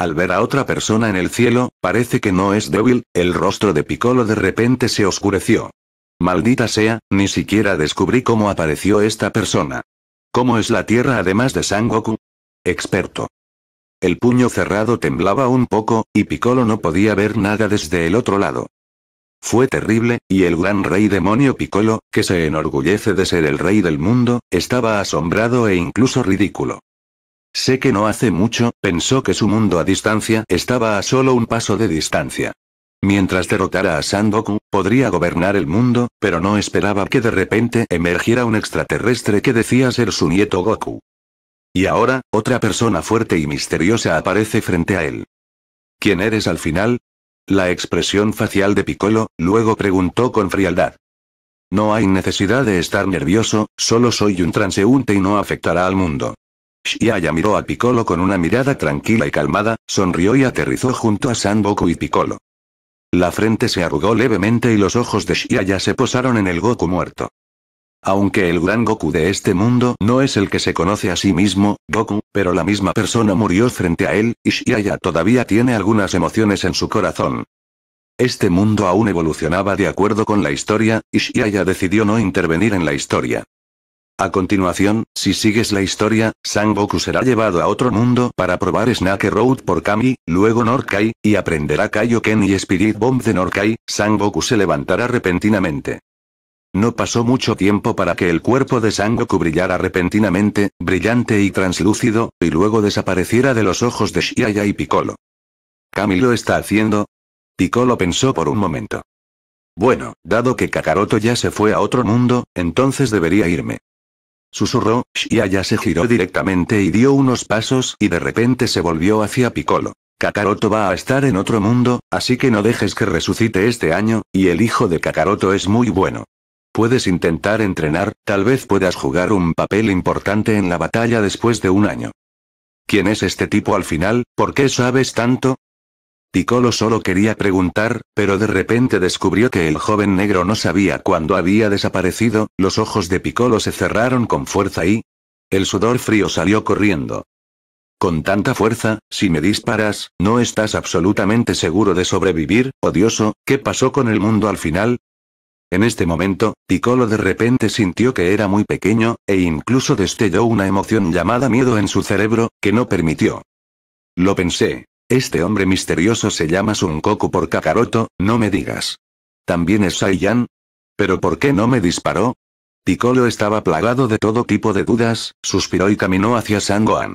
Al ver a otra persona en el cielo, parece que no es débil, el rostro de Piccolo de repente se oscureció. Maldita sea, ni siquiera descubrí cómo apareció esta persona. ¿Cómo es la Tierra además de Sangoku? Experto. El puño cerrado temblaba un poco, y Piccolo no podía ver nada desde el otro lado. Fue terrible, y el gran rey demonio Piccolo, que se enorgullece de ser el rey del mundo, estaba asombrado e incluso ridículo. Sé que no hace mucho, pensó que su mundo a distancia estaba a solo un paso de distancia. Mientras derrotara a Sandoku, podría gobernar el mundo, pero no esperaba que de repente emergiera un extraterrestre que decía ser su nieto Goku. Y ahora, otra persona fuerte y misteriosa aparece frente a él. ¿Quién eres al final? La expresión facial de Piccolo, luego preguntó con frialdad. No hay necesidad de estar nervioso, solo soy un transeúnte y no afectará al mundo. Shiaya miró a Piccolo con una mirada tranquila y calmada, sonrió y aterrizó junto a San Goku y Piccolo. La frente se arrugó levemente y los ojos de Shiaya se posaron en el Goku muerto. Aunque el gran Goku de este mundo no es el que se conoce a sí mismo, Goku, pero la misma persona murió frente a él, y Shiaya todavía tiene algunas emociones en su corazón. Este mundo aún evolucionaba de acuerdo con la historia, y Shiaya decidió no intervenir en la historia. A continuación, si sigues la historia, Sangoku será llevado a otro mundo para probar Snake Road por Kami, luego Norkai, y aprenderá Kaioken y Spirit Bomb de Norkai, Sangoku se levantará repentinamente. No pasó mucho tiempo para que el cuerpo de Sangoku brillara repentinamente, brillante y translúcido, y luego desapareciera de los ojos de Shiaya y Piccolo. ¿Kami lo está haciendo? Piccolo pensó por un momento. Bueno, dado que Kakaroto ya se fue a otro mundo, entonces debería irme. Susurró, Shiaya se giró directamente y dio unos pasos y de repente se volvió hacia Piccolo. Kakaroto va a estar en otro mundo, así que no dejes que resucite este año, y el hijo de Kakaroto es muy bueno. Puedes intentar entrenar, tal vez puedas jugar un papel importante en la batalla después de un año. ¿Quién es este tipo al final? ¿Por qué sabes tanto? Piccolo solo quería preguntar, pero de repente descubrió que el joven negro no sabía cuándo había desaparecido, los ojos de Piccolo se cerraron con fuerza y... El sudor frío salió corriendo. Con tanta fuerza, si me disparas, ¿no estás absolutamente seguro de sobrevivir, odioso? ¿Qué pasó con el mundo al final? En este momento, Piccolo de repente sintió que era muy pequeño, e incluso destelló una emoción llamada miedo en su cerebro, que no permitió. Lo pensé, este hombre misterioso se llama Sun Koku por Kakaroto, no me digas. ¿También es Saiyan? ¿Pero por qué no me disparó? Piccolo estaba plagado de todo tipo de dudas, suspiró y caminó hacia Sangoan.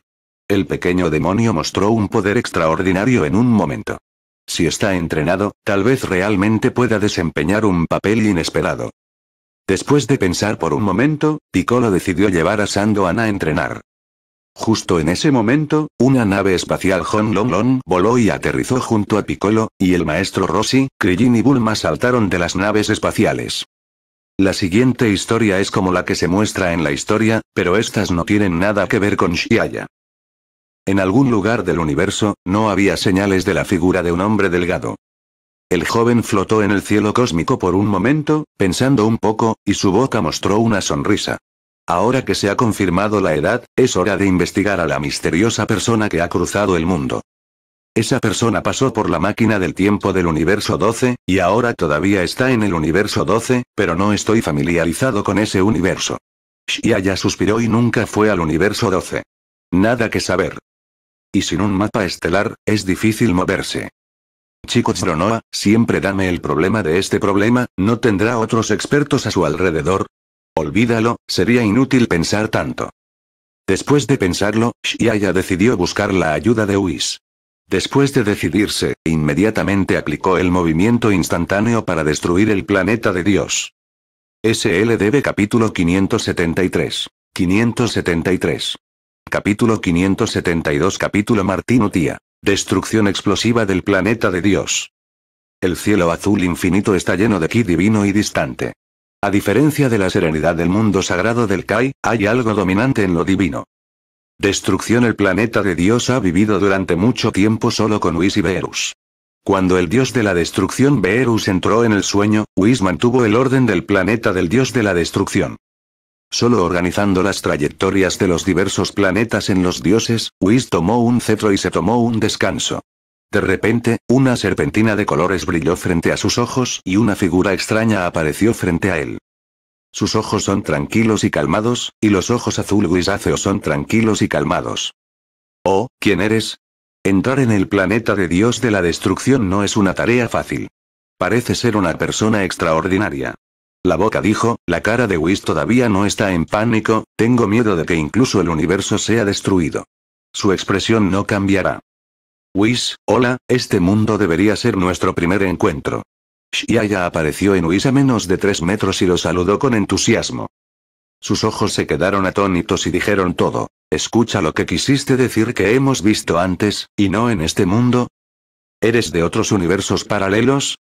El pequeño demonio mostró un poder extraordinario en un momento. Si está entrenado, tal vez realmente pueda desempeñar un papel inesperado. Después de pensar por un momento, Piccolo decidió llevar a Sangoan a entrenar. Justo en ese momento, una nave espacial Hon Long Long voló y aterrizó junto a Piccolo, y el maestro Rossi, Krillin y Bulma saltaron de las naves espaciales. La siguiente historia es como la que se muestra en la historia, pero estas no tienen nada que ver con Shiaya. En algún lugar del universo, no había señales de la figura de un hombre delgado. El joven flotó en el cielo cósmico por un momento, pensando un poco, y su boca mostró una sonrisa. Ahora que se ha confirmado la edad, es hora de investigar a la misteriosa persona que ha cruzado el mundo. Esa persona pasó por la máquina del tiempo del universo 12, y ahora todavía está en el universo 12, pero no estoy familiarizado con ese universo. ya suspiró y nunca fue al universo 12. Nada que saber. Y sin un mapa estelar, es difícil moverse. Chico Chronoa, siempre dame el problema de este problema, ¿no tendrá otros expertos a su alrededor? Olvídalo, sería inútil pensar tanto. Después de pensarlo, Shiaya decidió buscar la ayuda de Whis. Después de decidirse, inmediatamente aplicó el movimiento instantáneo para destruir el planeta de Dios. SLDB capítulo 573. 573. Capítulo 572 Capítulo Martín Utía. Destrucción explosiva del planeta de Dios. El cielo azul infinito está lleno de ki divino y distante. A diferencia de la serenidad del mundo sagrado del Kai, hay algo dominante en lo divino. Destrucción El planeta de Dios ha vivido durante mucho tiempo solo con Whis y Beerus. Cuando el dios de la destrucción Beerus entró en el sueño, Whis mantuvo el orden del planeta del dios de la destrucción. Solo organizando las trayectorias de los diversos planetas en los dioses, Whis tomó un cetro y se tomó un descanso. De repente, una serpentina de colores brilló frente a sus ojos y una figura extraña apareció frente a él. Sus ojos son tranquilos y calmados, y los ojos azul grisáceos son tranquilos y calmados. Oh, ¿quién eres? Entrar en el planeta de Dios de la destrucción no es una tarea fácil. Parece ser una persona extraordinaria. La boca dijo, la cara de Whis todavía no está en pánico, tengo miedo de que incluso el universo sea destruido. Su expresión no cambiará. Whis, hola, este mundo debería ser nuestro primer encuentro. Shiaya apareció en Whis a menos de tres metros y lo saludó con entusiasmo. Sus ojos se quedaron atónitos y dijeron todo. Escucha lo que quisiste decir que hemos visto antes, y no en este mundo. ¿Eres de otros universos paralelos?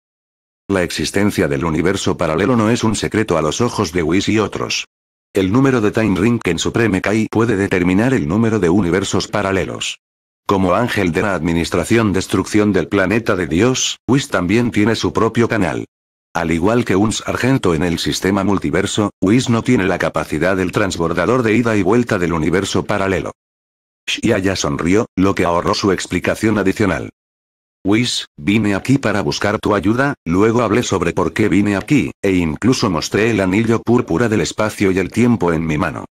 La existencia del universo paralelo no es un secreto a los ojos de Whis y otros. El número de Time Ring en Supreme Kai puede determinar el número de universos paralelos. Como ángel de la administración destrucción del planeta de Dios, Whis también tiene su propio canal. Al igual que un sargento en el sistema multiverso, Whis no tiene la capacidad del transbordador de ida y vuelta del universo paralelo. ya sonrió, lo que ahorró su explicación adicional. Whis, vine aquí para buscar tu ayuda, luego hablé sobre por qué vine aquí, e incluso mostré el anillo púrpura del espacio y el tiempo en mi mano.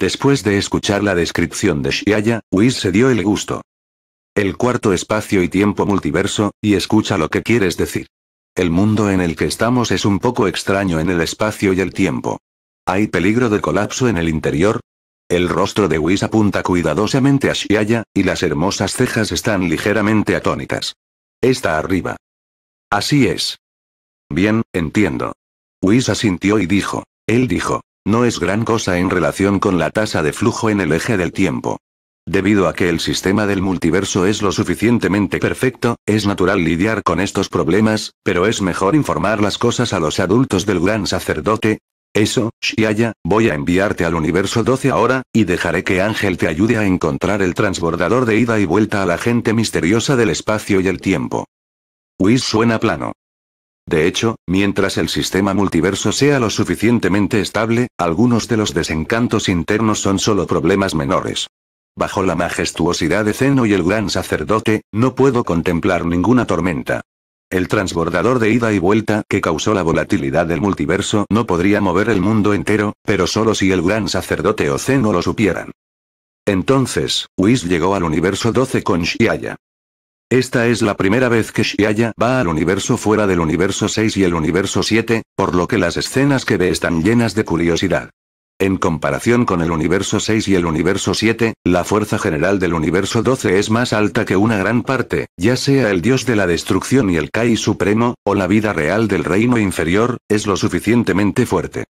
Después de escuchar la descripción de Shiaya, Whis se dio el gusto. El cuarto espacio y tiempo multiverso, y escucha lo que quieres decir. El mundo en el que estamos es un poco extraño en el espacio y el tiempo. ¿Hay peligro de colapso en el interior? El rostro de Whis apunta cuidadosamente a Shiaya, y las hermosas cejas están ligeramente atónitas. Está arriba. Así es. Bien, entiendo. Whis asintió y dijo. Él dijo. No es gran cosa en relación con la tasa de flujo en el eje del tiempo. Debido a que el sistema del multiverso es lo suficientemente perfecto, es natural lidiar con estos problemas, pero es mejor informar las cosas a los adultos del gran sacerdote. Eso, Shiaya, voy a enviarte al universo 12 ahora, y dejaré que Ángel te ayude a encontrar el transbordador de ida y vuelta a la gente misteriosa del espacio y el tiempo. Whis suena plano. De hecho, mientras el sistema multiverso sea lo suficientemente estable, algunos de los desencantos internos son solo problemas menores. Bajo la majestuosidad de Zeno y el gran sacerdote, no puedo contemplar ninguna tormenta. El transbordador de ida y vuelta que causó la volatilidad del multiverso no podría mover el mundo entero, pero solo si el gran sacerdote o Zeno lo supieran. Entonces, Whis llegó al universo 12 con Shiaya. Esta es la primera vez que Shiaya va al universo fuera del universo 6 y el universo 7, por lo que las escenas que ve están llenas de curiosidad. En comparación con el universo 6 y el universo 7, la fuerza general del universo 12 es más alta que una gran parte, ya sea el dios de la destrucción y el Kai supremo, o la vida real del reino inferior, es lo suficientemente fuerte.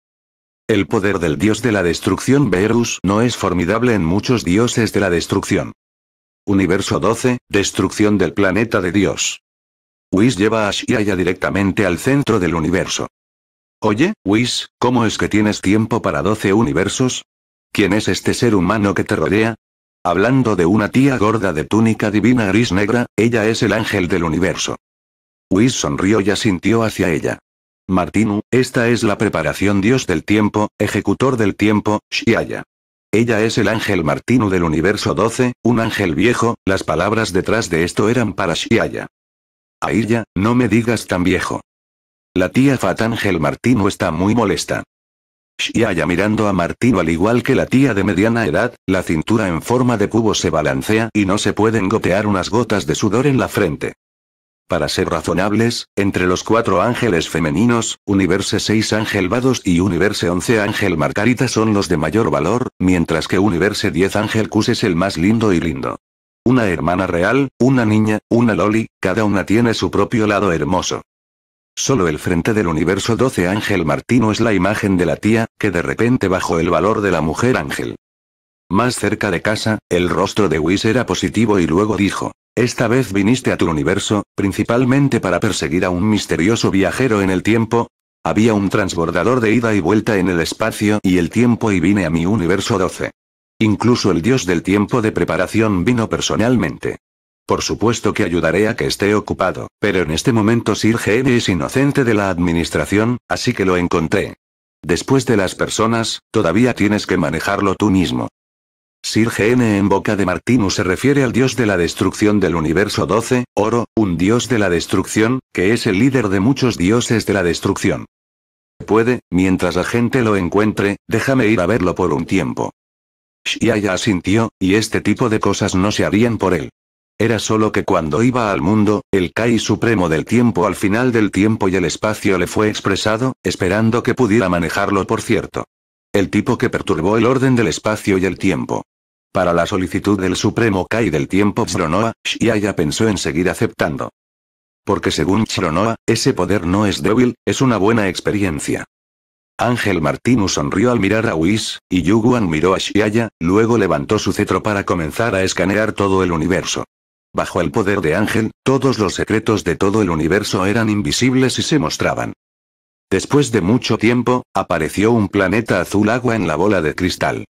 El poder del dios de la destrucción Verus no es formidable en muchos dioses de la destrucción. Universo 12, Destrucción del planeta de Dios. Whis lleva a Shiaya directamente al centro del universo. Oye, Whis, ¿cómo es que tienes tiempo para 12 universos? ¿Quién es este ser humano que te rodea? Hablando de una tía gorda de túnica divina gris negra, ella es el ángel del universo. Whis sonrió y asintió hacia ella. Martinu, esta es la preparación dios del tiempo, ejecutor del tiempo, Shiaya. Ella es el ángel Martino del universo 12, un ángel viejo, las palabras detrás de esto eran para Shiaya. ella, no me digas tan viejo. La tía Fat Ángel Martino está muy molesta. Shiaya mirando a Martino al igual que la tía de mediana edad, la cintura en forma de cubo se balancea y no se pueden gotear unas gotas de sudor en la frente. Para ser razonables, entre los cuatro ángeles femeninos, Universo 6 Ángel Vados y Universo 11 Ángel Margarita son los de mayor valor, mientras que Universo 10 Ángel Cus es el más lindo y lindo. Una hermana real, una niña, una loli, cada una tiene su propio lado hermoso. Solo el frente del universo 12 Ángel Martino es la imagen de la tía, que de repente bajo el valor de la mujer ángel. Más cerca de casa, el rostro de Whis era positivo y luego dijo, esta vez viniste a tu universo, principalmente para perseguir a un misterioso viajero en el tiempo. Había un transbordador de ida y vuelta en el espacio y el tiempo y vine a mi universo 12. Incluso el dios del tiempo de preparación vino personalmente. Por supuesto que ayudaré a que esté ocupado, pero en este momento Sir Gene es inocente de la administración, así que lo encontré. Después de las personas, todavía tienes que manejarlo tú mismo. Sir G.N. en boca de Martinus se refiere al dios de la destrucción del universo 12, Oro, un dios de la destrucción, que es el líder de muchos dioses de la destrucción. Puede, mientras la gente lo encuentre, déjame ir a verlo por un tiempo. Shiaya asintió, y este tipo de cosas no se harían por él. Era solo que cuando iba al mundo, el Kai supremo del tiempo al final del tiempo y el espacio le fue expresado, esperando que pudiera manejarlo por cierto. El tipo que perturbó el orden del espacio y el tiempo. Para la solicitud del Supremo Kai del tiempo Chronoa, Shiaya pensó en seguir aceptando. Porque según Chronoa, ese poder no es débil, es una buena experiencia. Ángel Martinu sonrió al mirar a Whis, y Yuguan miró a Shiaya, luego levantó su cetro para comenzar a escanear todo el universo. Bajo el poder de Ángel, todos los secretos de todo el universo eran invisibles y se mostraban. Después de mucho tiempo, apareció un planeta azul agua en la bola de cristal.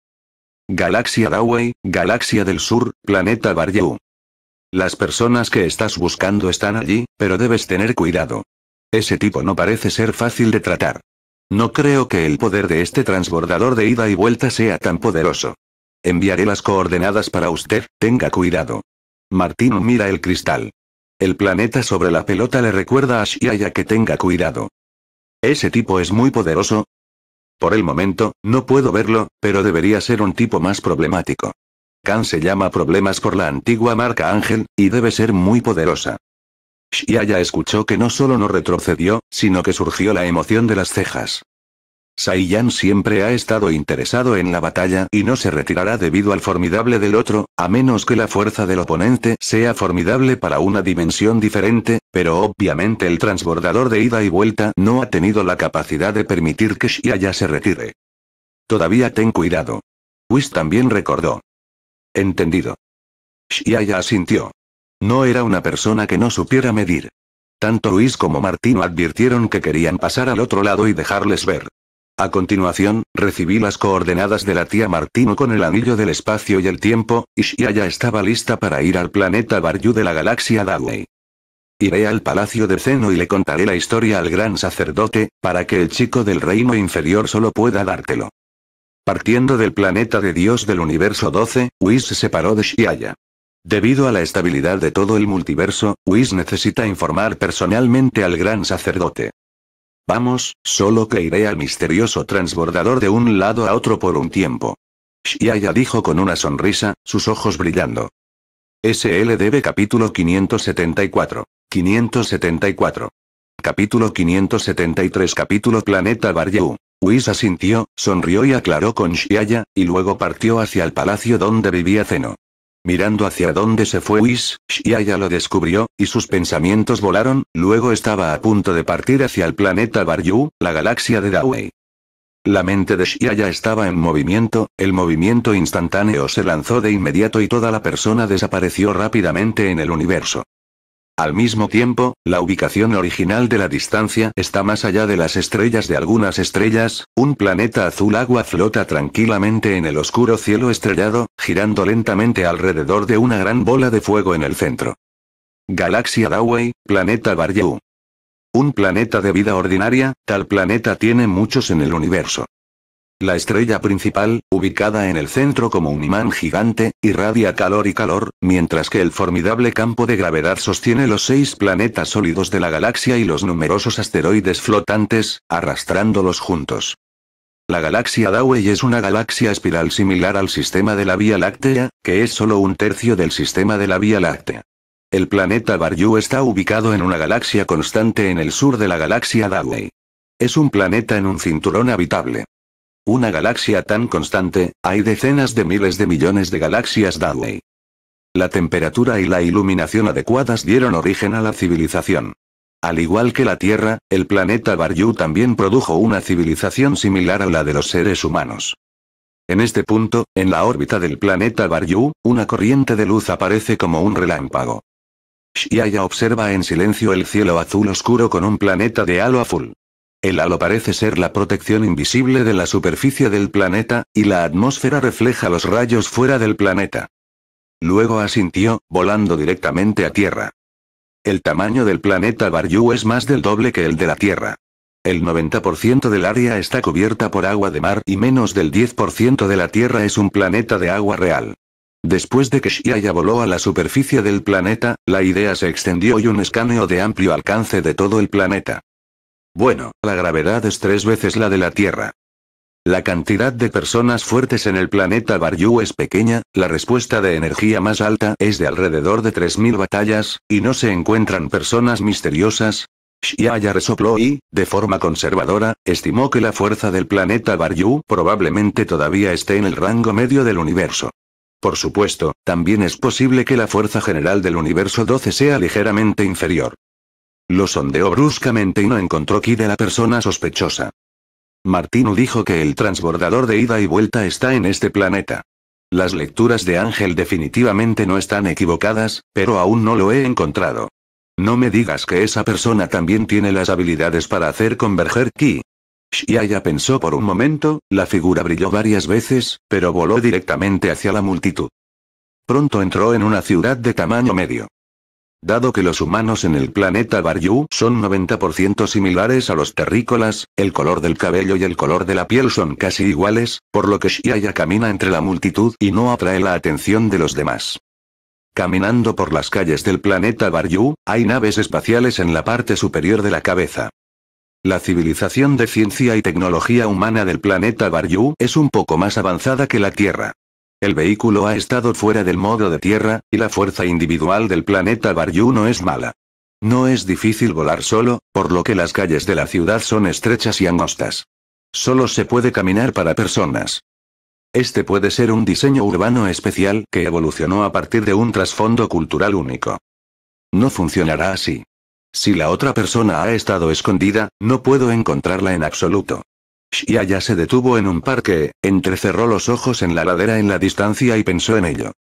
Galaxia Dawei, Galaxia del Sur, Planeta Baryu. Las personas que estás buscando están allí, pero debes tener cuidado. Ese tipo no parece ser fácil de tratar. No creo que el poder de este transbordador de ida y vuelta sea tan poderoso. Enviaré las coordenadas para usted, tenga cuidado. Martín mira el cristal. El planeta sobre la pelota le recuerda a ya que tenga cuidado. Ese tipo es muy poderoso, por el momento, no puedo verlo, pero debería ser un tipo más problemático. Khan se llama Problemas por la antigua marca Ángel, y debe ser muy poderosa. Shiaya escuchó que no solo no retrocedió, sino que surgió la emoción de las cejas. Saiyan siempre ha estado interesado en la batalla y no se retirará debido al formidable del otro, a menos que la fuerza del oponente sea formidable para una dimensión diferente, pero obviamente el transbordador de ida y vuelta no ha tenido la capacidad de permitir que ya se retire. Todavía ten cuidado. Whis también recordó. Entendido. ya asintió. No era una persona que no supiera medir. Tanto Luis como Martín advirtieron que querían pasar al otro lado y dejarles ver. A continuación, recibí las coordenadas de la tía Martino con el anillo del espacio y el tiempo, y Shia ya estaba lista para ir al planeta Baryu de la galaxia Dawei. Iré al palacio de Zeno y le contaré la historia al gran sacerdote, para que el chico del reino inferior solo pueda dártelo. Partiendo del planeta de Dios del universo 12, Whis se separó de Shiaya. Debido a la estabilidad de todo el multiverso, Whis necesita informar personalmente al gran sacerdote. Vamos, solo que iré al misterioso transbordador de un lado a otro por un tiempo. Shiaya dijo con una sonrisa, sus ojos brillando. SLDB capítulo 574. 574. Capítulo 573 Capítulo Planeta Baryu. Luis asintió, sonrió y aclaró con Shiaya, y luego partió hacia el palacio donde vivía Zeno. Mirando hacia dónde se fue Whis, Shiaya lo descubrió, y sus pensamientos volaron, luego estaba a punto de partir hacia el planeta Baryu, la galaxia de Dawei. La mente de ya estaba en movimiento, el movimiento instantáneo se lanzó de inmediato y toda la persona desapareció rápidamente en el universo. Al mismo tiempo, la ubicación original de la distancia está más allá de las estrellas de algunas estrellas, un planeta azul agua flota tranquilamente en el oscuro cielo estrellado, girando lentamente alrededor de una gran bola de fuego en el centro. Galaxia Dawei, planeta Baryu. Un planeta de vida ordinaria, tal planeta tiene muchos en el universo. La estrella principal, ubicada en el centro como un imán gigante, irradia calor y calor, mientras que el formidable campo de gravedad sostiene los seis planetas sólidos de la galaxia y los numerosos asteroides flotantes, arrastrándolos juntos. La galaxia Dawei es una galaxia espiral similar al sistema de la Vía Láctea, que es solo un tercio del sistema de la Vía Láctea. El planeta Baryu está ubicado en una galaxia constante en el sur de la galaxia Dawei. Es un planeta en un cinturón habitable. Una galaxia tan constante, hay decenas de miles de millones de galaxias Dawei. La temperatura y la iluminación adecuadas dieron origen a la civilización. Al igual que la Tierra, el planeta Baryu también produjo una civilización similar a la de los seres humanos. En este punto, en la órbita del planeta Baryu, una corriente de luz aparece como un relámpago. Shiaya observa en silencio el cielo azul oscuro con un planeta de halo azul. El halo parece ser la protección invisible de la superficie del planeta, y la atmósfera refleja los rayos fuera del planeta. Luego asintió, volando directamente a tierra. El tamaño del planeta Baryu es más del doble que el de la Tierra. El 90% del área está cubierta por agua de mar y menos del 10% de la Tierra es un planeta de agua real. Después de que Shiaya voló a la superficie del planeta, la idea se extendió y un escaneo de amplio alcance de todo el planeta. Bueno, la gravedad es tres veces la de la Tierra. La cantidad de personas fuertes en el planeta Baryu es pequeña, la respuesta de energía más alta es de alrededor de 3.000 batallas, y no se encuentran personas misteriosas. ya resopló y, de forma conservadora, estimó que la fuerza del planeta Baryu probablemente todavía esté en el rango medio del universo. Por supuesto, también es posible que la fuerza general del universo 12 sea ligeramente inferior. Lo sondeó bruscamente y no encontró ki de la persona sospechosa. Martino dijo que el transbordador de ida y vuelta está en este planeta. Las lecturas de Ángel definitivamente no están equivocadas, pero aún no lo he encontrado. No me digas que esa persona también tiene las habilidades para hacer converger ki. Shiaya pensó por un momento, la figura brilló varias veces, pero voló directamente hacia la multitud. Pronto entró en una ciudad de tamaño medio. Dado que los humanos en el planeta Baryu son 90% similares a los terrícolas, el color del cabello y el color de la piel son casi iguales, por lo que Shiaya camina entre la multitud y no atrae la atención de los demás. Caminando por las calles del planeta Baryu, hay naves espaciales en la parte superior de la cabeza. La civilización de ciencia y tecnología humana del planeta Baryu es un poco más avanzada que la Tierra. El vehículo ha estado fuera del modo de tierra, y la fuerza individual del planeta Baryu no es mala. No es difícil volar solo, por lo que las calles de la ciudad son estrechas y angostas. Solo se puede caminar para personas. Este puede ser un diseño urbano especial que evolucionó a partir de un trasfondo cultural único. No funcionará así. Si la otra persona ha estado escondida, no puedo encontrarla en absoluto. Shiaya se detuvo en un parque, entrecerró los ojos en la ladera en la distancia y pensó en ello.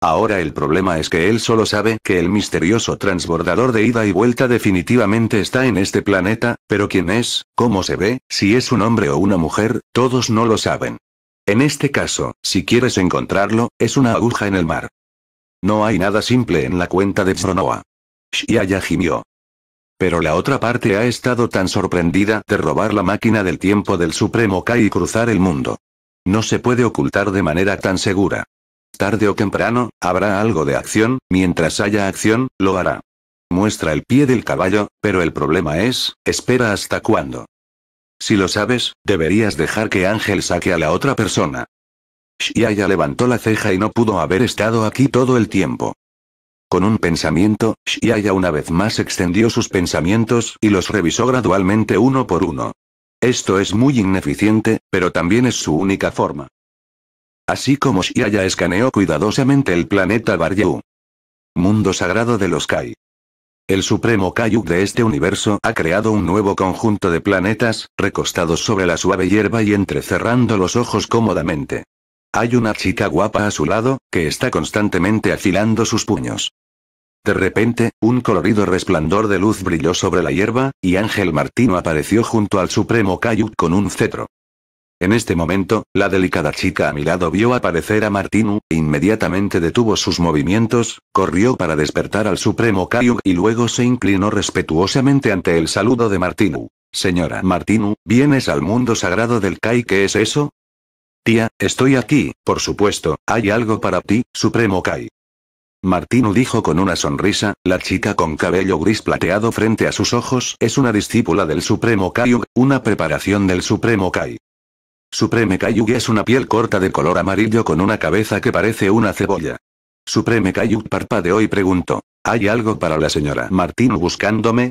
Ahora el problema es que él solo sabe que el misterioso transbordador de ida y vuelta definitivamente está en este planeta, pero quién es, cómo se ve, si es un hombre o una mujer, todos no lo saben. En este caso, si quieres encontrarlo, es una aguja en el mar. No hay nada simple en la cuenta de Zronoa. Shiaya gimió. Pero la otra parte ha estado tan sorprendida de robar la máquina del tiempo del Supremo Kai y cruzar el mundo. No se puede ocultar de manera tan segura. Tarde o temprano, habrá algo de acción, mientras haya acción, lo hará. Muestra el pie del caballo, pero el problema es, espera hasta cuándo. Si lo sabes, deberías dejar que Ángel saque a la otra persona. Shiaya levantó la ceja y no pudo haber estado aquí todo el tiempo. Con un pensamiento, Shiaya una vez más extendió sus pensamientos y los revisó gradualmente uno por uno. Esto es muy ineficiente, pero también es su única forma. Así como Shiaya escaneó cuidadosamente el planeta Baryu. Mundo sagrado de los Kai. El supremo Kaiuk de este universo ha creado un nuevo conjunto de planetas, recostados sobre la suave hierba y entrecerrando los ojos cómodamente. Hay una chica guapa a su lado, que está constantemente afilando sus puños. De repente, un colorido resplandor de luz brilló sobre la hierba, y Ángel Martino apareció junto al supremo Kaiuk con un cetro. En este momento, la delicada chica a mi lado vio aparecer a martino e inmediatamente detuvo sus movimientos, corrió para despertar al supremo Kaiuk y luego se inclinó respetuosamente ante el saludo de Martinu. Señora martino ¿vienes al mundo sagrado del Kai? ¿Qué es eso? Tía, estoy aquí, por supuesto, hay algo para ti, supremo Kai. Martino dijo con una sonrisa, la chica con cabello gris plateado frente a sus ojos es una discípula del Supremo Kaiug, una preparación del Supremo Kai. Supreme Kaiug es una piel corta de color amarillo con una cabeza que parece una cebolla. Supreme parpa parpadeó y preguntó, ¿hay algo para la señora Martino buscándome?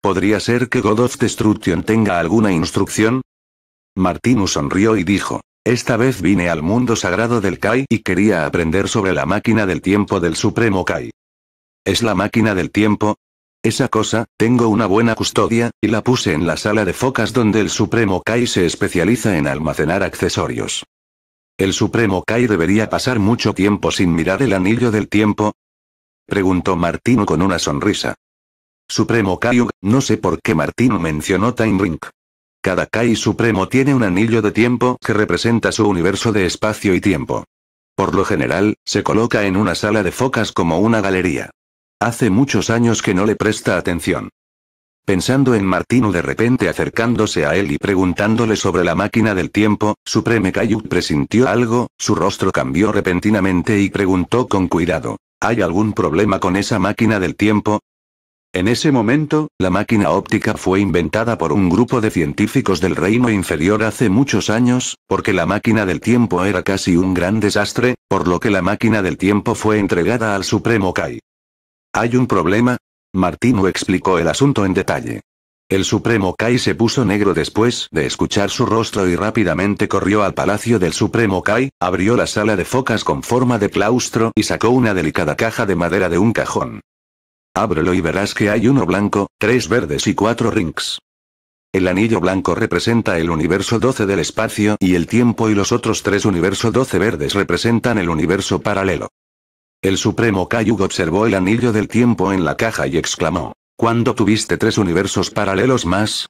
¿Podría ser que God of Destruction tenga alguna instrucción? Martino sonrió y dijo, esta vez vine al mundo sagrado del Kai y quería aprender sobre la máquina del tiempo del Supremo Kai. ¿Es la máquina del tiempo? Esa cosa, tengo una buena custodia, y la puse en la sala de focas donde el Supremo Kai se especializa en almacenar accesorios. ¿El Supremo Kai debería pasar mucho tiempo sin mirar el anillo del tiempo? Preguntó Martín con una sonrisa. Supremo Kai, no sé por qué Martín mencionó Time Ring. Cada Kai supremo tiene un anillo de tiempo que representa su universo de espacio y tiempo. Por lo general, se coloca en una sala de focas como una galería. Hace muchos años que no le presta atención. Pensando en Martino de repente acercándose a él y preguntándole sobre la máquina del tiempo, Supreme Kaiu presintió algo, su rostro cambió repentinamente y preguntó con cuidado, ¿hay algún problema con esa máquina del tiempo? En ese momento, la máquina óptica fue inventada por un grupo de científicos del reino inferior hace muchos años, porque la máquina del tiempo era casi un gran desastre, por lo que la máquina del tiempo fue entregada al Supremo Kai. ¿Hay un problema? Martino explicó el asunto en detalle. El Supremo Kai se puso negro después de escuchar su rostro y rápidamente corrió al palacio del Supremo Kai, abrió la sala de focas con forma de claustro y sacó una delicada caja de madera de un cajón. Ábrelo y verás que hay uno blanco, tres verdes y cuatro rings. El anillo blanco representa el universo 12 del espacio y el tiempo y los otros tres universo 12 verdes representan el universo paralelo. El supremo Kayug observó el anillo del tiempo en la caja y exclamó. ¿Cuándo tuviste tres universos paralelos más?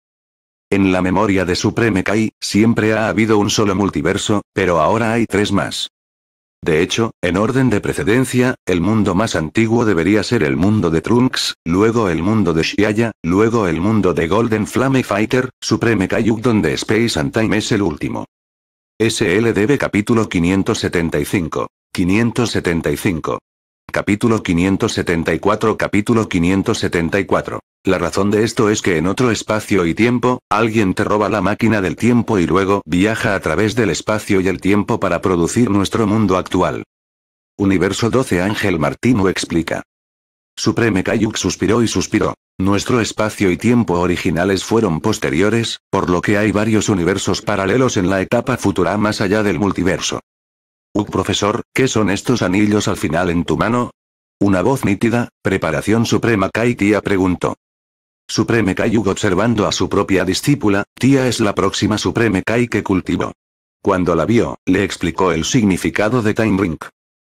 En la memoria de Supreme Kai, siempre ha habido un solo multiverso, pero ahora hay tres más. De hecho, en orden de precedencia, el mundo más antiguo debería ser el mundo de Trunks, luego el mundo de Shiaya, luego el mundo de Golden Flame Fighter, Supreme Kaiju donde Space and Time es el último. SLDB capítulo 575. 575. Capítulo 574 Capítulo 574 la razón de esto es que en otro espacio y tiempo, alguien te roba la máquina del tiempo y luego viaja a través del espacio y el tiempo para producir nuestro mundo actual. Universo 12 Ángel Martino explica. Supreme Kayuk suspiró y suspiró. Nuestro espacio y tiempo originales fueron posteriores, por lo que hay varios universos paralelos en la etapa futura más allá del multiverso. Uh, profesor, ¿qué son estos anillos al final en tu mano? Una voz nítida, preparación suprema Kaitia preguntó. Supreme Kaiyug observando a su propia discípula, tía es la próxima Supreme Kai que cultivó. Cuando la vio, le explicó el significado de Time Ring.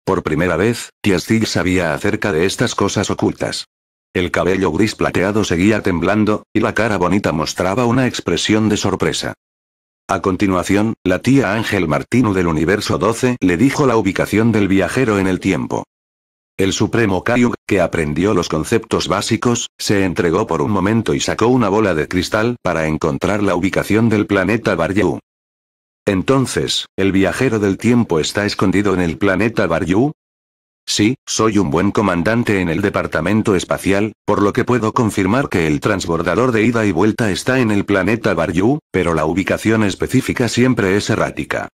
Por primera vez, Still sabía acerca de estas cosas ocultas. El cabello gris plateado seguía temblando, y la cara bonita mostraba una expresión de sorpresa. A continuación, la tía Ángel Martino del Universo 12 le dijo la ubicación del viajero en el tiempo. El supremo Karyuk, que aprendió los conceptos básicos, se entregó por un momento y sacó una bola de cristal para encontrar la ubicación del planeta Baryu. Entonces, ¿el viajero del tiempo está escondido en el planeta Baryu? Sí, soy un buen comandante en el departamento espacial, por lo que puedo confirmar que el transbordador de ida y vuelta está en el planeta Baryu, pero la ubicación específica siempre es errática.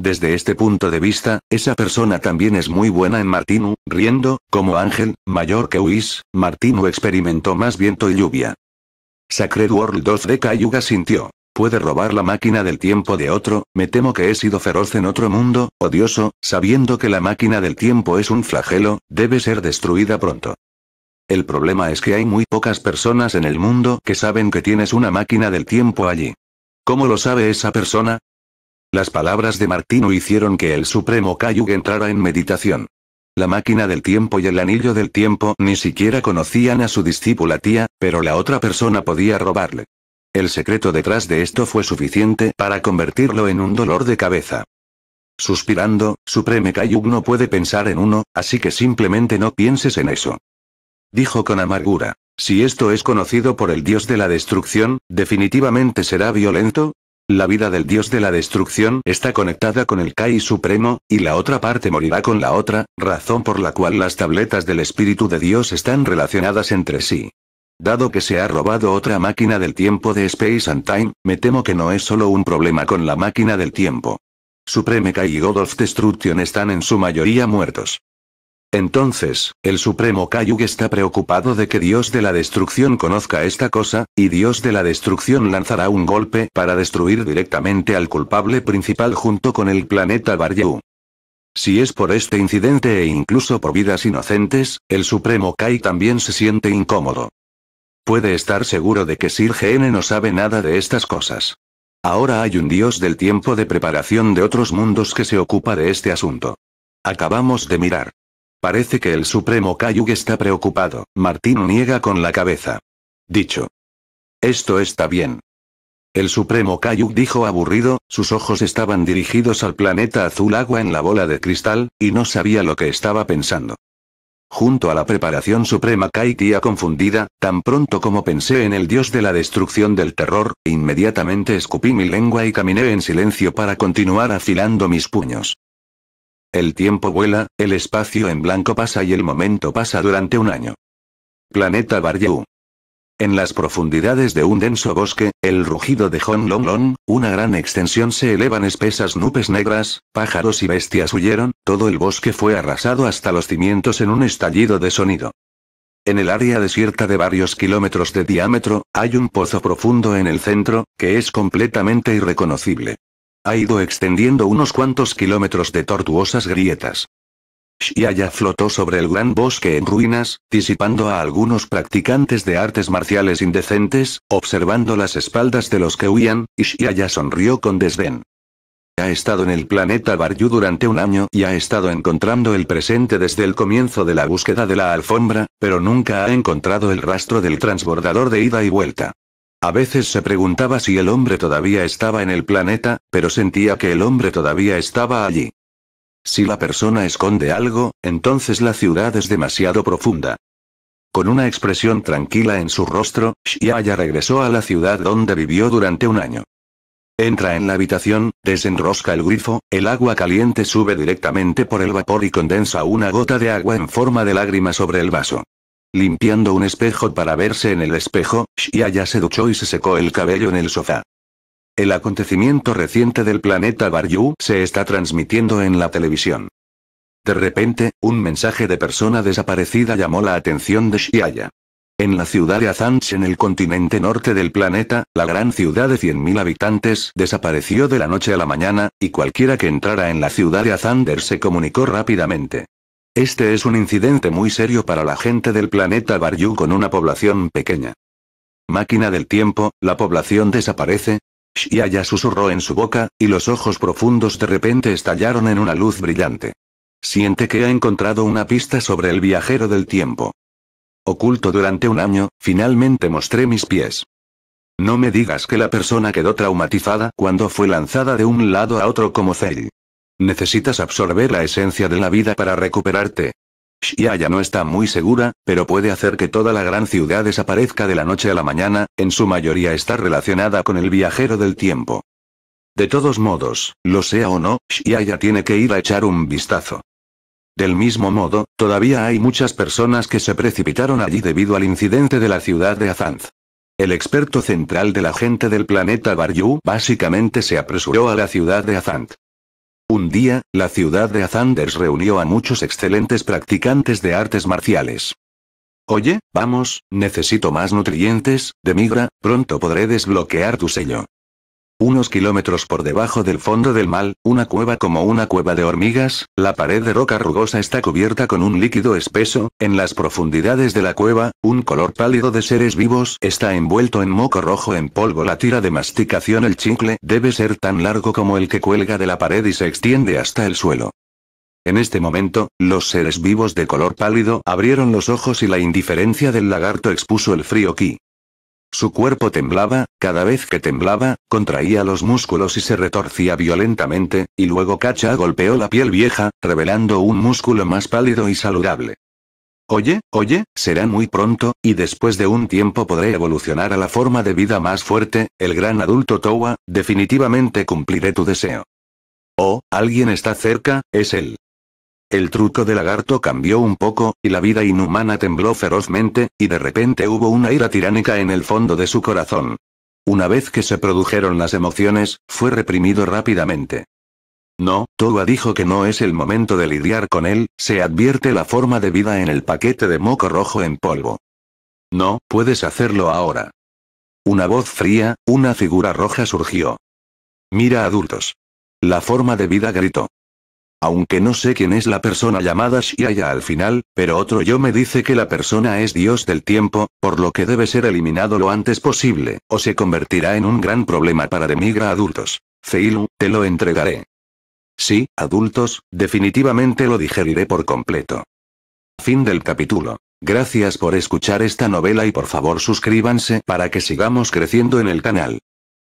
Desde este punto de vista, esa persona también es muy buena en Martinu, riendo, como Ángel, mayor que Whis, martino experimentó más viento y lluvia. Sacred World 2 de Kayuga sintió. Puede robar la máquina del tiempo de otro, me temo que he sido feroz en otro mundo, odioso, sabiendo que la máquina del tiempo es un flagelo, debe ser destruida pronto. El problema es que hay muy pocas personas en el mundo que saben que tienes una máquina del tiempo allí. ¿Cómo lo sabe esa persona? Las palabras de Martino hicieron que el Supremo Kayug entrara en meditación. La máquina del tiempo y el anillo del tiempo ni siquiera conocían a su discípula tía, pero la otra persona podía robarle. El secreto detrás de esto fue suficiente para convertirlo en un dolor de cabeza. Suspirando, Supreme Kayuk no puede pensar en uno, así que simplemente no pienses en eso. Dijo con amargura. Si esto es conocido por el dios de la destrucción, definitivamente será violento, la vida del dios de la destrucción está conectada con el Kai supremo, y la otra parte morirá con la otra, razón por la cual las tabletas del espíritu de Dios están relacionadas entre sí. Dado que se ha robado otra máquina del tiempo de Space and Time, me temo que no es solo un problema con la máquina del tiempo. Supreme Kai y God of Destruction están en su mayoría muertos. Entonces, el Supremo Kayug está preocupado de que Dios de la Destrucción conozca esta cosa, y Dios de la Destrucción lanzará un golpe para destruir directamente al culpable principal junto con el planeta Baryu. Si es por este incidente e incluso por vidas inocentes, el Supremo Kai también se siente incómodo. Puede estar seguro de que Sir GN no sabe nada de estas cosas. Ahora hay un dios del tiempo de preparación de otros mundos que se ocupa de este asunto. Acabamos de mirar. Parece que el Supremo Kayuk está preocupado. Martín niega con la cabeza. Dicho. Esto está bien. El Supremo Kayuk dijo aburrido, sus ojos estaban dirigidos al planeta azul agua en la bola de cristal, y no sabía lo que estaba pensando. Junto a la preparación suprema kaitía confundida, tan pronto como pensé en el dios de la destrucción del terror, inmediatamente escupí mi lengua y caminé en silencio para continuar afilando mis puños. El tiempo vuela, el espacio en blanco pasa y el momento pasa durante un año. Planeta Baryu. En las profundidades de un denso bosque, el rugido de Hon Long Long, una gran extensión se elevan espesas nubes negras, pájaros y bestias huyeron, todo el bosque fue arrasado hasta los cimientos en un estallido de sonido. En el área desierta de varios kilómetros de diámetro, hay un pozo profundo en el centro, que es completamente irreconocible. Ha ido extendiendo unos cuantos kilómetros de tortuosas grietas. Shiaya flotó sobre el gran bosque en ruinas, disipando a algunos practicantes de artes marciales indecentes, observando las espaldas de los que huían, y Shiaya sonrió con desdén. Ha estado en el planeta Baryu durante un año y ha estado encontrando el presente desde el comienzo de la búsqueda de la alfombra, pero nunca ha encontrado el rastro del transbordador de ida y vuelta. A veces se preguntaba si el hombre todavía estaba en el planeta, pero sentía que el hombre todavía estaba allí. Si la persona esconde algo, entonces la ciudad es demasiado profunda. Con una expresión tranquila en su rostro, Shiaya regresó a la ciudad donde vivió durante un año. Entra en la habitación, desenrosca el grifo, el agua caliente sube directamente por el vapor y condensa una gota de agua en forma de lágrima sobre el vaso. Limpiando un espejo para verse en el espejo, Shiaya se duchó y se secó el cabello en el sofá. El acontecimiento reciente del planeta Baryu se está transmitiendo en la televisión. De repente, un mensaje de persona desaparecida llamó la atención de Shiaya. En la ciudad de Azansh en el continente norte del planeta, la gran ciudad de 100.000 habitantes desapareció de la noche a la mañana, y cualquiera que entrara en la ciudad de Azander se comunicó rápidamente. Este es un incidente muy serio para la gente del planeta Baryu con una población pequeña. Máquina del tiempo, la población desaparece. ya susurró en su boca, y los ojos profundos de repente estallaron en una luz brillante. Siente que ha encontrado una pista sobre el viajero del tiempo. Oculto durante un año, finalmente mostré mis pies. No me digas que la persona quedó traumatizada cuando fue lanzada de un lado a otro como Zei. Necesitas absorber la esencia de la vida para recuperarte. ya no está muy segura, pero puede hacer que toda la gran ciudad desaparezca de la noche a la mañana, en su mayoría está relacionada con el viajero del tiempo. De todos modos, lo sea o no, ya tiene que ir a echar un vistazo. Del mismo modo, todavía hay muchas personas que se precipitaron allí debido al incidente de la ciudad de Azant. El experto central de la gente del planeta Baryu básicamente se apresuró a la ciudad de Azant. Un día, la ciudad de Azanders reunió a muchos excelentes practicantes de artes marciales. Oye, vamos, necesito más nutrientes, Demigra, pronto podré desbloquear tu sello. Unos kilómetros por debajo del fondo del mal, una cueva como una cueva de hormigas, la pared de roca rugosa está cubierta con un líquido espeso, en las profundidades de la cueva, un color pálido de seres vivos está envuelto en moco rojo en polvo. La tira de masticación el chicle debe ser tan largo como el que cuelga de la pared y se extiende hasta el suelo. En este momento, los seres vivos de color pálido abrieron los ojos y la indiferencia del lagarto expuso el frío ki. Su cuerpo temblaba, cada vez que temblaba, contraía los músculos y se retorcía violentamente, y luego Cacha golpeó la piel vieja, revelando un músculo más pálido y saludable. Oye, oye, será muy pronto, y después de un tiempo podré evolucionar a la forma de vida más fuerte, el gran adulto Towa, definitivamente cumpliré tu deseo. Oh, alguien está cerca, es él. El truco de lagarto cambió un poco, y la vida inhumana tembló ferozmente, y de repente hubo una ira tiránica en el fondo de su corazón. Una vez que se produjeron las emociones, fue reprimido rápidamente. No, Toba dijo que no es el momento de lidiar con él, se advierte la forma de vida en el paquete de moco rojo en polvo. No, puedes hacerlo ahora. Una voz fría, una figura roja surgió. Mira adultos. La forma de vida gritó. Aunque no sé quién es la persona llamada Shiaya al final, pero otro yo me dice que la persona es dios del tiempo, por lo que debe ser eliminado lo antes posible, o se convertirá en un gran problema para demigra adultos. Feilu, te lo entregaré. Sí, adultos, definitivamente lo digeriré por completo. Fin del capítulo. Gracias por escuchar esta novela y por favor suscríbanse para que sigamos creciendo en el canal.